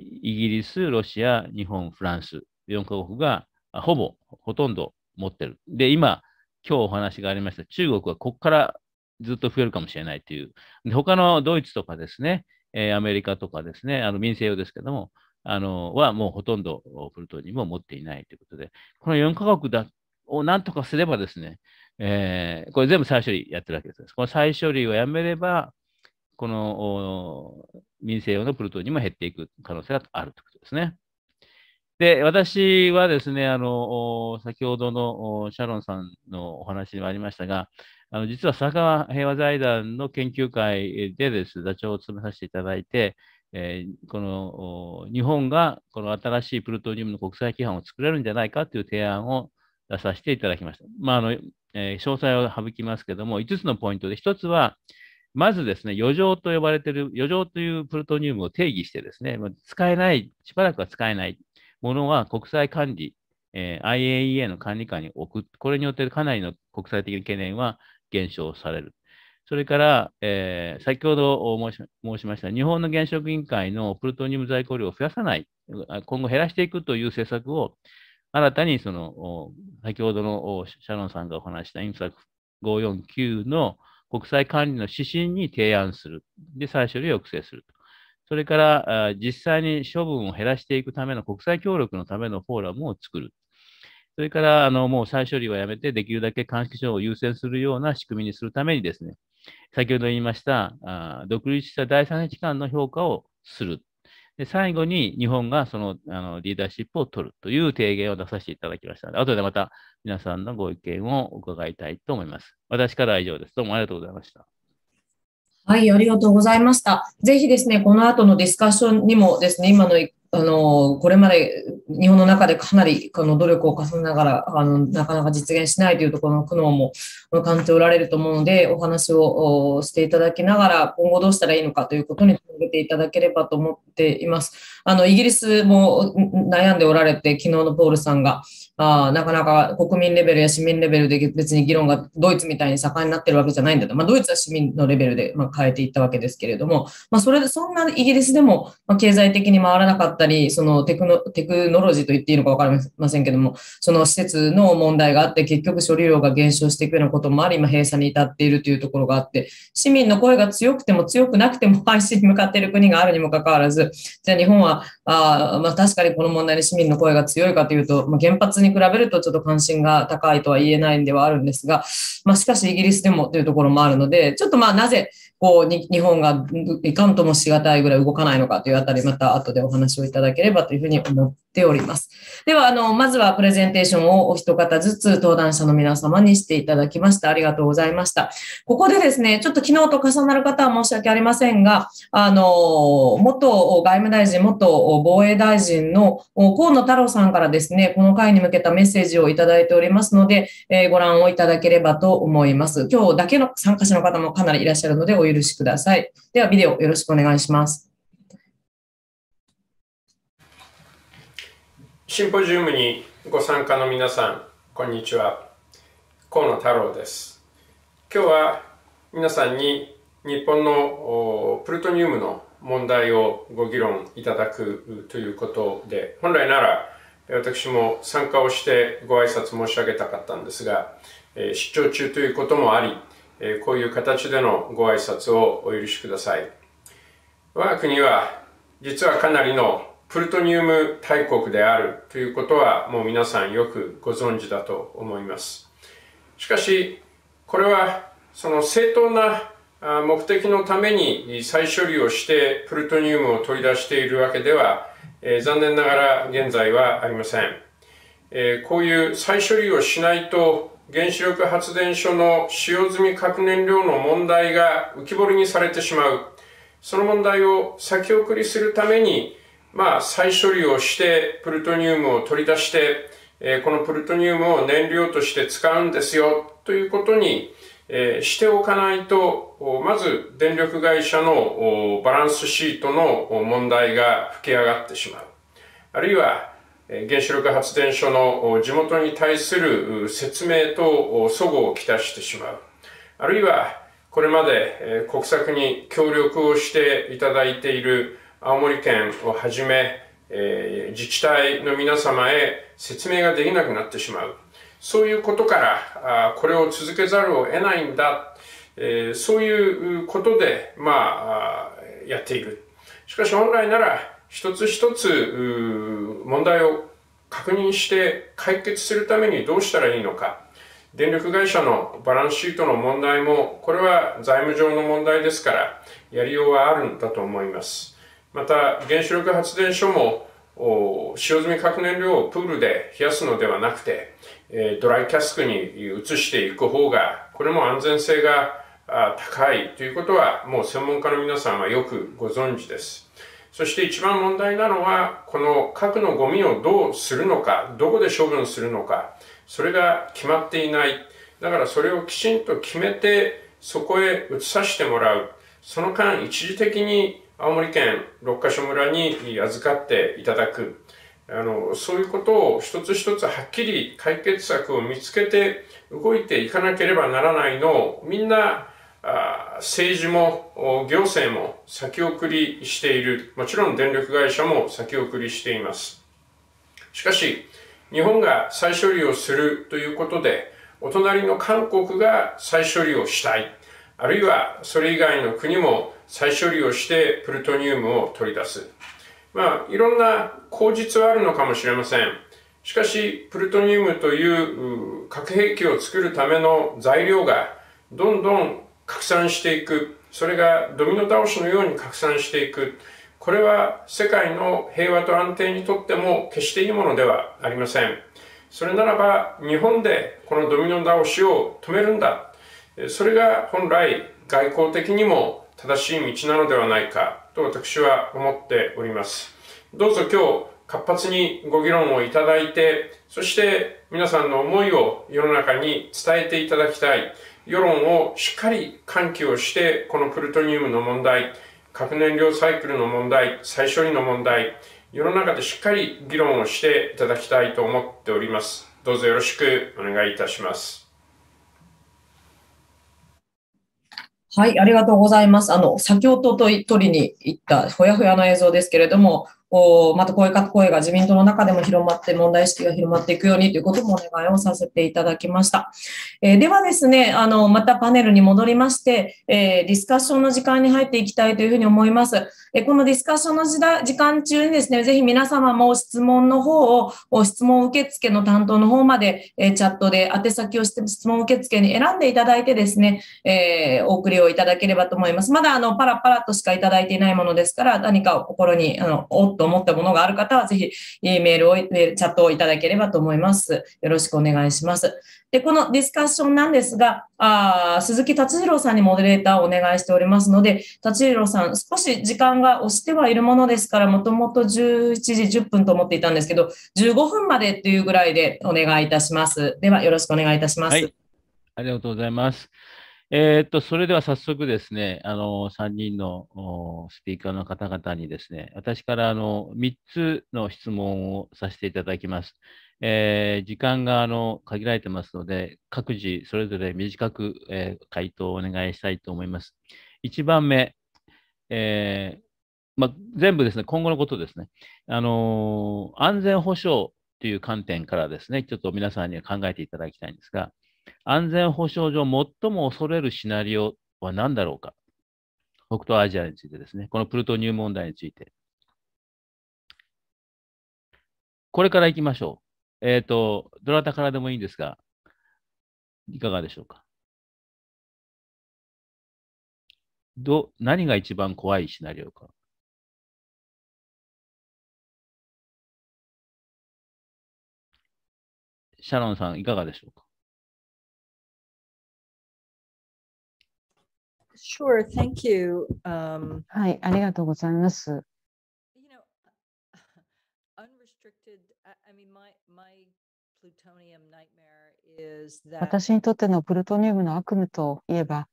ー、イギリス、ロシア、日本、フランス、4カ国がほぼ、ほとんど持ってる。で、今、今日お話がありました中国はここからずっと増えるかもしれないという。で他のドイツとかですね、えー、アメリカとかですね、あの民生用ですけども、あのはもうほとんどプルトニウムを持っていないということで、この4カ国だをなんとかすればですね、えー、これ全部再処理やってるわけです。この再処理をやめれば、この民生用のプルトニウムが減っていく可能性があるということですね。で、私はですね、あの、先ほどのシャロンさんのお話にもありましたが、あの実は佐川平和財団の研究会でです、座長を務めさせていただいて、えー、この日本がこの新しいプルトニウムの国際規範を作れるんじゃないかという提案を出させていただきました。まああのえー、詳細を省きますけども、5つのポイントで、1つは、まずですね、余剰と呼ばれている、余剰というプルトニウムを定義してですね、使えない、しばらくは使えないものは国際管理、えー、IAEA の管理下に置く。これによってかなりの国際的な懸念は減少される。それから、えー、先ほど申しました日本の原子力委員会のプルトニウム在庫量を増やさない、今後減らしていくという政策を新たにその、先ほどのシャロンさんがお話したインサク549の国際管理の指針に提案する。で、再処理を抑制すると。それから、実際に処分を減らしていくための国際協力のためのフォーラムを作る。それから、あの、もう再処理はやめて、できるだけ監視所を優先するような仕組みにするためにですね、先ほど言いました、あ独立した第三機関の評価をするで最後に日本がそのあのリーダーシップを取るという提言を出させていただきましたので、後でまた皆さんのご意見を伺いたいと思います。私からは以上です。どうもありがとうございました。はい、ありがとうございました。ぜひですね、この後のディスカッションにもですね、今のあの、これまで日本の中でかなりこの努力を重ねながら、あの、なかなか実現しないというところの苦悩も感じておられると思うので、お話をしていただきながら、今後どうしたらいいのかということにつなていただければと思っています。あの、イギリスも悩んでおられて、昨日のポールさんが、あなかなか国民レベルや市民レベルで別に議論がドイツみたいに盛んになってるわけじゃないんだと、まあ、ドイツは市民のレベルでま変えていったわけですけれども、まあ、それでそんなイギリスでもま経済的に回らなかったりそのテクノテクノロジーと言っていいのか分かりませんけどもその施設の問題があって結局処理量が減少していくようなこともあり今閉鎖に至っているというところがあって市民の声が強くても強くなくても廃止 に向かっている国があるにもかかわらずじゃあ日本はあ、ま確かにこの問題に市民の声が強いかというと、まあ、原発にに比べるとちょっと関心が高いとは言えないんではあるんですが、まあ、しかしイギリスでもというところもあるので、ちょっとまあなぜこうに日本がいかんともしがたいぐらい動かないのかというあたり、また後でお話をいただければというふうに思っております。では、あの、まずはプレゼンテーションをお一方ずつ登壇者の皆様にしていただきました。ありがとうございました。ここでですね、ちょっと昨日と重なる方は申し訳ありませんが、あの、元外務大臣、元防衛大臣の河野太郎さんからですね、この会に向けけたメッセージをいただいておりますので、えー、ご覧をいただければと思います。今日だけの参加者の方もかなりいらっしゃるのでお許しください。ではビデオよろしくお願いします。シンポジウムにご参加の皆さん、こんにちは。河野太郎です。今日は皆さんに日本のプルトニウムの問題をご議論いただくということで、本来なら私も参加をしてご挨拶申し上げたかったんですが、出張中ということもあり、こういう形でのご挨拶をお許しください。我が国は実はかなりのプルトニウム大国であるということはもう皆さんよくご存知だと思います。しかし、これはその正当な目的のために再処理をしてプルトニウムを取り出しているわけではえー、残念ながら現在はありません。えー、こういう再処理をしないと原子力発電所の使用済み核燃料の問題が浮き彫りにされてしまう。その問題を先送りするために、まあ、再処理をしてプルトニウムを取り出して、えー、このプルトニウムを燃料として使うんですよということに、えしておかないと、まず電力会社のバランスシートの問題が吹き上がってしまう。あるいは、原子力発電所の地元に対する説明と齟齬をきたしてしまう。あるいは、これまで国策に協力をしていただいている青森県をはじめ、自治体の皆様へ説明ができなくなってしまう。そういうことから、これを続けざるを得ないんだ。えそういうことで、まあ、やっている。しかし本来なら、一つ一つ問題を確認して解決するためにどうしたらいいのか。電力会社のバランスシートの問題も、これは財務上の問題ですから、やりようはあるんだと思います。また、原子力発電所も、使用済み核燃料をプールで冷やすのではなくて、えドライキャスクに移していく方が、これも安全性が高いということは、もう専門家の皆さんはよくご存知です。そして一番問題なのは、この核のゴミをどうするのか、どこで処分するのか、それが決まっていない。だからそれをきちんと決めて、そこへ移させてもらう。その間、一時的に青森県六ヶ所村に預かっていただく。あの、そういうことを一つ一つはっきり解決策を見つけて動いていかなければならないのを、みんな、政治も行政も先送りしている。もちろん電力会社も先送りしています。しかし、日本が再処理をするということで、お隣の韓国が再処理をしたい。あるいはそれ以外の国も再処理をしてプルトニウムを取り出す。まあ、いろんな口実はあるのかもしれません。しかし、プルトニウムという核兵器を作るための材料がどんどん拡散していく。それがドミノ倒しのように拡散していく。これは世界の平和と安定にとっても決していいものではありません。それならば日本でこのドミノ倒しを止めるんだ。それが本来外交的にも正しい道なのではないか。と私は思っております。どうぞ今日活発にご議論をいただいて、そして皆さんの思いを世の中に伝えていただきたい。世論をしっかり喚起をして、このプルトニウムの問題、核燃料サイクルの問題、再処理の問題、世の中でしっかり議論をしていただきたいと思っております。どうぞよろしくお願いいたします。はい、ありがとうございます。あの、先ほどと取りに行ったほやほやの映像ですけれども、こう、またこういう声が自民党の中でも広まって、問題意識が広まっていくようにということもお願いをさせていただきました。えー、ではですね、あの、またパネルに戻りまして、えー、ディスカッションの時間に入っていきたいというふうに思います。えー、このディスカッションの時時間中にですね、ぜひ皆様も質問の方を、質問受付の担当の方まで、えチャットで宛先をして、質問受付に選んでいただいてですね、えお送りをいただければと思います。まだあの、パラパラとしかいただいていないものですから、何かを心に、あの、おっとと思ったものがある方は、ぜひ、メールを、チャットをいただければと思います。よろしくお願いします。で、このディスカッションなんですが、あ鈴木達弘さんにモデレーターをお願いしておりますので、達弘さん、少し時間が押してはいるものですから、もともと11時10分と思っていたんですけど、15分までというぐらいでお願いいたします。では、よろしくお願いいたします。はい、ありがとうございます。えー、っと、それでは早速ですね、あの、3人のスピーカーの方々にですね、私からあの、3つの質問をさせていただきます。えー、時間があの、限られてますので、各自それぞれ短く、えー、回答をお願いしたいと思います。1番目、えー、ま全部ですね、今後のことですね。あの安全保障という観点からですね、ちょっと皆さんには考えていただきたいんですが、安全保障上最も恐れるシナリオは何だろうか。北東アジアについてですね。このプルトニウム問題について。これから行きましょう。えっ、ー、と、どなたからでもいいんですが、いかがでしょうか。ど、何が一番怖いシナリオか。シャロンさん、いかがでしょうか Sure, thank you.、Um, はい、ありがとうございます。You know, unrestricted, I mean, my, my plutonium nightmare is that 私にとってのプルトニウムの悪夢といえば、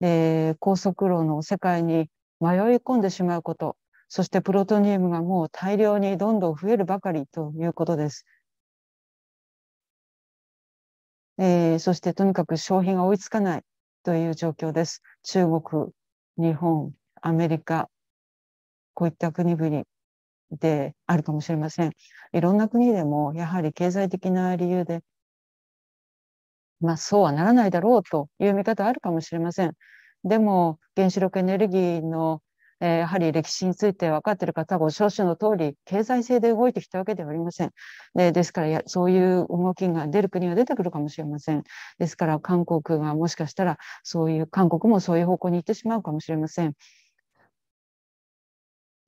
えー、高速路の世界に迷い込んでしまうこと。そしてプロトニウムがもう大量にどんどん増えるばかりということです。えー、そしてとにかく消費が追いつかないという状況です。中国、日本、アメリカ、こういった国々であるかもしれません。いろんな国でもやはり経済的な理由で、まあそうはならないだろうという見方あるかもしれません。でも原子力エネルギーのえー、やはり歴史について分かっている方はご承知の通り、経済性で動いてきたわけではありません。でですからや、そういう動きが出る国が出てくるかもしれません。ですから、韓国がもしかしたら、そういう、韓国もそういう方向に行ってしまうかもしれません。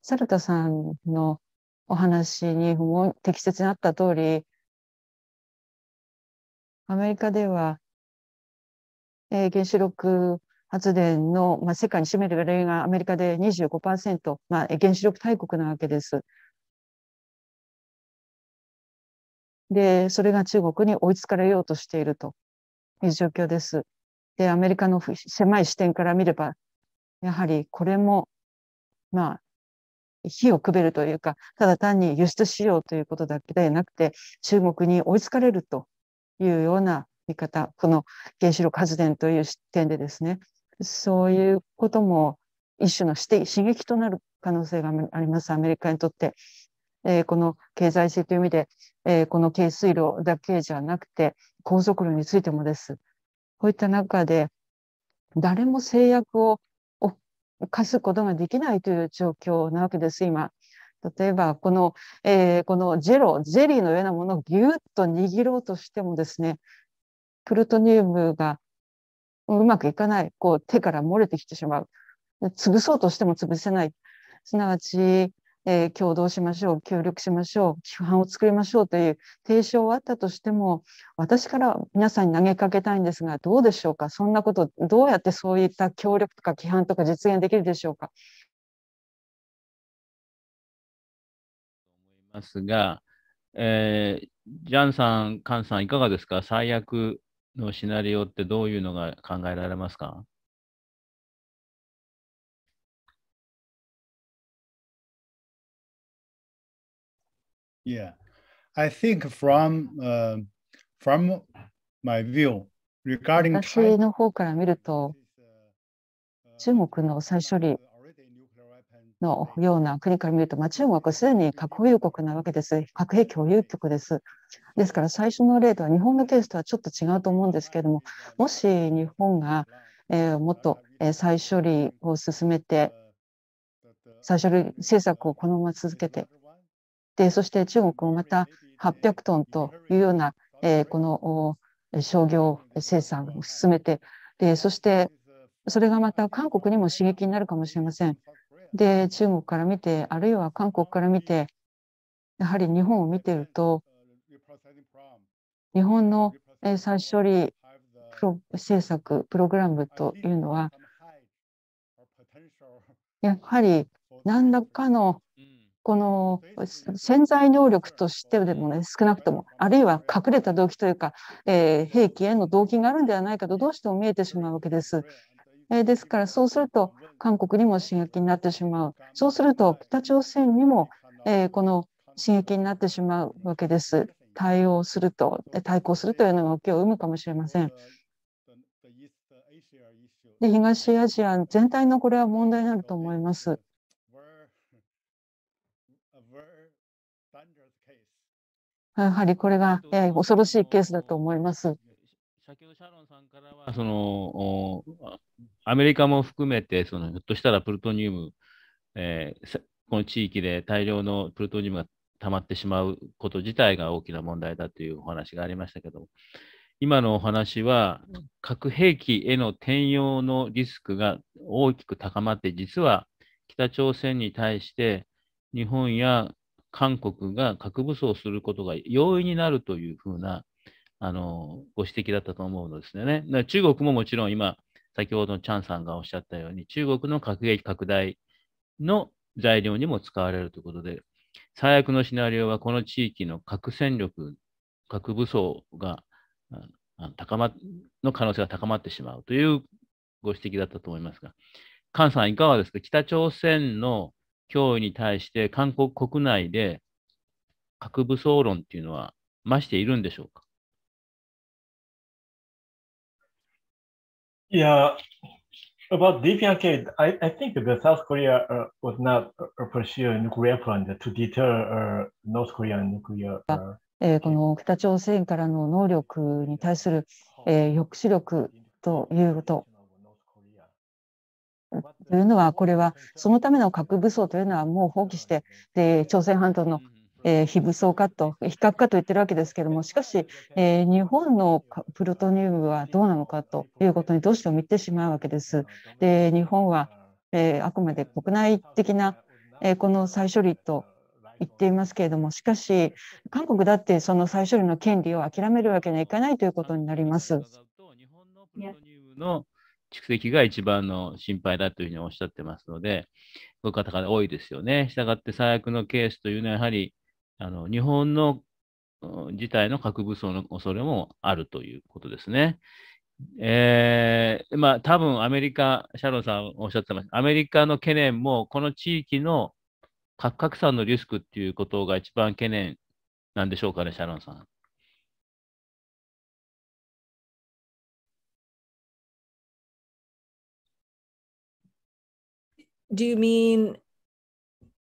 猿田さんのお話にも適切にあった通り、アメリカでは、えー、原子力発電の、まあ、世界に占める例がアメリカで25%、まあ、原子力大国なわけです。で、それが中国に追いつかれようとしているという状況です。で、アメリカの狭い視点から見れば、やはりこれも、まあ、火をくべるというか、ただ単に輸出しようということだけではなくて、中国に追いつかれるというような見方、この原子力発電という視点でですね。そういうことも一種の刺激となる可能性があります、アメリカにとって。えー、この経済性という意味で、えー、この軽水路だけじゃなくて、高速路についてもです。こういった中で、誰も制約を課すことができないという状況なわけです、今。例えば、この、えー、このジェロ、ゼリーのようなものをぎゅっと握ろうとしてもですね、プルトニウムがうまくいかない。こう、手から漏れてきてしまう。潰そうとしても潰せない。すなわち、えー、共同しましょう、協力しましょう、規範を作りましょうという提唱はあったとしても、私から皆さんに投げかけたいんですが、どうでしょうか、そんなこと、どうやってそういった協力とか規範とか実現できるでしょうか。思いますが、えー、ジャンさん、カンさん、いかがですか、最悪のシナリオってどういうのが考えられますかいや、yeah. I think from,、uh, from my view regarding 私の方から見ると、中国の再処理のような国から見ると、まあ、中国はすでに核保有国なわけです。核兵器保有局です。ですから最初の例とは日本のケースとはちょっと違うと思うんですけれども、もし日本が、えー、もっと、えー、再処理を進めて、再処理政策をこのまま続けて、でそして中国もまた800トンというような、えー、この商業生産を進めて、でそしてそれがまた韓国にも刺激になるかもしれません。で中国から見てあるいは韓国から見てやはり日本を見ていると日本の再処理プロ政策プログラムというのはやはり何らかのこの潜在能力としてでもね少なくともあるいは隠れた動機というか、えー、兵器への動機があるんではないかとどうしても見えてしまうわけです。えー、ですから、そうすると韓国にも刺激になってしまう。そうすると北朝鮮にも、えー、この刺激になってしまうわけです。対応すると、対抗するというのが起きを生むかもしれません。で東アジア全体のこれは問題になると思います。やはりこれが、えー、恐ろしいケースだと思います。先ほどシャロンさんからはそのアメリカも含めて、そのひょっとしたらプルトニウム、えー、この地域で大量のプルトニウムが溜まってしまうこと自体が大きな問題だというお話がありましたけど、今のお話は、核兵器への転用のリスクが大きく高まって、実は北朝鮮に対して日本や韓国が核武装することが容易になるというふうなあのご指摘だったと思うのですね。中国ももちろん今、先ほどのチャンさんがおっしゃったように、中国の核兵器拡大の材料にも使われるということで、最悪のシナリオはこの地域の核戦力、核武装が高まの可能性が高まってしまうというご指摘だったと思いますが、菅さん、いかがですか、北朝鮮の脅威に対して、韓国国内で核武装論というのは、増しているんでしょうか。Yeah, about DPRK, I, I think the South Korea uh, was not uh, pursuing nuclear plan to deter uh, North Korean nuclear. Uh, えー、この北朝鮮からの能力に対する、えー、抑止力ということというのはこれはそのための核武装というのはもう放棄してで朝鮮半島のえー、非武装化と非核化と言ってるわけですけどもしかし、えー、日本のプルトニウムはどうなのかということにどうしても見てしまうわけです。で日本は、えー、あくまで国内的な、えこの再処理と言っていますけれどもしかし韓国だってその再処理の権利を諦めるわけにはいかないということになります。日本ののプトニウム蓄積が一番の心配だというふうにおっしゃってますので、こういう方が多いですよね。したがって最悪のケースというのは、やはりあの日本の自体の核武装の恐れもあるということですね。えー、まあ多分アメリカ、シャロンさんおっしゃってました、アメリカの懸念もこの地域の核拡散のリスクっていうことが一番懸念なんでしょうかね、シャロンさん。Do you mean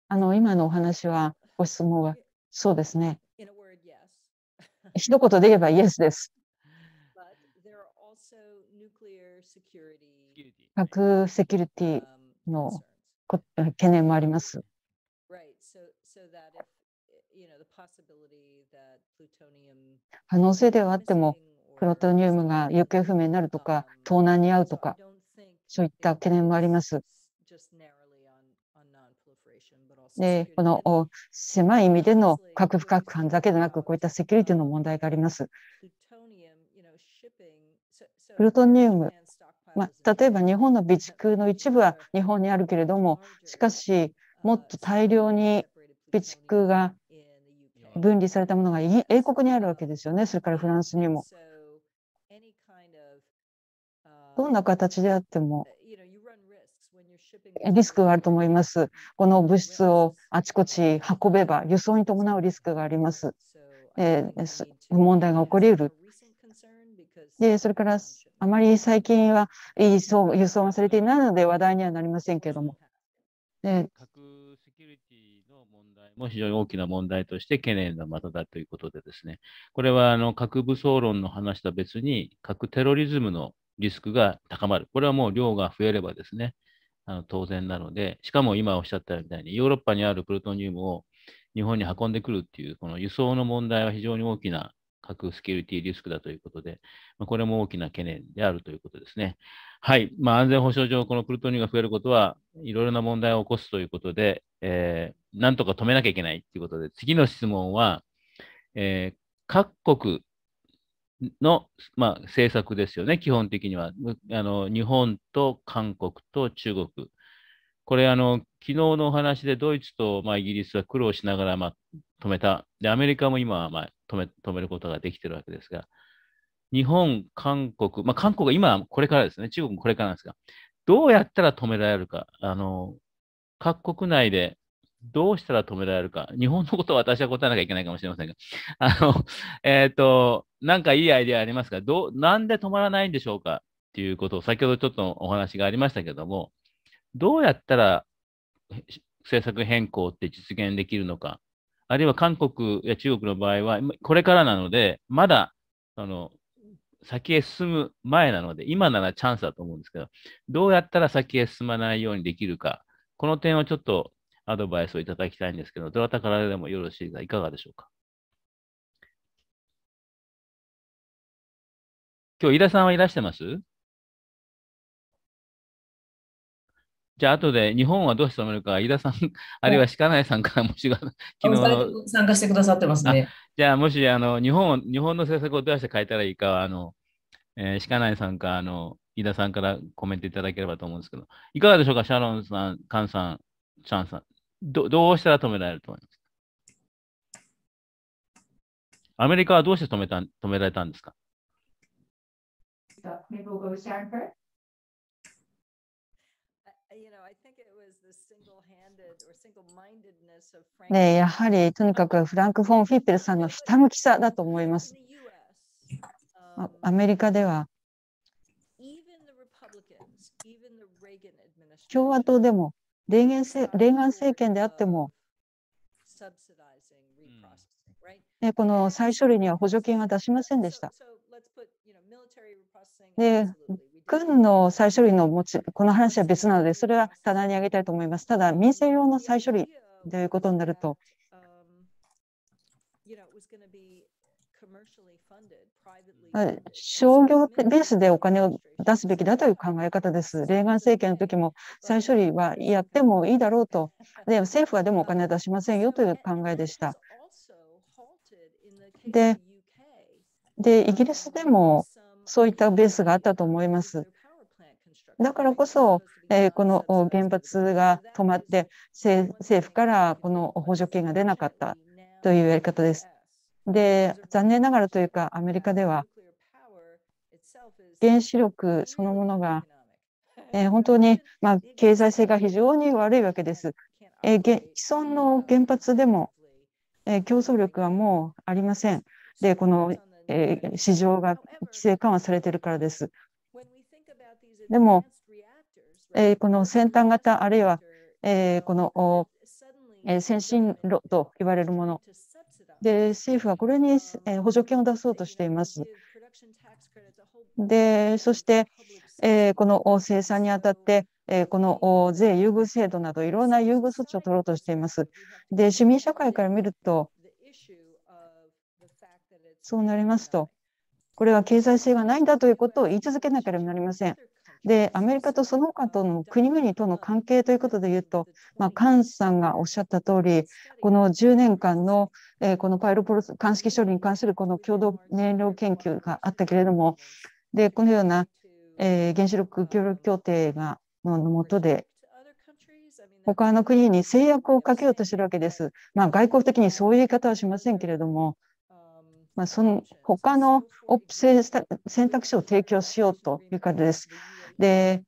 あの今のお話はご質問はそうですね。一言で言えばイエスです。核セキュリティの懸念もあります。可能性ではあっても、プロトニウムが行方不明になるとか、盗難に遭うとか、そういった懸念もあります。えこの狭い意味での核不拡散だけでなく、こういったセキュリティの問題があります。プルトニウム、まあ、例えば日本の備蓄の一部は日本にあるけれども、しかし、もっと大量に備蓄が分離されたものが英国にあるわけですよね、それからフランスにも。どんな形であっても、リスクがあると思います。この物質をあちこち運べば輸送に伴うリスクがあります。えー、問題が起こりうる。でそれからあまり最近は輸送がされていないので話題にはなりませんけれども。でも非常に大きな問題として懸念がまただということでですね、これはあの核武装論の話とは別に、核テロリズムのリスクが高まる。これはもう量が増えればですね、あの当然なので、しかも今おっしゃったみたいに、ヨーロッパにあるプルトニウムを日本に運んでくるっていう、この輸送の問題は非常に大きな核セキュリティリスクだということで、まこれも大きな懸念であるということですね。はい、まあ、安全保障上、このプルトニウムが増えることはいろいろな問題を起こすということで、えー、なんとか止めなきゃいけないということで、次の質問は、えー、各国の、まあ、政策ですよね、基本的には。あの日本と韓国と中国。これあの、昨日のお話でドイツと、まあ、イギリスは苦労しながら、まあ、止めた。で、アメリカも今は、まあ、止め止めることができてるわけですが、日本、韓国、まあ、韓国が今、これからですね、中国もこれからなんですが、どうやったら止められるか、あの各国内でどうしたら止められるか、日本のことは私は答えなきゃいけないかもしれませんが、あの、えっ、ー、と、なんかいいアイデアありますかどなんで止まらないんでしょうかっていうことを、先ほどちょっとお話がありましたけども、どうやったら政策変更って実現できるのか、あるいは韓国や中国の場合は、これからなので、まだあの先へ進む前なので、今ならチャンスだと思うんですけど、どうやったら先へ進まないようにできるか、この点をちょっとアドバイスをいただきたいんですけど、どなたからでもよろしいが、いかがでしょうか。今日、井田さんはいらしてますじゃあ、後で日本はどうして止めるか、井田さん、あるいは鹿内さんからもしが、昨日参加してくださってますね。じゃあ、もしあの日本日本の政策をどうして変えたらいいかあの、えー、鹿内さんかあの井田さんからコメントいただければと思うんですけど、いかがでしょうか、シャロンさん、カンさん、チャンさんど。どうしたら止められると思いますかアメリカはどうして止めた止められたんですか s Maybe we'll go with Sharon first. ね、やはりとにかくフランク・フォン・フィッペルさんのひたむきさだと思います。アメリカでは共和党でもレーンガン政権であっても、ね、この再処理には補助金は出しませんでした。で軍の再処理の持ちこの話は別なのでそれは棚に上げたいと思いますただ民生用の再処理ということになると商業ベースでお金を出すべきだという考え方です。レーガン政権の時も再処理はやってもいいだろうと、で政府はでもお金を出しませんよという考えでした。で、でイギリスでもそういったベースがあったと思います。だからこそ、えー、この原発が止まって政府からこの補助金が出なかったというやり方です。で残念ながらというかアメリカでは原子力そのものが、えー、本当に、まあ、経済性が非常に悪いわけです。えー、既存の原発でも、え競争力はもうありません。でこのえ市場が規制緩和されているからです。でも、えこの先端型あるいは、えこの、え先進路と言われるもので政府はこれに、え補助金を出そうとしています。でそして、えこの生産にあたって、えこの税優遇制度などいろんな優遇措置を取ろうとしています。で市民社会から見るとそうなりますと、これは経済性がないんだということを言い続けなければなりません。で、アメリカとその他との国々との関係ということで言うと、まあ、菅さんがおっしゃった通り、この10年間の、えー、このパイロポロス鑑識処理に関するこの共同燃料研究があったけれども、で、このような、えー、原子力協力協定がの下で、他の国に制約をかけようとしてるわけです。まあ、外交的にそういう言い方はしませんけれども、まあ、その他のオプ選択肢を提供しようという感じです。で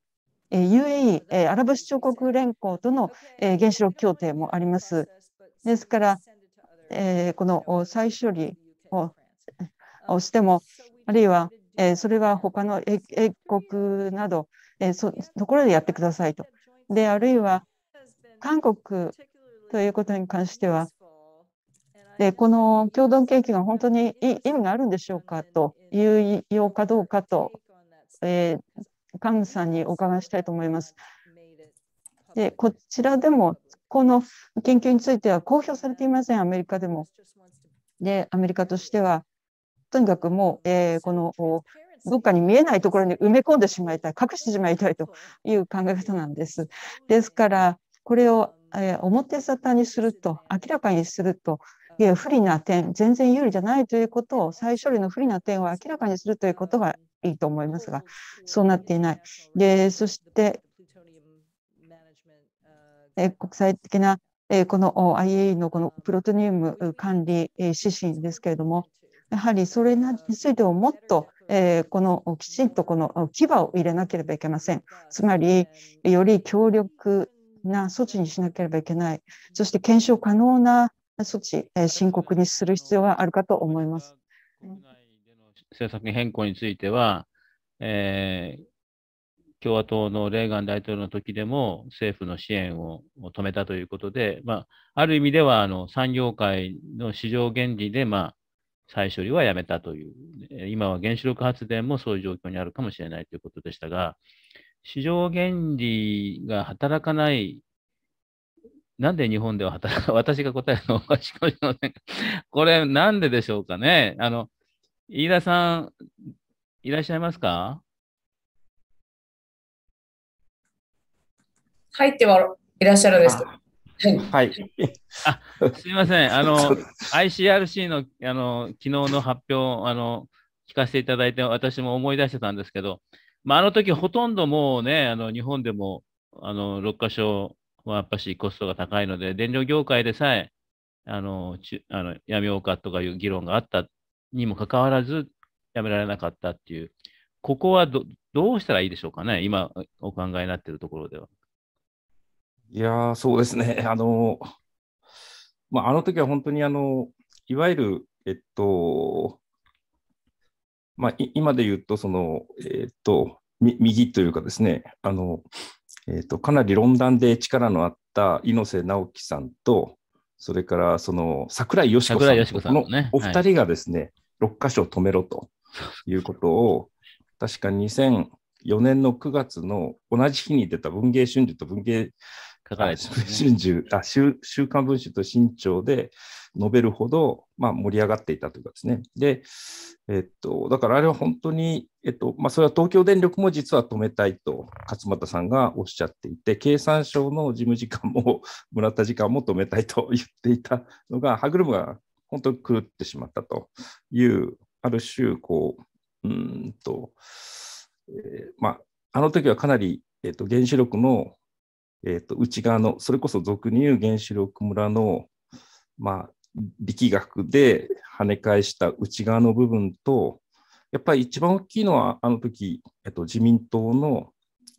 UAE、アラブ首長国連合との原子力協定もあります。ですから、この再処理をしても、あるいはそれは他の英国など、そところでやってくださいと。で、あるいは韓国ということに関しては、でこの共同研究が本当に意味があるんでしょうかというようかどうかと、えー、カンさんにお伺いしたいと思います。でこちらでもこの研究については公表されていませんアメリカでも。でアメリカとしてはとにかくもう、えー、このどっかに見えないところに埋め込んでしまいたい隠してしまいたいという考え方なんです。ですからこれを、えー、表沙汰にすると明らかにするといや不利な点全然有利じゃないということを再処理の不利な点を明らかにするということがいいと思いますがそうなっていないでそして国際的なこの IAEA のこのプロトニウム管理指針ですけれどもやはりそれについてももっとこのきちんとこの牙を入れなければいけません。つまりより強力な措置にしなければいけない。そして検証可能な措置、え深刻にする必要があるかと思います。政策変更については、えー、共和党のレーガン大統領の時でも政府の支援を止めたということで、まあ、ある意味ではあの産業界の市場原理で、まあ、再処理はやめたという、今は原子力発電もそういう状況にあるかもしれないということでしたが、市場原理が働かないなんで日本では働く、私が答えるのおかしくかもません これ、なんででしょうかね。あの、飯田さん、いらっしゃいますか入ってはいらっしゃるんですかはい。あ、すみません。あの、ICRC の、あの、昨日の発表、あの、聞かせていただいて、私も思い出してたんですけど、まあ、あの時ほとんどもうね、あの、日本でも、あの、6カ所まあ、やっぱしコストが高いので、電力業界でさえ、あの、ちあのやめようかとかいう議論があったにもかかわらず、やめられなかったっていう、ここはどどうしたらいいでしょうかね、今お考えになっているところでは。いやそうですね。あの、まあ、あの時は本当にあの、いわゆる、えっと、まあ、今で言うと、その、えっと、右というかですね、あの、えーと、かなり論壇で力のあった猪瀬直樹さんと、それからその桜井よしこさんさんのお二人がですね、はい、6箇所止めろということを、確か2004年の9月の同じ日に出た文藝春秋と文芸、ね、春秋あ週、週刊文春と新潮で、述べるほど、まあ、盛り上がっていたというかですね。で、えっと、だからあれは本当に、えっと、まあ、それは東京電力も実は止めたいと勝俣さんがおっしゃっていて、経産省の事務次官も 村田次官も止めたいと言っていたのが、歯車が本当に狂ってしまったという、ある種、こう、うんと、えー、まあ、あの時はかなり、えっと、原子力のえーと、内側のそれこそ俗に言う原子力村の、まあ、力学で跳ね返した内側の部分と、やっぱり一番大きいのは、あの時、えっと、自民党の、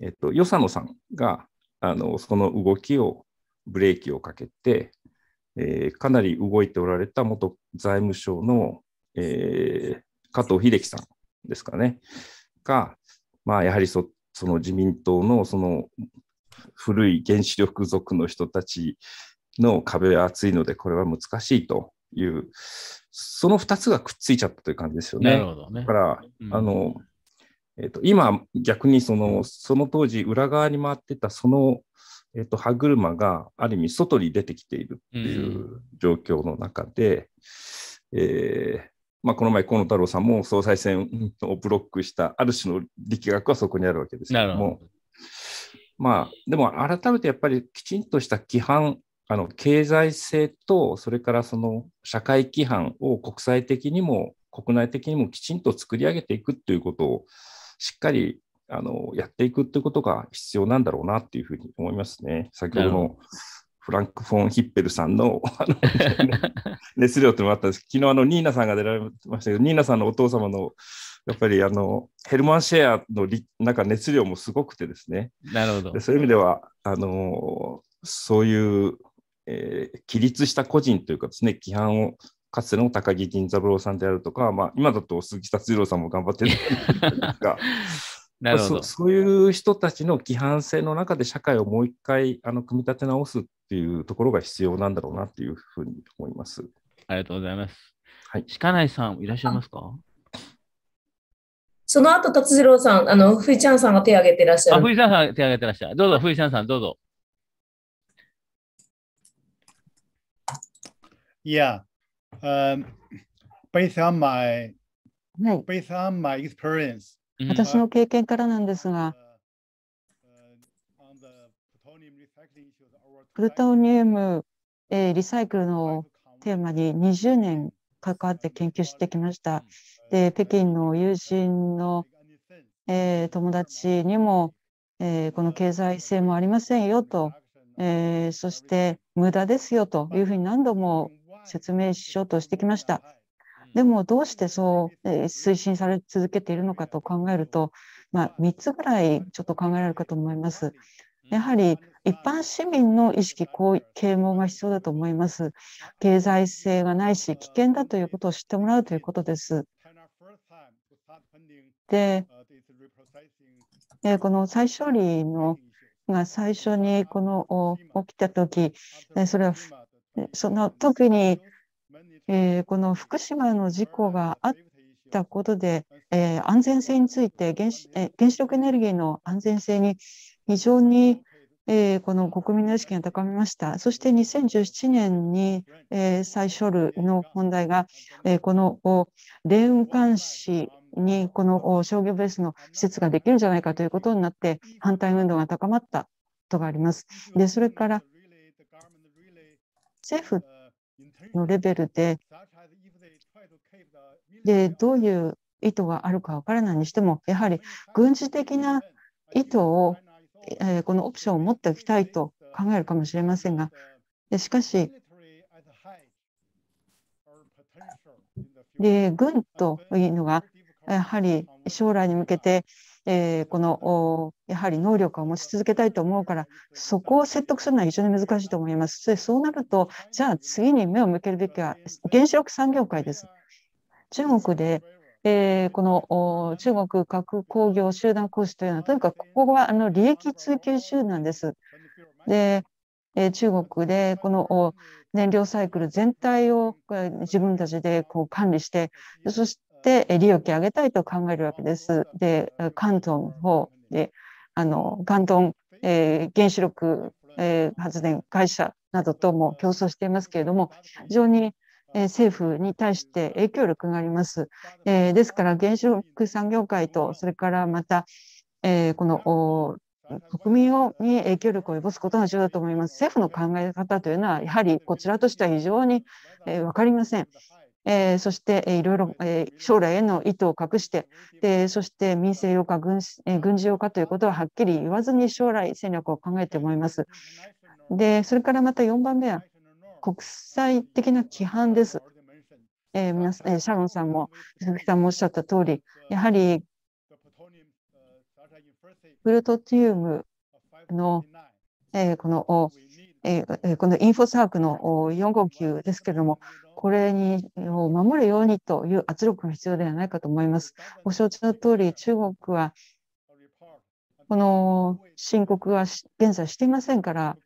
えっと、与謝野さんが、あのその動きを、ブレーキをかけて、えー、かなり動いておられた元財務省の、えー、加藤秀樹さんですかね、が、まあ、やはりそその自民党のその古い原子力族の人たちの壁は厚いので、これは難しいという、その2つがくっついちゃったという感じですよね。なるほどねだから、うん、あのえーと、今、逆にそのその当時、裏側に回ってたその、えーと、歯車がある意味、外に出てきているっいう状況の中で、うん、えー、まあ、この前、河野太郎さんも総裁選をブロックした、ある種の力学はそこにあるわけですけども。どまあ、でも改めてやっぱりきちんとした規範あの経済性と、それからその社会規範を国際的にも国内的にもきちんと作り上げていくということをしっかりあのやっていくということが必要なんだろうなっていうふうに思いますね。先ほどのフランク・フォン・ヒッペルさんの 熱量というのもあったんですけど、昨日あのニーナさんが出られましたけど、ニーナさんのお父様のやっぱりあのヘルマン・シェアのなんか熱量もすごくてですね、なるほどそういう意味ではあのそういうえー、起立した個人というかですね、規範をかつての高木銀三郎さんであるとか、まあ、今だと鈴木達郎さんも頑張ってるんですが そういう人たちの規範性の中で社会をもう一回あの組み立て直すっていうところが必要なんだろうなっていうふうに思います。ありがとうございます。はい、鹿内さん、いらっしゃいますかその後、達次郎さん、あの、ふいちゃんさんが手を挙げてらっしゃる。あ、ふいちゃんさん手を挙げてらっしゃる。どうぞ、ふいちゃんさん、どうぞ。Yeah. Um, based on my はい、based on my experience, 私の経験からなんですが、プルトニウム、えリサイクルのテーマに20年関わって研究してきました。で、北京の友人の、えー、友達にも、えー、この経済性もありませんよと、えー、そして無駄ですよというふうに何度も説明しようとしてきました。でもどうしてそう、え推進され続けているのかと考えると、まあ、3つぐらいちょっと考えられるかと思います。やはり一般市民の意識啓蒙が必要だと思います。経済性がないし危険だということを知ってもらうということです。で、この再処理のが最初にこの起きた時それはその特に、えー、この福島の事故があったことで、えー、安全性について原子,、えー、原子力エネルギーの安全性に非常に、えー、この国民の意識が高めました。そして2017年に、えー、再処理の問題が、えー、この冷雲監視にこの商業ベースの施設ができるんじゃないかということになって反対運動が高まったことがあります。でそれから政府のレベルででどういう意図があるか分からないにしてもやはり軍事的な意図を、えこのオプションを持っておきたいと考えるかもしれませんがしかしで軍というのがやはり将来に向けてえー、このやはり能力を持ち続けたいと思うからそこを説得するのは非常に難しいと思います。でそうなるとじゃあ次に目を向けるべきは原子力産業界です。中国でえー、この中国核工業集団講師というのはとにかくここはあの利益追求集団です。で、えー、中国でこの燃料サイクル全体を自分たちでこう管理してそしてって利益を上げたいと考えるわけです。で、関東の方で、あの関東、えー、原子力、えー、発電会社などとも競争していますけれども、非常にえ政府に対して影響力があります。えー、ですから原子力産業界とそれからまた、えー、この国民をに影響力を及ぼすことが重要だと思います。政府の考え方というのはやはりこちらとしては非常に、えー、分かりません。えー、そして、えー、いろいろ、えー、将来への意図を隠してでそして民生用か軍,、えー、軍事用かということははっきり言わずに将来戦略を考えて思います。でそれからまた4番目は国際的な規範です。えー、皆さん、えー、シャロンさんも鈴木さんもおっしゃった通りやはりプルトティウムの、えー、このこのインフォサークの4号級ですけれども、これにを守るようにという圧力が必要ではないかと思います。ご承知の通り、中国はこの申告は現在していませんから、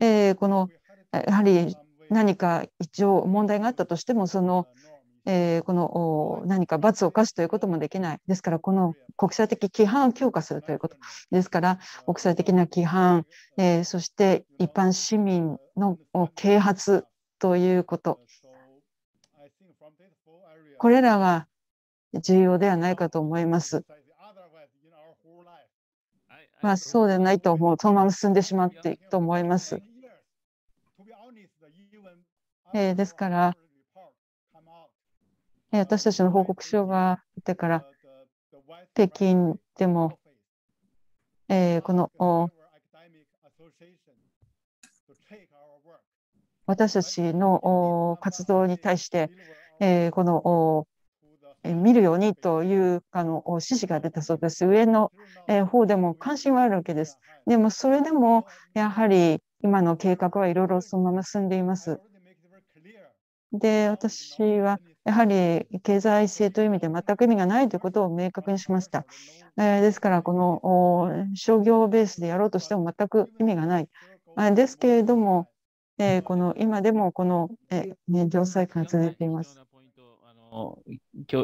えー、このやはり何か一応問題があったとしても、そのえー、この何か罰を課すということもできない。ですから、この国際的規範を強化するということ。ですから、国際的な規範、えー、そして一般市民の啓発ということ。これらは重要ではないかと思います。まあ、そうでないと、もうそのまま進んでしまっていくと思います。えー、ですから、私たちの報告書が出から、北京でも、えー、この私たちの活動に対して、えー、この見るようにというかの指示が出たそうです。上の方でも関心はあるわけです。でもそれでもやはり今の計画はいろいろそのまま進んでいます。で私はやはり経済性という意味で全く意味がないということを明確にしました。えですからこの商業ベースでやろうとしても全く意味がない。ですけれども、えこの今でもこの、えー、業界が続いています。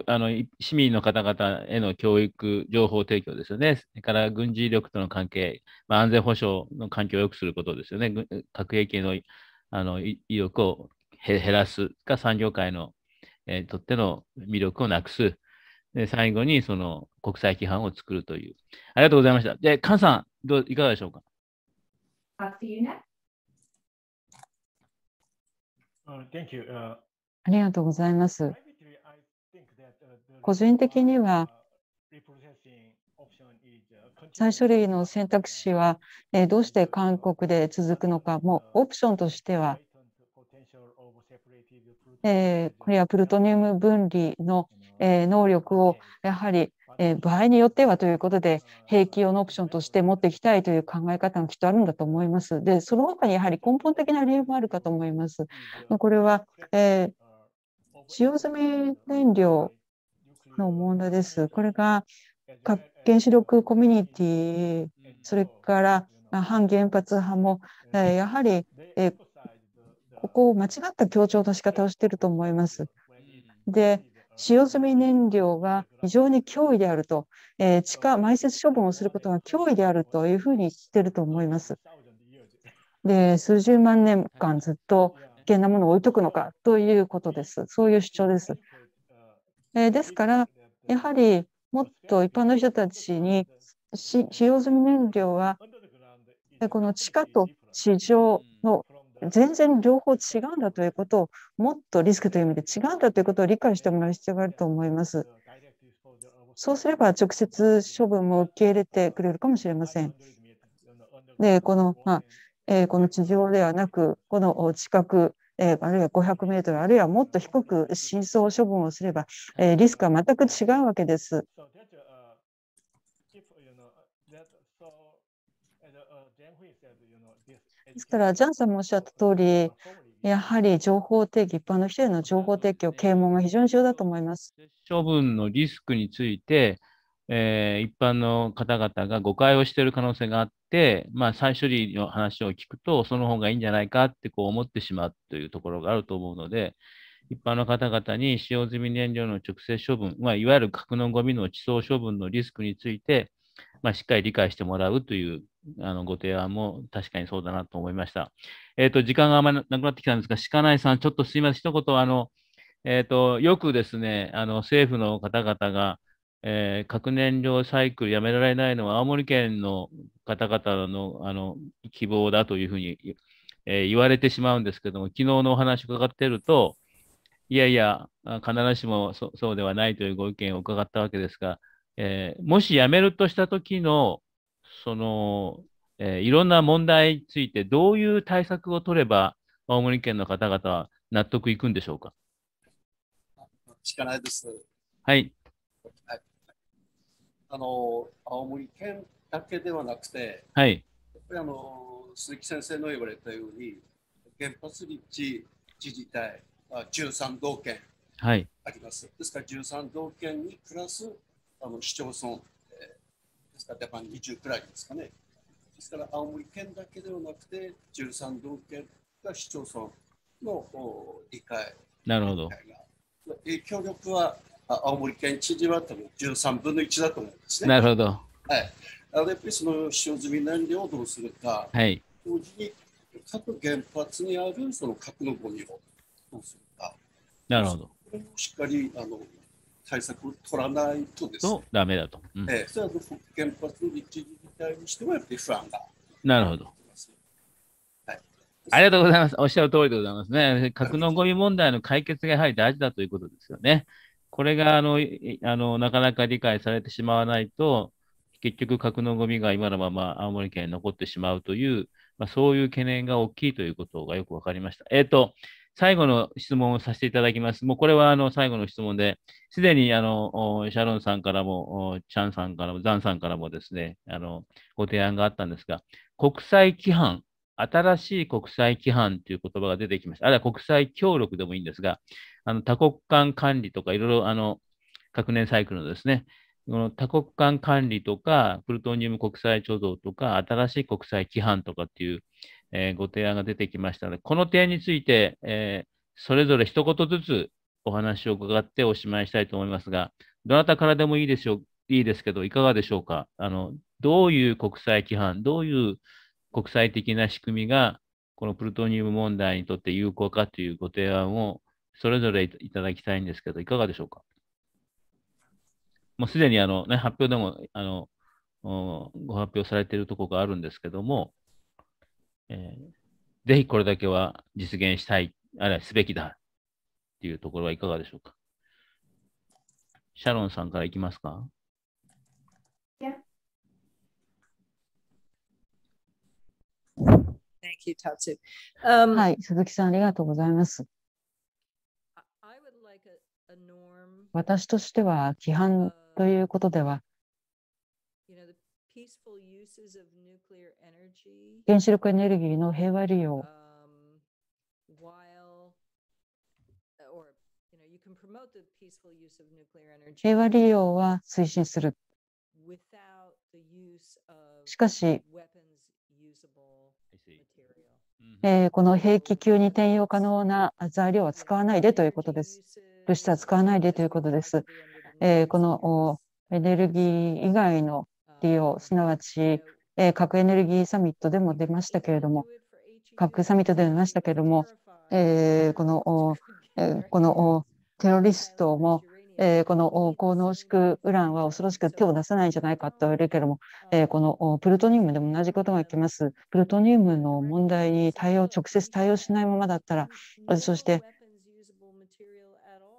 あの市民の方々への教育、情報提供ですよね、それから軍事力との関係、まあ、安全保障の環境を良くすることですよね、核兵器のあの意欲を減らすか、産業界の、えー、とっての魅力をなくす。で最後にその国際規範を作るという。ありがとうございました。で、菅さんどう、いかがでしょうか。ありがとうございます。個人的には、最初理の選択肢は、えどうして韓国で続くのかもオプションとしてはえこれはプルトニウム分離の、え能力をやはり、え場合によってはということで兵器用のオプションとして持っていきたいという考え方もきっとあるんだと思います。でその他にやはり根本的な理由もあるかと思います。これは、え使用済み燃料の問題です。これが原子力コミュニティそれから反原発派もやはりここを間違った強調の仕方をしていると思います。で、使用済み燃料が非常に脅威であると、えー、地下埋設処分をすることが脅威であるというふうに言っていると思います。で、数十万年間ずっと危険なものを置いとくのかということです。そういう主張です。えー、ですから、やはりもっと一般の人たちに使用済み燃料はこの地下と地上の全然両方違うんだということを、もっとリスクという意味で違うんだということを理解してもらう必要があると思います。そうすれば直接処分も受け入れてくれるかもしれません。で、この,、まあえー、この地上ではなく、この近く、えー、あるいは500メートル、あるいはもっと低く深層処分をすれば、えー、リスクは全く違うわけです。ですから、ジャンさんもおっしゃった通り、やはり情報提供、一般の人への情報提供、啓蒙が非常に重要だと思います。処分のリスクについて、えー、一般の方々が誤解をしている可能性があって、まあ、再処理の話を聞くと、その方がいいんじゃないかってこう思ってしまうというところがあると思うので、一般の方々に使用済み燃料の直接処分、まあ、いわゆる格納ごみの地層処分のリスクについて、まあ、しっかり理解してもらうというあのご提案も確かにそうだなと思いました。えっ、ー、と、時間があまりなくなってきたんですが、鹿内さん、ちょっとすみません、一言、あの、えっ、ー、と、よくですね、あの、政府の方々が、えー、核燃料サイクルやめられないのは青森県の方々のあの希望だというふうに、えー、言われてしまうんですけども、昨日のお話を伺っていると、いやいや、必ずしもそうではないというご意見を伺ったわけですが、えー、もし辞めるとした時の、その、えー、いろんな問題について、どういう対策を取れば、青森県の方々は納得いくんでしょうか。力です。はい。はい、あの、青森県だけではなくて、はい。やっぱりあの、鈴木先生の言われたように、原発立地自治体、13道県はい。あります。はい、ですから、13道県に暮らすあの市町村、えー、ですからやっぱ20くらいですかね。ですから青森県だけではなくて13道県が市町村の理解なるほど影響力は青森県知事は多分13分の1だと思うんですね。なるほど。はい、あのやっぱりその使用済み燃料をどうするか、はい、同時に各原発にあるその核のゴミをどうするか、なるほど。しっかりあの対策を取らないとですね。ダメだと。うん、えー、それは原発の立地自体にしてもやっぱり不安が。なるほど、ありがとうございます。おっしゃる通りでございますね。核のごみ問題の解決がやはり大事だということですよね。これがあのあのなかなか理解されてしまわないと、結局核のごみが今のまま青森県に残ってしまうという、まあ、そういう懸念が大きいということがよくわかりました。えっ、ー、と、最後の質問をさせていただきます。もうこれはあの最後の質問で、すでにあのシャロンさんからも、チャンさんからも、ザンさんからもですね、あのご提案があったんですが、国際規範、新しい国際規範という言葉が出てきました。あるいは国際協力でもいいんですが、あの多国間管理とか、いろいろあの各年サイクルのですね、この多国間管理とか、プルトニウム国際貯蔵とか、新しい国際規範とかっていう、えー、ご提案が出てきましたので、この提案について、えー、それぞれ一言ずつお話を伺っておしまいしたいと思いますが、どなたからでもいいでしょういいですけど、いかがでしょうかあの。どういう国際規範、どういう国際的な仕組みが、このプルトニウム問題にとって有効かというご提案をそれぞれいただきたいんですけど、いかがでしょうか。もうすでにあの、ね、発表でもあのご発表されているところがあるんですけども、えー、ぜひこれだけは実現したい、あるいはすべきだっていうところはいかがでしょうか。シャロンさんからいきますか。Thank you, Tatsu. Um, はい、鈴木さんありがとうございます。私としては規範ということでは原子力エネルギーの平和利用平和利用は推進する。しかし、えー、この兵器級に転用可能な材料は使わないでということです。物質は使わないでということです。えー、このエネルギー以外の TO、すなわち、え核エネルギーサミットでも出ましたけれども、核サミットで出ましたけれども、えー、この、えこのテロリストも、えこの高濃縮ウランは恐ろしく手を出さないんじゃないかと言われるけれども、えこのプルトニウムでも同じことがいきます。プルトニウムの問題に対応、直接対応しないままだったら、そして、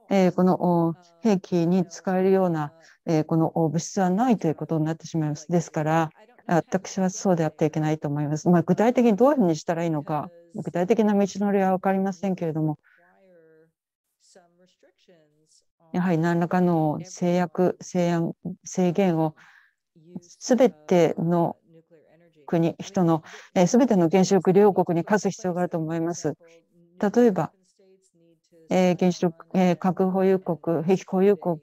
えこの兵器に使えるようなえこの物質はないということになってしまいます。ですから、私はそうであってはいけないと思います。まあ、具体的にどういうふうにしたらいいのか、具体的な道のりは分かりませんけれども、やはり何らかの制約、制案制限をすべての国、人のすべての原子力両国に課す必要があると思います。例えば、え原子力、え核保有国、兵器保有国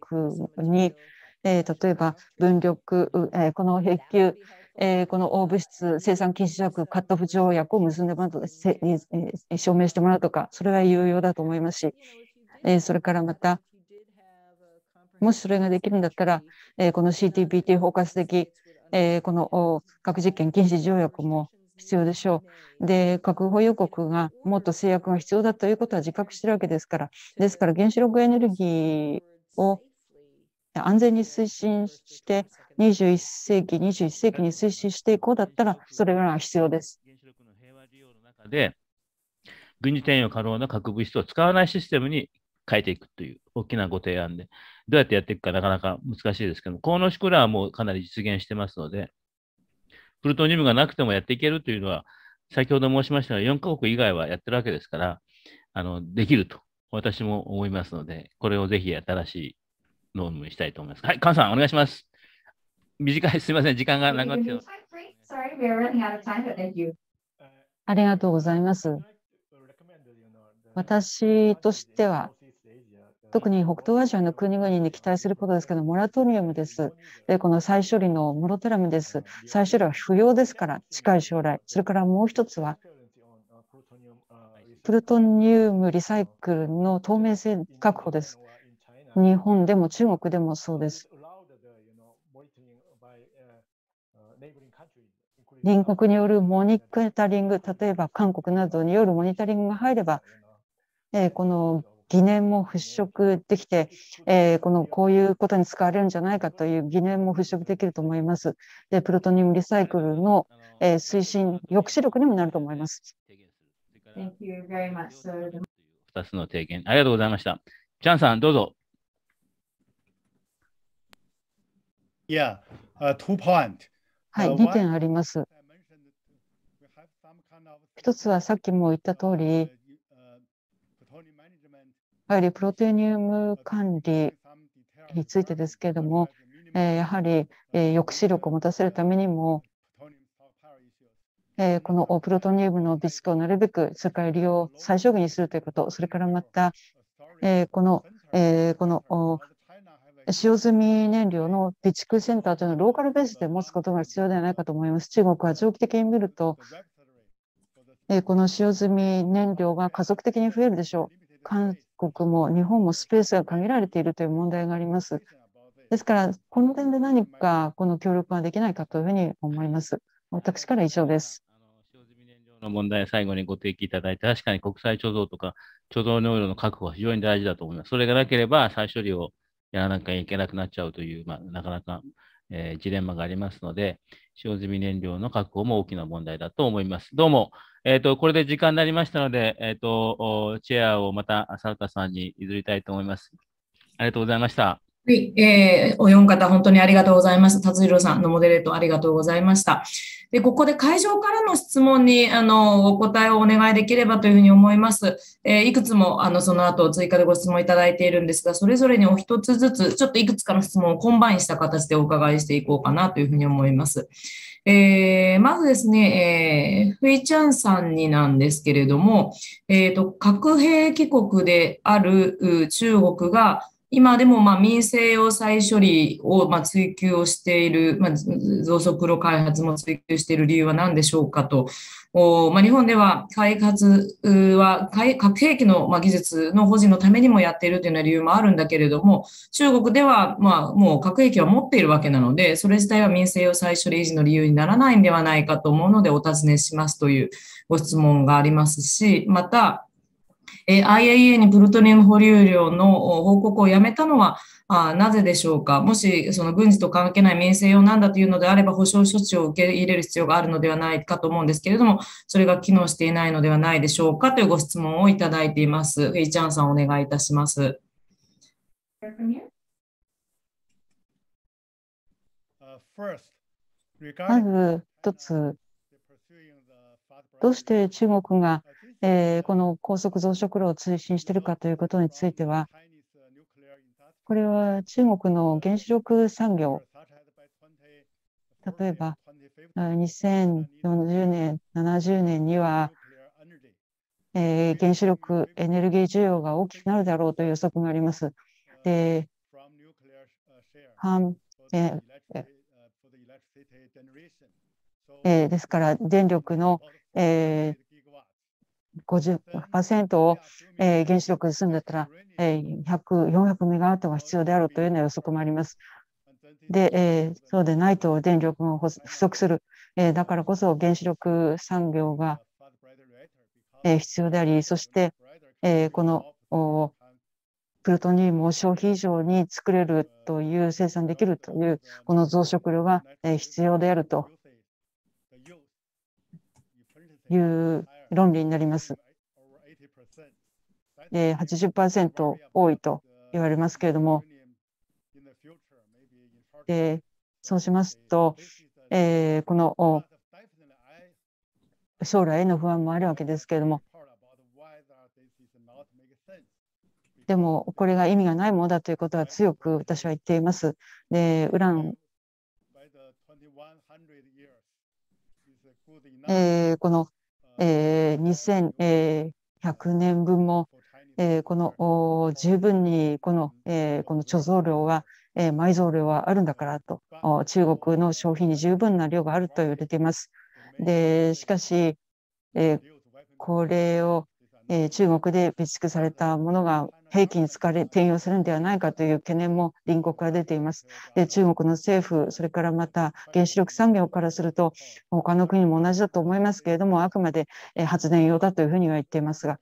にえー、例えば分力、えー、この平給、えー、この応物質生産禁止条約カットオフ条約を結んでもらうとせ、え証明してもらうとか、それは有用だと思いますし、えそれからまた、もしそれができるんだったら、えこの CTPT 包括的、えこの核実験禁止条約も必要でしょう。で、核保有国がもっと制約が必要だということは自覚しているわけですから、ですから原子力エネルギーを安全に推進して21世紀、21世紀に推進していこうだったら、それが必要です。で、軍事転用可能な核物質を使わないシステムに変えていくという大きなご提案で、どうやってやっていくかなかなか難しいですけど、河野シクラはもうかなり実現してますので、プルトニウムがなくてもやっていけるというのは、先ほど申しましたが、4カ国以外はやってるわけですから、あのできると私も思いますので、これをぜひ新しい飲むしたいと思います。はい、菅さん、お願いします。短い、すみません、時間が長くてありがとうございます。私としては、特に北東アジアの国々に期待することですけど、モラトリウムです。で、この再処理のモロテラムです。再処理は不要ですから、近い将来。それからもう一つは、プルトニウムリサイクルの透明性確保です。日本でも中国でもそうです。隣国によるモニタリング、例えば韓国などによるモニタリングが入れば、えー、この疑念も払拭できて、えー、このこういうことに使われるんじゃないかという疑念も払拭できると思います。で、プロトニウムリサイクルの、えー、推進、抑止力にもなると思います。2つの提言、ありがとうございました。チャンさん、どうぞ。Yeah, uh, two point. はい、2点あります。一つはさっきも言った通り、やはりプロテニウム管理についてですけれども、えやはり、え抑止力を持たせるためにも、えこのプロトニウムの備蓄をなるべく、それから利用を最小限にするということ、それからまた、えこの、えこの使用済み燃料の備蓄センターというのをローカルベースで持つことが必要ではないかと思います。中国は長期的に見ると、この使用済み燃料が加速的に増えるでしょう。韓国も日本もスペースが限られているという問題があります。ですから、この点で何かこの協力ができないかというふうに思います。私から以上です。の問題、最後にご提起いただいて、確かに国際貯蔵とか貯蔵能力の確保は非常に大事だと思います。それがなければ再処理をやらなきゃいけなくなっちゃうという、まあ、なかなか、えー、ジレンマがありますので、使用済み燃料の確保も大きな問題だと思います。どうも、えー、と、これで時間になりましたので、えー、と、チェアをまた、サルタさんに譲りたいと思います。ありがとうございました。はい、えー、お四方本当にありがとうございました。達弘さんのモデレートありがとうございました。で、ここで会場からの質問に、あの、お答えをお願いできればというふうに思います。えー、いくつも、あの、その後追加でご質問いただいているんですが、それぞれにお一つずつ、ちょっといくつかの質問をコンバインした形でお伺いしていこうかなというふうに思います。えー、まずですね、えー、ふいちゃんさんになんですけれども、えっ、ー、と、核兵器国である中国が、今でもまあ民生用再処理をまあ追求をしている、まあ、増速炉開発も追求している理由は何でしょうかと、おまあ、日本では開発は核兵器のまあ技術の保持のためにもやっているというような理由もあるんだけれども、中国ではまあもう核兵器は持っているわけなので、それ自体は民生用再処理維持の理由にならないんではないかと思うので、お尋ねしますというご質問がありますし、また、え IAEA にプルトニウム保留量の報告をやめたのはあなぜでしょうか、もしその軍事と関係ない民生用なんだというのであれば、保障処置を受け入れる必要があるのではないかと思うんですけれども、それが機能していないのではないでしょうかというご質問をいただいています。フェイチャンさん、お願いいたします。まず一つ、どうして中国がえー、この高速増殖炉を推進しているかということについては、これは中国の原子力産業、例えば2040年、70年には、えー、原子力エネルギー需要が大きくなるだろうという予測があります。で半ええー、ですから電力の、えー、50%を、え原子力で済んだったら、えー、400メガワットが必要であるというような予測もあります。で、えそうでないと電力も不足する、えだからこそ原子力産業が、え必要であり、そして、えこのプルトニウムを消費以上に作れるという生産できるというこの増殖量が必要であるという論理になります。えー、80%多いと言われますけれども、そうしますと、えこの将来への不安もあるわけですけれども、でもこれが意味がないものだということは強く私は言っています。でウランえー、このえー、2100年分も、えー、この十分にこの,、えー、この貯蔵量は、えー、埋蔵量はあるんだからと中国の消費に十分な量があると言われています。でしかし、えー、これを、えー、中国で備蓄されたものが兵器に使われ転用するんではないかという懸念も隣国から出ています。で中国の政府それからまた原子力産業からすると他の国も同じだと思いますけれどもあくまで発電用だというふうには言っていますが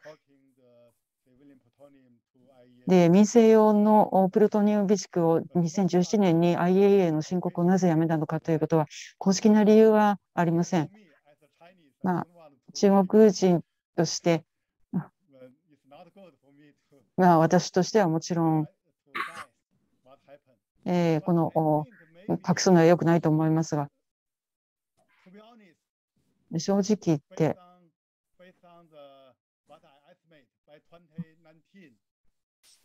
で民生用のプルトニウム備蓄を2017年に IAEA の申告をなぜやめたのかということは公式な理由はありません。まあ、中国人としてまあ、私としてはもちろん、えー、この隠すのは良くないと思いますが、正直言って、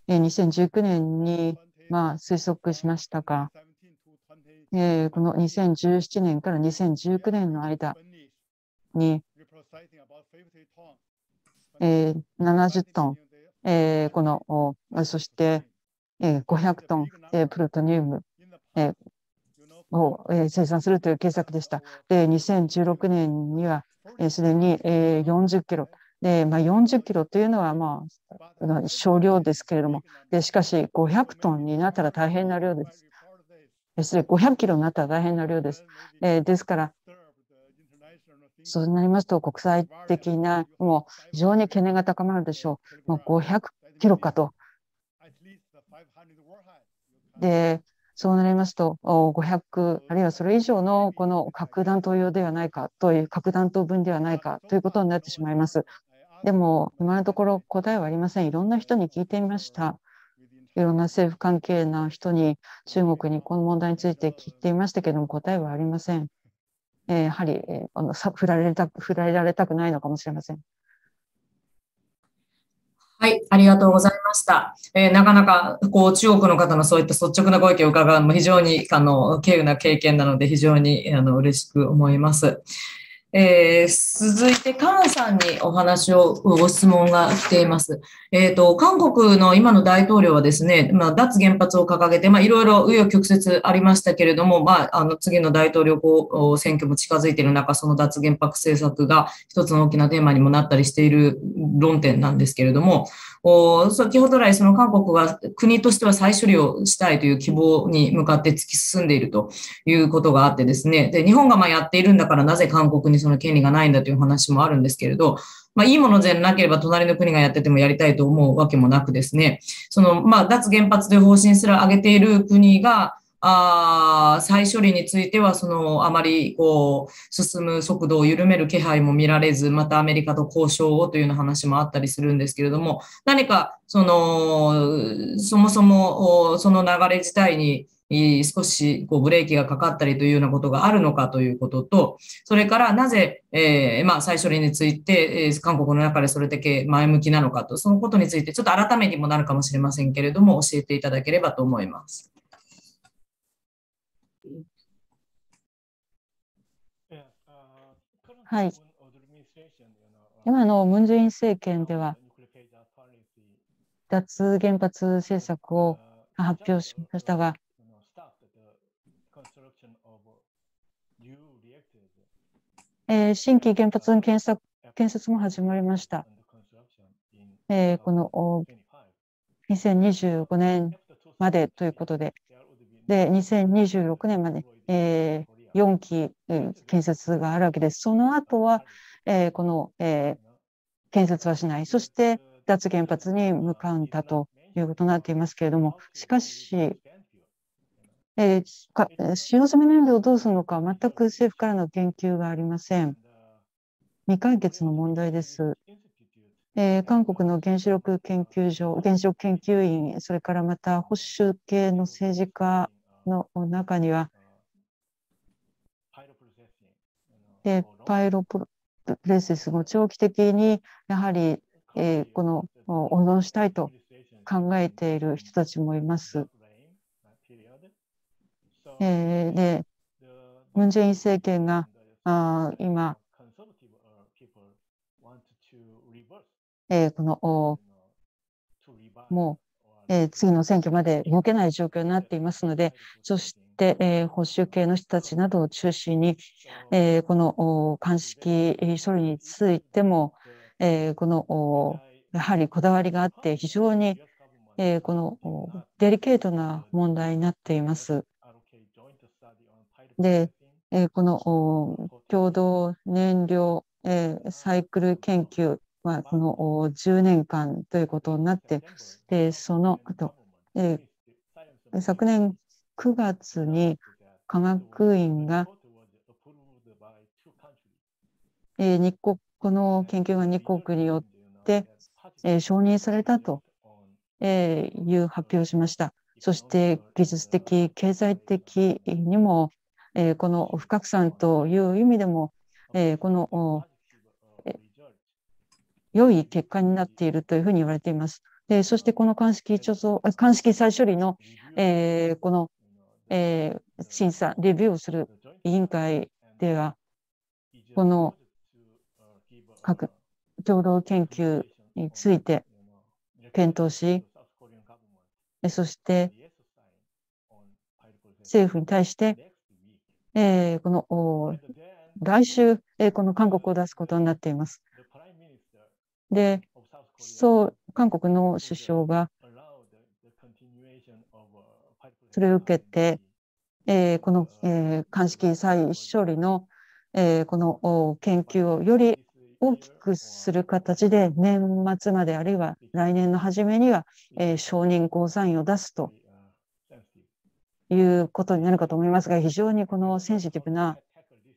2019年に、まあ、推測しましたが、えー、この2017年から2019年の間に、えー、70トンえー、この、そして、えー、500トン、えー、プルトニウム、えー、を、えー、生産するという計画でした。で、2016年には、す、え、で、に、えー、40キロ。で、まあ、40キロというのは、まあ、少量ですけれども、でしかし500トンになったら大変な量です。500キロになったら大変な量です。えー、ですから、そうなりますと国際的なもう非常に懸念が高まるでしょう。もう500キロかと。で、そうなりますと500あるいはそれ以上のこの核弾頭用ではないかという核弾頭分ではないかということになってしまいます。でも今のところ答えはありません。いろんな人に聞いてみました。いろんな政府関係の人に中国にこの問題について聞いていましたけれども答えはありません。えー、やはり、えー、あのさ振られた振られたくないのかもしれません。はい、ありがとうございました。えー、なかなか、こう、中国の方のそういった率直なご意見を伺うのも非常に、あの、軽有な経験なので、非常に、あの、嬉しく思います。えー、続いて、カンさんにお話を、ご質問が来ています。えっ、ー、と、韓国の今の大統領はですね、まあ、脱原発を掲げて、まあ、いろいろ紆余曲折ありましたけれども、まあ、あの、次の大統領選挙も近づいている中、その脱原発政策が一つの大きなテーマにもなったりしている論点なんですけれども、先ほど来、その韓国は国としては再処理をしたいという希望に向かって突き進んでいるということがあってですね、で日本がまあやっているんだから、なぜ韓国にその権利がないんだという話もあるんですけれど、まあ、いいものでなければ隣の国がやっててもやりたいと思うわけもなくですね、そのまあ脱原発という方針すら上げている国が、あ再処理についてはそのあまりこう進む速度を緩める気配も見られずまたアメリカと交渉をというような話もあったりするんですけれども何かそのそもそもその流れ自体に少しこうブレーキがかかったりというようなことがあるのかということと、それからなぜ、えー、まあ、再処理について、えー、韓国の中でそれだけ前向きなのかと、そのことについて、ちょっと改めにもなるかもしれませんけれども、教えていただければと思います。はい。今のムン・ジェイン政権では、脱原発政策を発表しましたが、えー、新規原発の建設建設も始まりました。えー、この2025年までということで、で2026年まで、えー、4基、建設があるわけです。その後は、えー、この、えー、建設はしない。そして、脱原発に向かうんだということになっていますけれども、しかし、えー、使用済み燃料をどうするのか、全く政府からの言及がありません。未解決の問題です。えー、韓国の原子力研究所、原子力研究員、それからまた保守系の政治家の中には、でパイロプレセスも長期的にやはり、えー、この温存したいと考えている人たちもいます。えー、で、ムン・ジェイン政権があ今、えー、このもう、えー、次の選挙まで動けない状況になっていますので、そしてて、えー、保守系の人たちなどを中心に、えー、この鑑識処理についても、えー、このやはりこだわりがあって非常に、えー、このデリケートな問題になっています。で、えー、この共同燃料、えー、サイクル研究はこの10年間ということになって、でその後、えー、昨年9月に科学院が、えー、国この研究が2国によって、えー、承認されたと、えー、いう発表をしました。そして技術的、経済的にも、えー、この不拡散という意味でも、えー、この良い結果になっているというふうに言われています。でそしてこの鑑識貯蔵、鑑識再処理の、えー、このえー、審査、レビューをする委員会では、この各共同研究について検討し、そして政府に対して、えー、この来週、えー、この韓国を出すことになっています。で、そう、韓国の首相がそれを受けて、えー、この、えー、鑑識再処理の、えー、この研究をより大きくする形で年末まであるいは来年の初めには、えー、承認ゴーサインを出すということになるかと思いますが非常にこのセンシティブな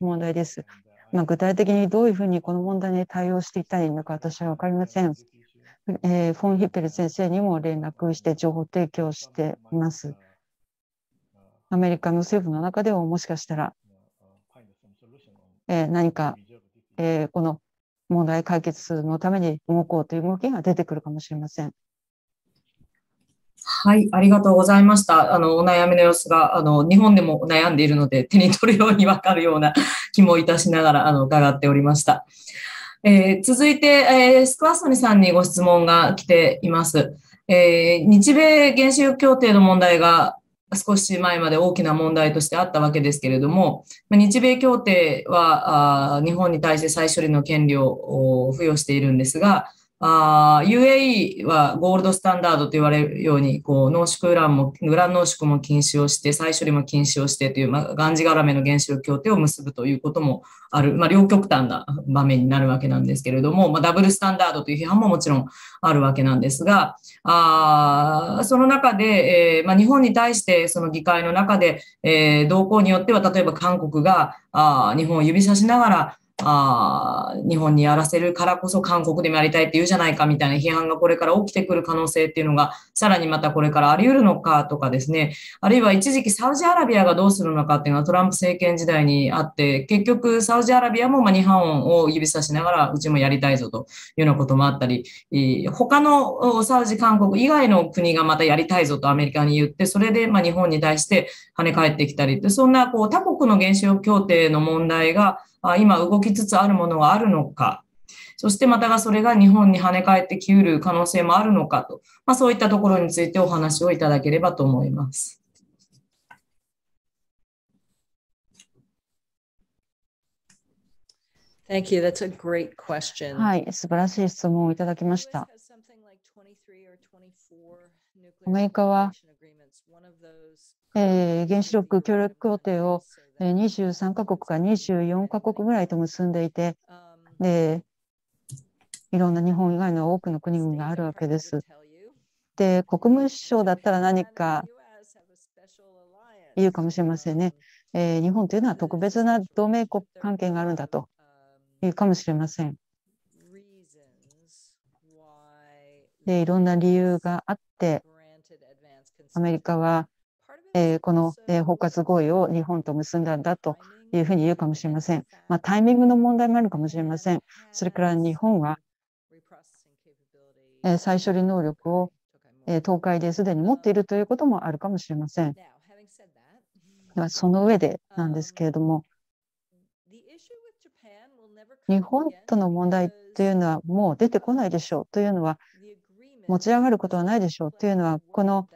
問題です。まあ、具体的にどういうふうにこの問題に対応していきたいいのか私は分かりません。えー、フォン・ヒッペル先生にも連絡して情報提供しています。アメリカの政府の中でももしかしたら、えー、何か、えー、この問題解決のために動こうという動きが出てくるかもしれません。はい、ありがとうございました。あの、お悩みの様子が、あの、日本でも悩んでいるので、手に取るようにわかるような 気もいたしながら、あの、伺っておりました。えー、続いて、えー、スクワソニさんにご質問が来ています。えー、日米原子力協定の問題が少し前まで大きな問題としてあったわけですけれども、日米協定は日本に対して再処理の権利を付与しているんですが、あ UAE はゴールドスタンダードと言われるように、こう濃縮ウランも、ウラン濃縮も禁止をして、再処理も禁止をしてという、まあ、がんじがらめの原子力協定を結ぶということもある、まあ、両極端な場面になるわけなんですけれども、まあ、ダブルスタンダードという批判ももちろんあるわけなんですが、あその中で、えー、まあ、日本に対してその議会の中で、えー、動向によっては、例えば韓国があ日本を指さしながら、あ日本にやらせるからこそ韓国でもやりたいって言うじゃないかみたいな批判がこれから起きてくる可能性っていうのがさらにまたこれからあり得るのかとかですねあるいは一時期サウジアラビアがどうするのかっていうのはトランプ政権時代にあって結局サウジアラビアもまあ日本を指さしながらうちもやりたいぞというようなこともあったり他のサウジ韓国以外の国がまたやりたいぞとアメリカに言ってそれでまあ日本に対して跳ね返ってきたりってそんなこう他国の原子力協定の問題が今動きつつあるものはあるのか、そしてまたがそれが日本に跳ね返ってきうる可能性もあるのかと、まあ、そういったところについてお話をいただければと思います。Thank you. That's a great question. はい、素晴らしい質問をいただきました。アメリカはえー、原子力協力協定を23カ国か24カ国ぐらいと結んでいて、でいろんな日本以外の多くの国々があるわけです。で、国務省だったら何か言うかもしれませんね。えー、日本というのは特別な同盟国関係があるんだと言うかもしれません。で、いろんな理由があって、アメリカはえー、この、え包括合意を日本と結んだんだというふうに言うかもしれません。まあ、タイミングの問題もあるかもしれません。それから日本は、え再処理能力を、え東海ですでに持っているということもあるかもしれません。ではその上でなんですけれども、日本との問題というのはもう出てこないでしょうというのは持ち上がることはないでしょうというのはこの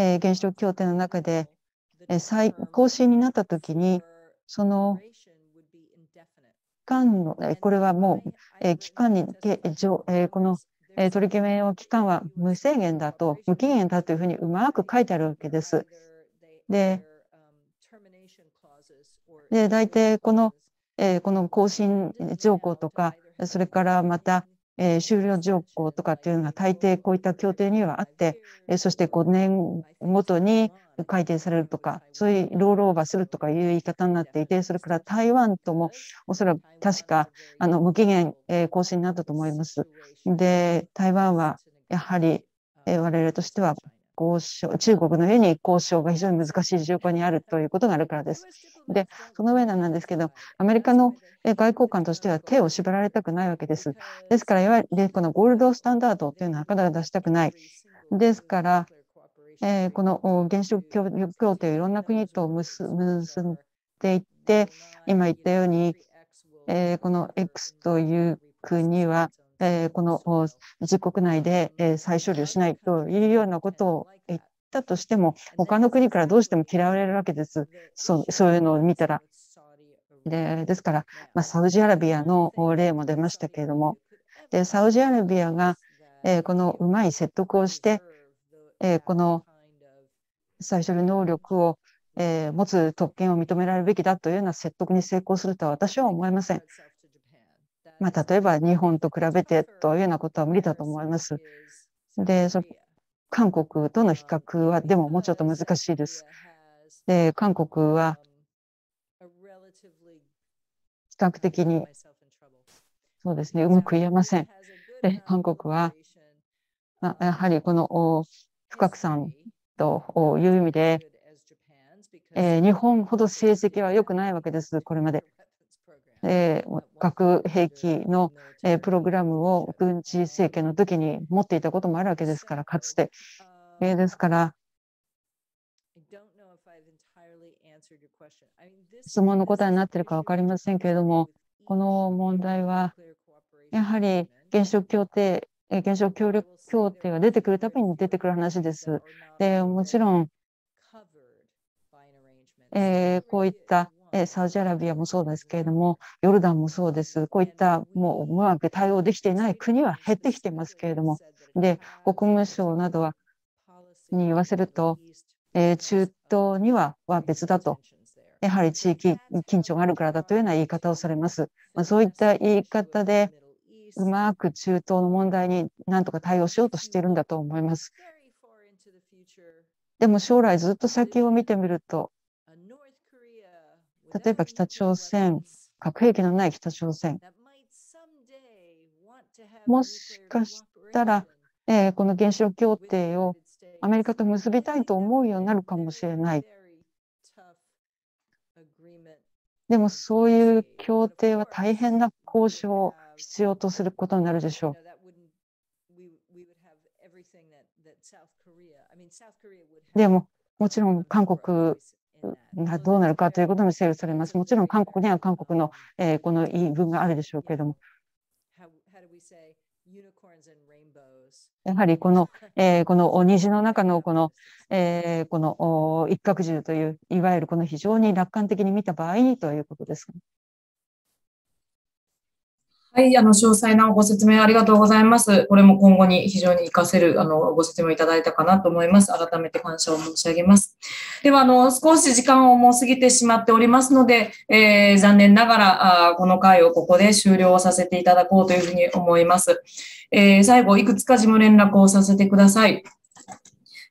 えー、原子力協定の中で、えー、再更新になったときに、その間の、えー、これはもう、えー、期間に、えー、この、えー、取り決めの期間は無制限だと、無期限だというふうにうまく書いてあるわけです。で、で大体この、えー、この更新条項とか、それからまた、え終了条項とかっていうのが大抵こういった協定にはあって、えそして5年ごとに改定されるとか、そういうロールオーバーするとかいう言い方になっていて、それから台湾ともおそらく確かあの無期限、え更新になったと思います。で、台湾はやはり、え我々としては交渉、中国のように交渉が非常に難しい状況にあるということがあるからです。で、その上なんですけど、アメリカの外交官としては手を縛られたくないわけです。ですから、いわゆるこのゴールドスタンダードというのはなかなか出したくない。ですから、えこの原子力協力協定をいろんな国と結んでいって、今言ったように、えこの X という国はえこの自国内で再処理をしないというようなことを言ったとしても、他の国からどうしても嫌われるわけです、そうそういうのを見たら。でですから、まあ、サウジアラビアの例も出ましたけれども、でサウジアラビアが、えこのうまい説得をして、えこの最初の能力を、え持つ特権を認められるべきだというような説得に成功するとは私は思えません。まあ、例えば日本と比べてというようなことは無理だと思います。で、そ韓国との比較はでももうちょっと難しいです。で、韓国は比較的にそうですね、うまく言えません。で、韓国は、まあ、やはりこの不拡散という意味で、えー、日本ほど成績は良くないわけです、これまで。え核兵器の、えプログラムを軍事政権の時に持っていたこともあるわけですから、かつて。えですから、質問の答えになっているか分かりませんけれども、この問題は、やはり原子力協定、原子力協力協定が出てくるたびに出てくる話です。でもちろん、えー、こういったえサウジアラビアもそうですけれどもヨルダンもそうですこういったもううまく対応できていない国は減ってきてますけれどもで国務省などはに言わせると、えー、中東にはは別だとやはり地域緊張があるからだというような言い方をされます。まあ、そういった言い方でうまく中東の問題になんとか対応しようとしているんだと思います。でも将来ずっと先を見てみると例えば北朝鮮、核兵器のない北朝鮮、もしかしたら、えー、この原子力協定をアメリカと結びたいと思うようになるかもしれない。でもそういう協定は大変な交渉を必要とすることになるでしょう。でももちろん韓国がどうなるかということも整理されます。もちろん韓国には韓国の、えー、この言い分があるでしょうけれども。やはりこの、えー、この虹の中のこの、えー、この一角獣といういわゆるこの非常に楽観的に見た場合にということです。はい、あの、詳細なご説明ありがとうございます。これも今後に非常に活かせる、あの、ご説明いただいたかなと思います。改めて感謝を申し上げます。では、あの、少し時間をもう過ぎてしまっておりますので、えー、残念ながらあ、この回をここで終了させていただこうというふうに思います。えー、最後、いくつか事務連絡をさせてください。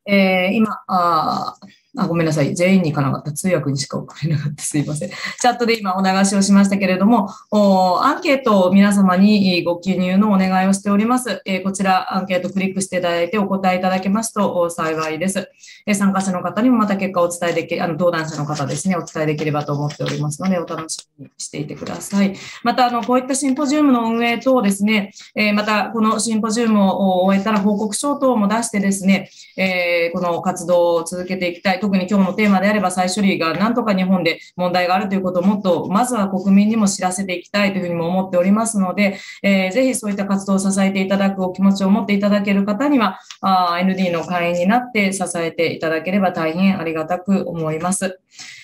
えー、今、ああごめんなさい。全員に行かなかった。通訳にしか送れなかった。すいません。チャットで今お流しをしましたけれども、おアンケートを皆様にご記入のお願いをしております。えー、こちらアンケートクリックしていただいてお答えいただけますと幸いです。えー、参加者の方にもまた結果をお伝えでき、あの、登壇者の方ですね、お伝えできればと思っておりますので、お楽しみにしていてください。また、あの、こういったシンポジウムの運営等ですね、えー、また、このシンポジウムを終えたら報告書等も出してですね、えこの活動を続けていきたい。特に今日のテーマであれば再処理がなんとか日本で問題があるということをもっとまずは国民にも知らせていきたいというふうにも思っておりますので、えー、ぜひそういった活動を支えていただくお気持ちを持っていただける方にはあ ND の会員になって支えていただければ大変ありがたく思います。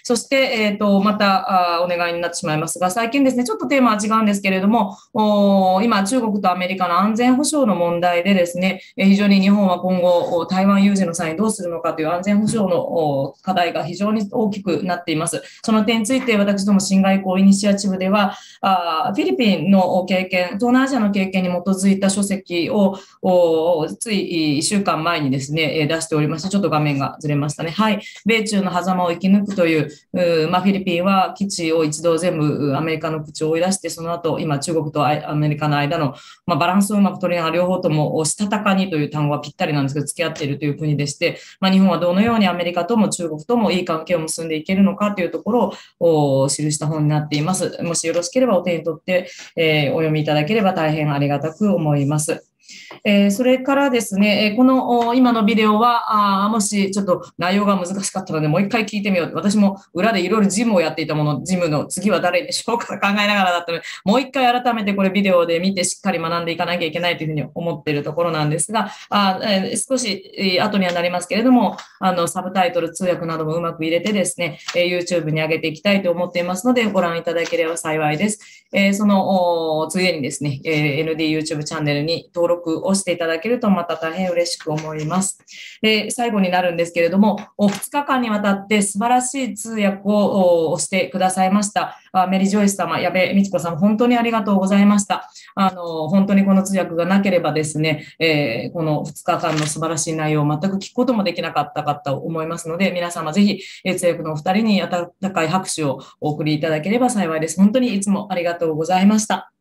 そして、えーと、またあお願いになってしまいますが最近ですねちょっとテーマは違うんですけれどもお今中国とアメリカの安全保障の問題でですね非常に日本は今後台湾有事の際にどうするのかという安全保障の課題が非常に大きくなっています。その点について私ども新外交イニシアチブではあフィリピンの経験東南アジアの経験に基づいた書籍をつい1週間前にですね出しておりましてちょっと画面がずれましたね。はい、米中の狭間を生き抜くというまあ、フィリピンは基地を一度全部アメリカの口を追い出してその後今中国とアメリカの間の、まあ、バランスをうまく取りながら両方ともしたたかにという単語はぴったりなんですけど付き合っているという国でして、まあ、日本はどのようにアメリカともも中国ともいい関係を結んでいけるのかというところを記した本になっています。もしよろしければお手に取って、えお読みいただければ大変ありがたく思います。えー、それからですね、この今のビデオは、あもしちょっと内容が難しかったので、もう一回聞いてみよう。私も裏でいろいろジムをやっていたもの、ジムの次は誰でしょうか考えながらだったので、もう一回改めてこれビデオで見てしっかり学んでいかなきゃいけないというふうに思っているところなんですが、あえー、少し後にはなりますけれども、あの、サブタイトル通訳などもうまく入れてですね、え YouTube に上げていきたいと思っていますので、ご覧いただければ幸いです。えー、その、ついでにですね、え ND YouTube チャンネルに登録押していただけるとまた大変嬉しく思います。で最後になるんですけれども、2日間にわたって素晴らしい通訳をしてくださいました。メリー・ジョイス様、矢部美智子さん、本当にありがとうございました。あの本当にこの通訳がなければですね、えー、この2日間の素晴らしい内容を全く聞くこともできなかったかと思いますので、皆様ぜひ、え通訳のお二人に温かい拍手をお送りいただければ幸いです。本当にいつもありがとうございました。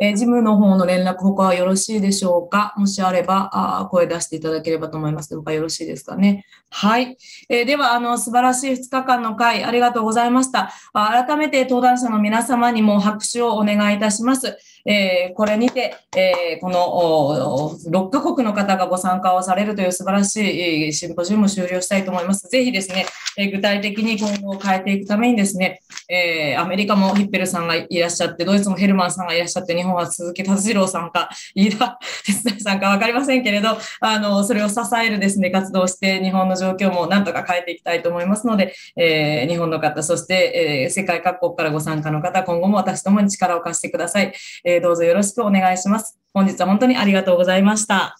えー、事務の方の連絡他はよろしいでしょうかもしあればあ声出していただければと思います他よろしいですかね。はい。えー、では、あの、素晴らしい2日間の会、ありがとうございました。改めて登壇者の皆様にも拍手をお願いいたします。えー、これにて、えー、この6カ国の方がご参加をされるという素晴らしいシンポジウムを終了したいと思います。ぜひですね、えー、具体的に今後を変えていくためにですね、えアメリカもヒッペルさんがいらっしゃって、ドイツもヘルマンさんがいらっしゃって、日本は鈴木達次郎さんか、飯田 哲也さんか分かりませんけれど、あのそれを支えるですね活動をして、日本の状況もなんとか変えていきたいと思いますので、え日本の方、そして、え世界各国からご参加の方、今後も私どもに力を貸してください。えどうぞよろしくお願いします。本日は本当にありがとうございました。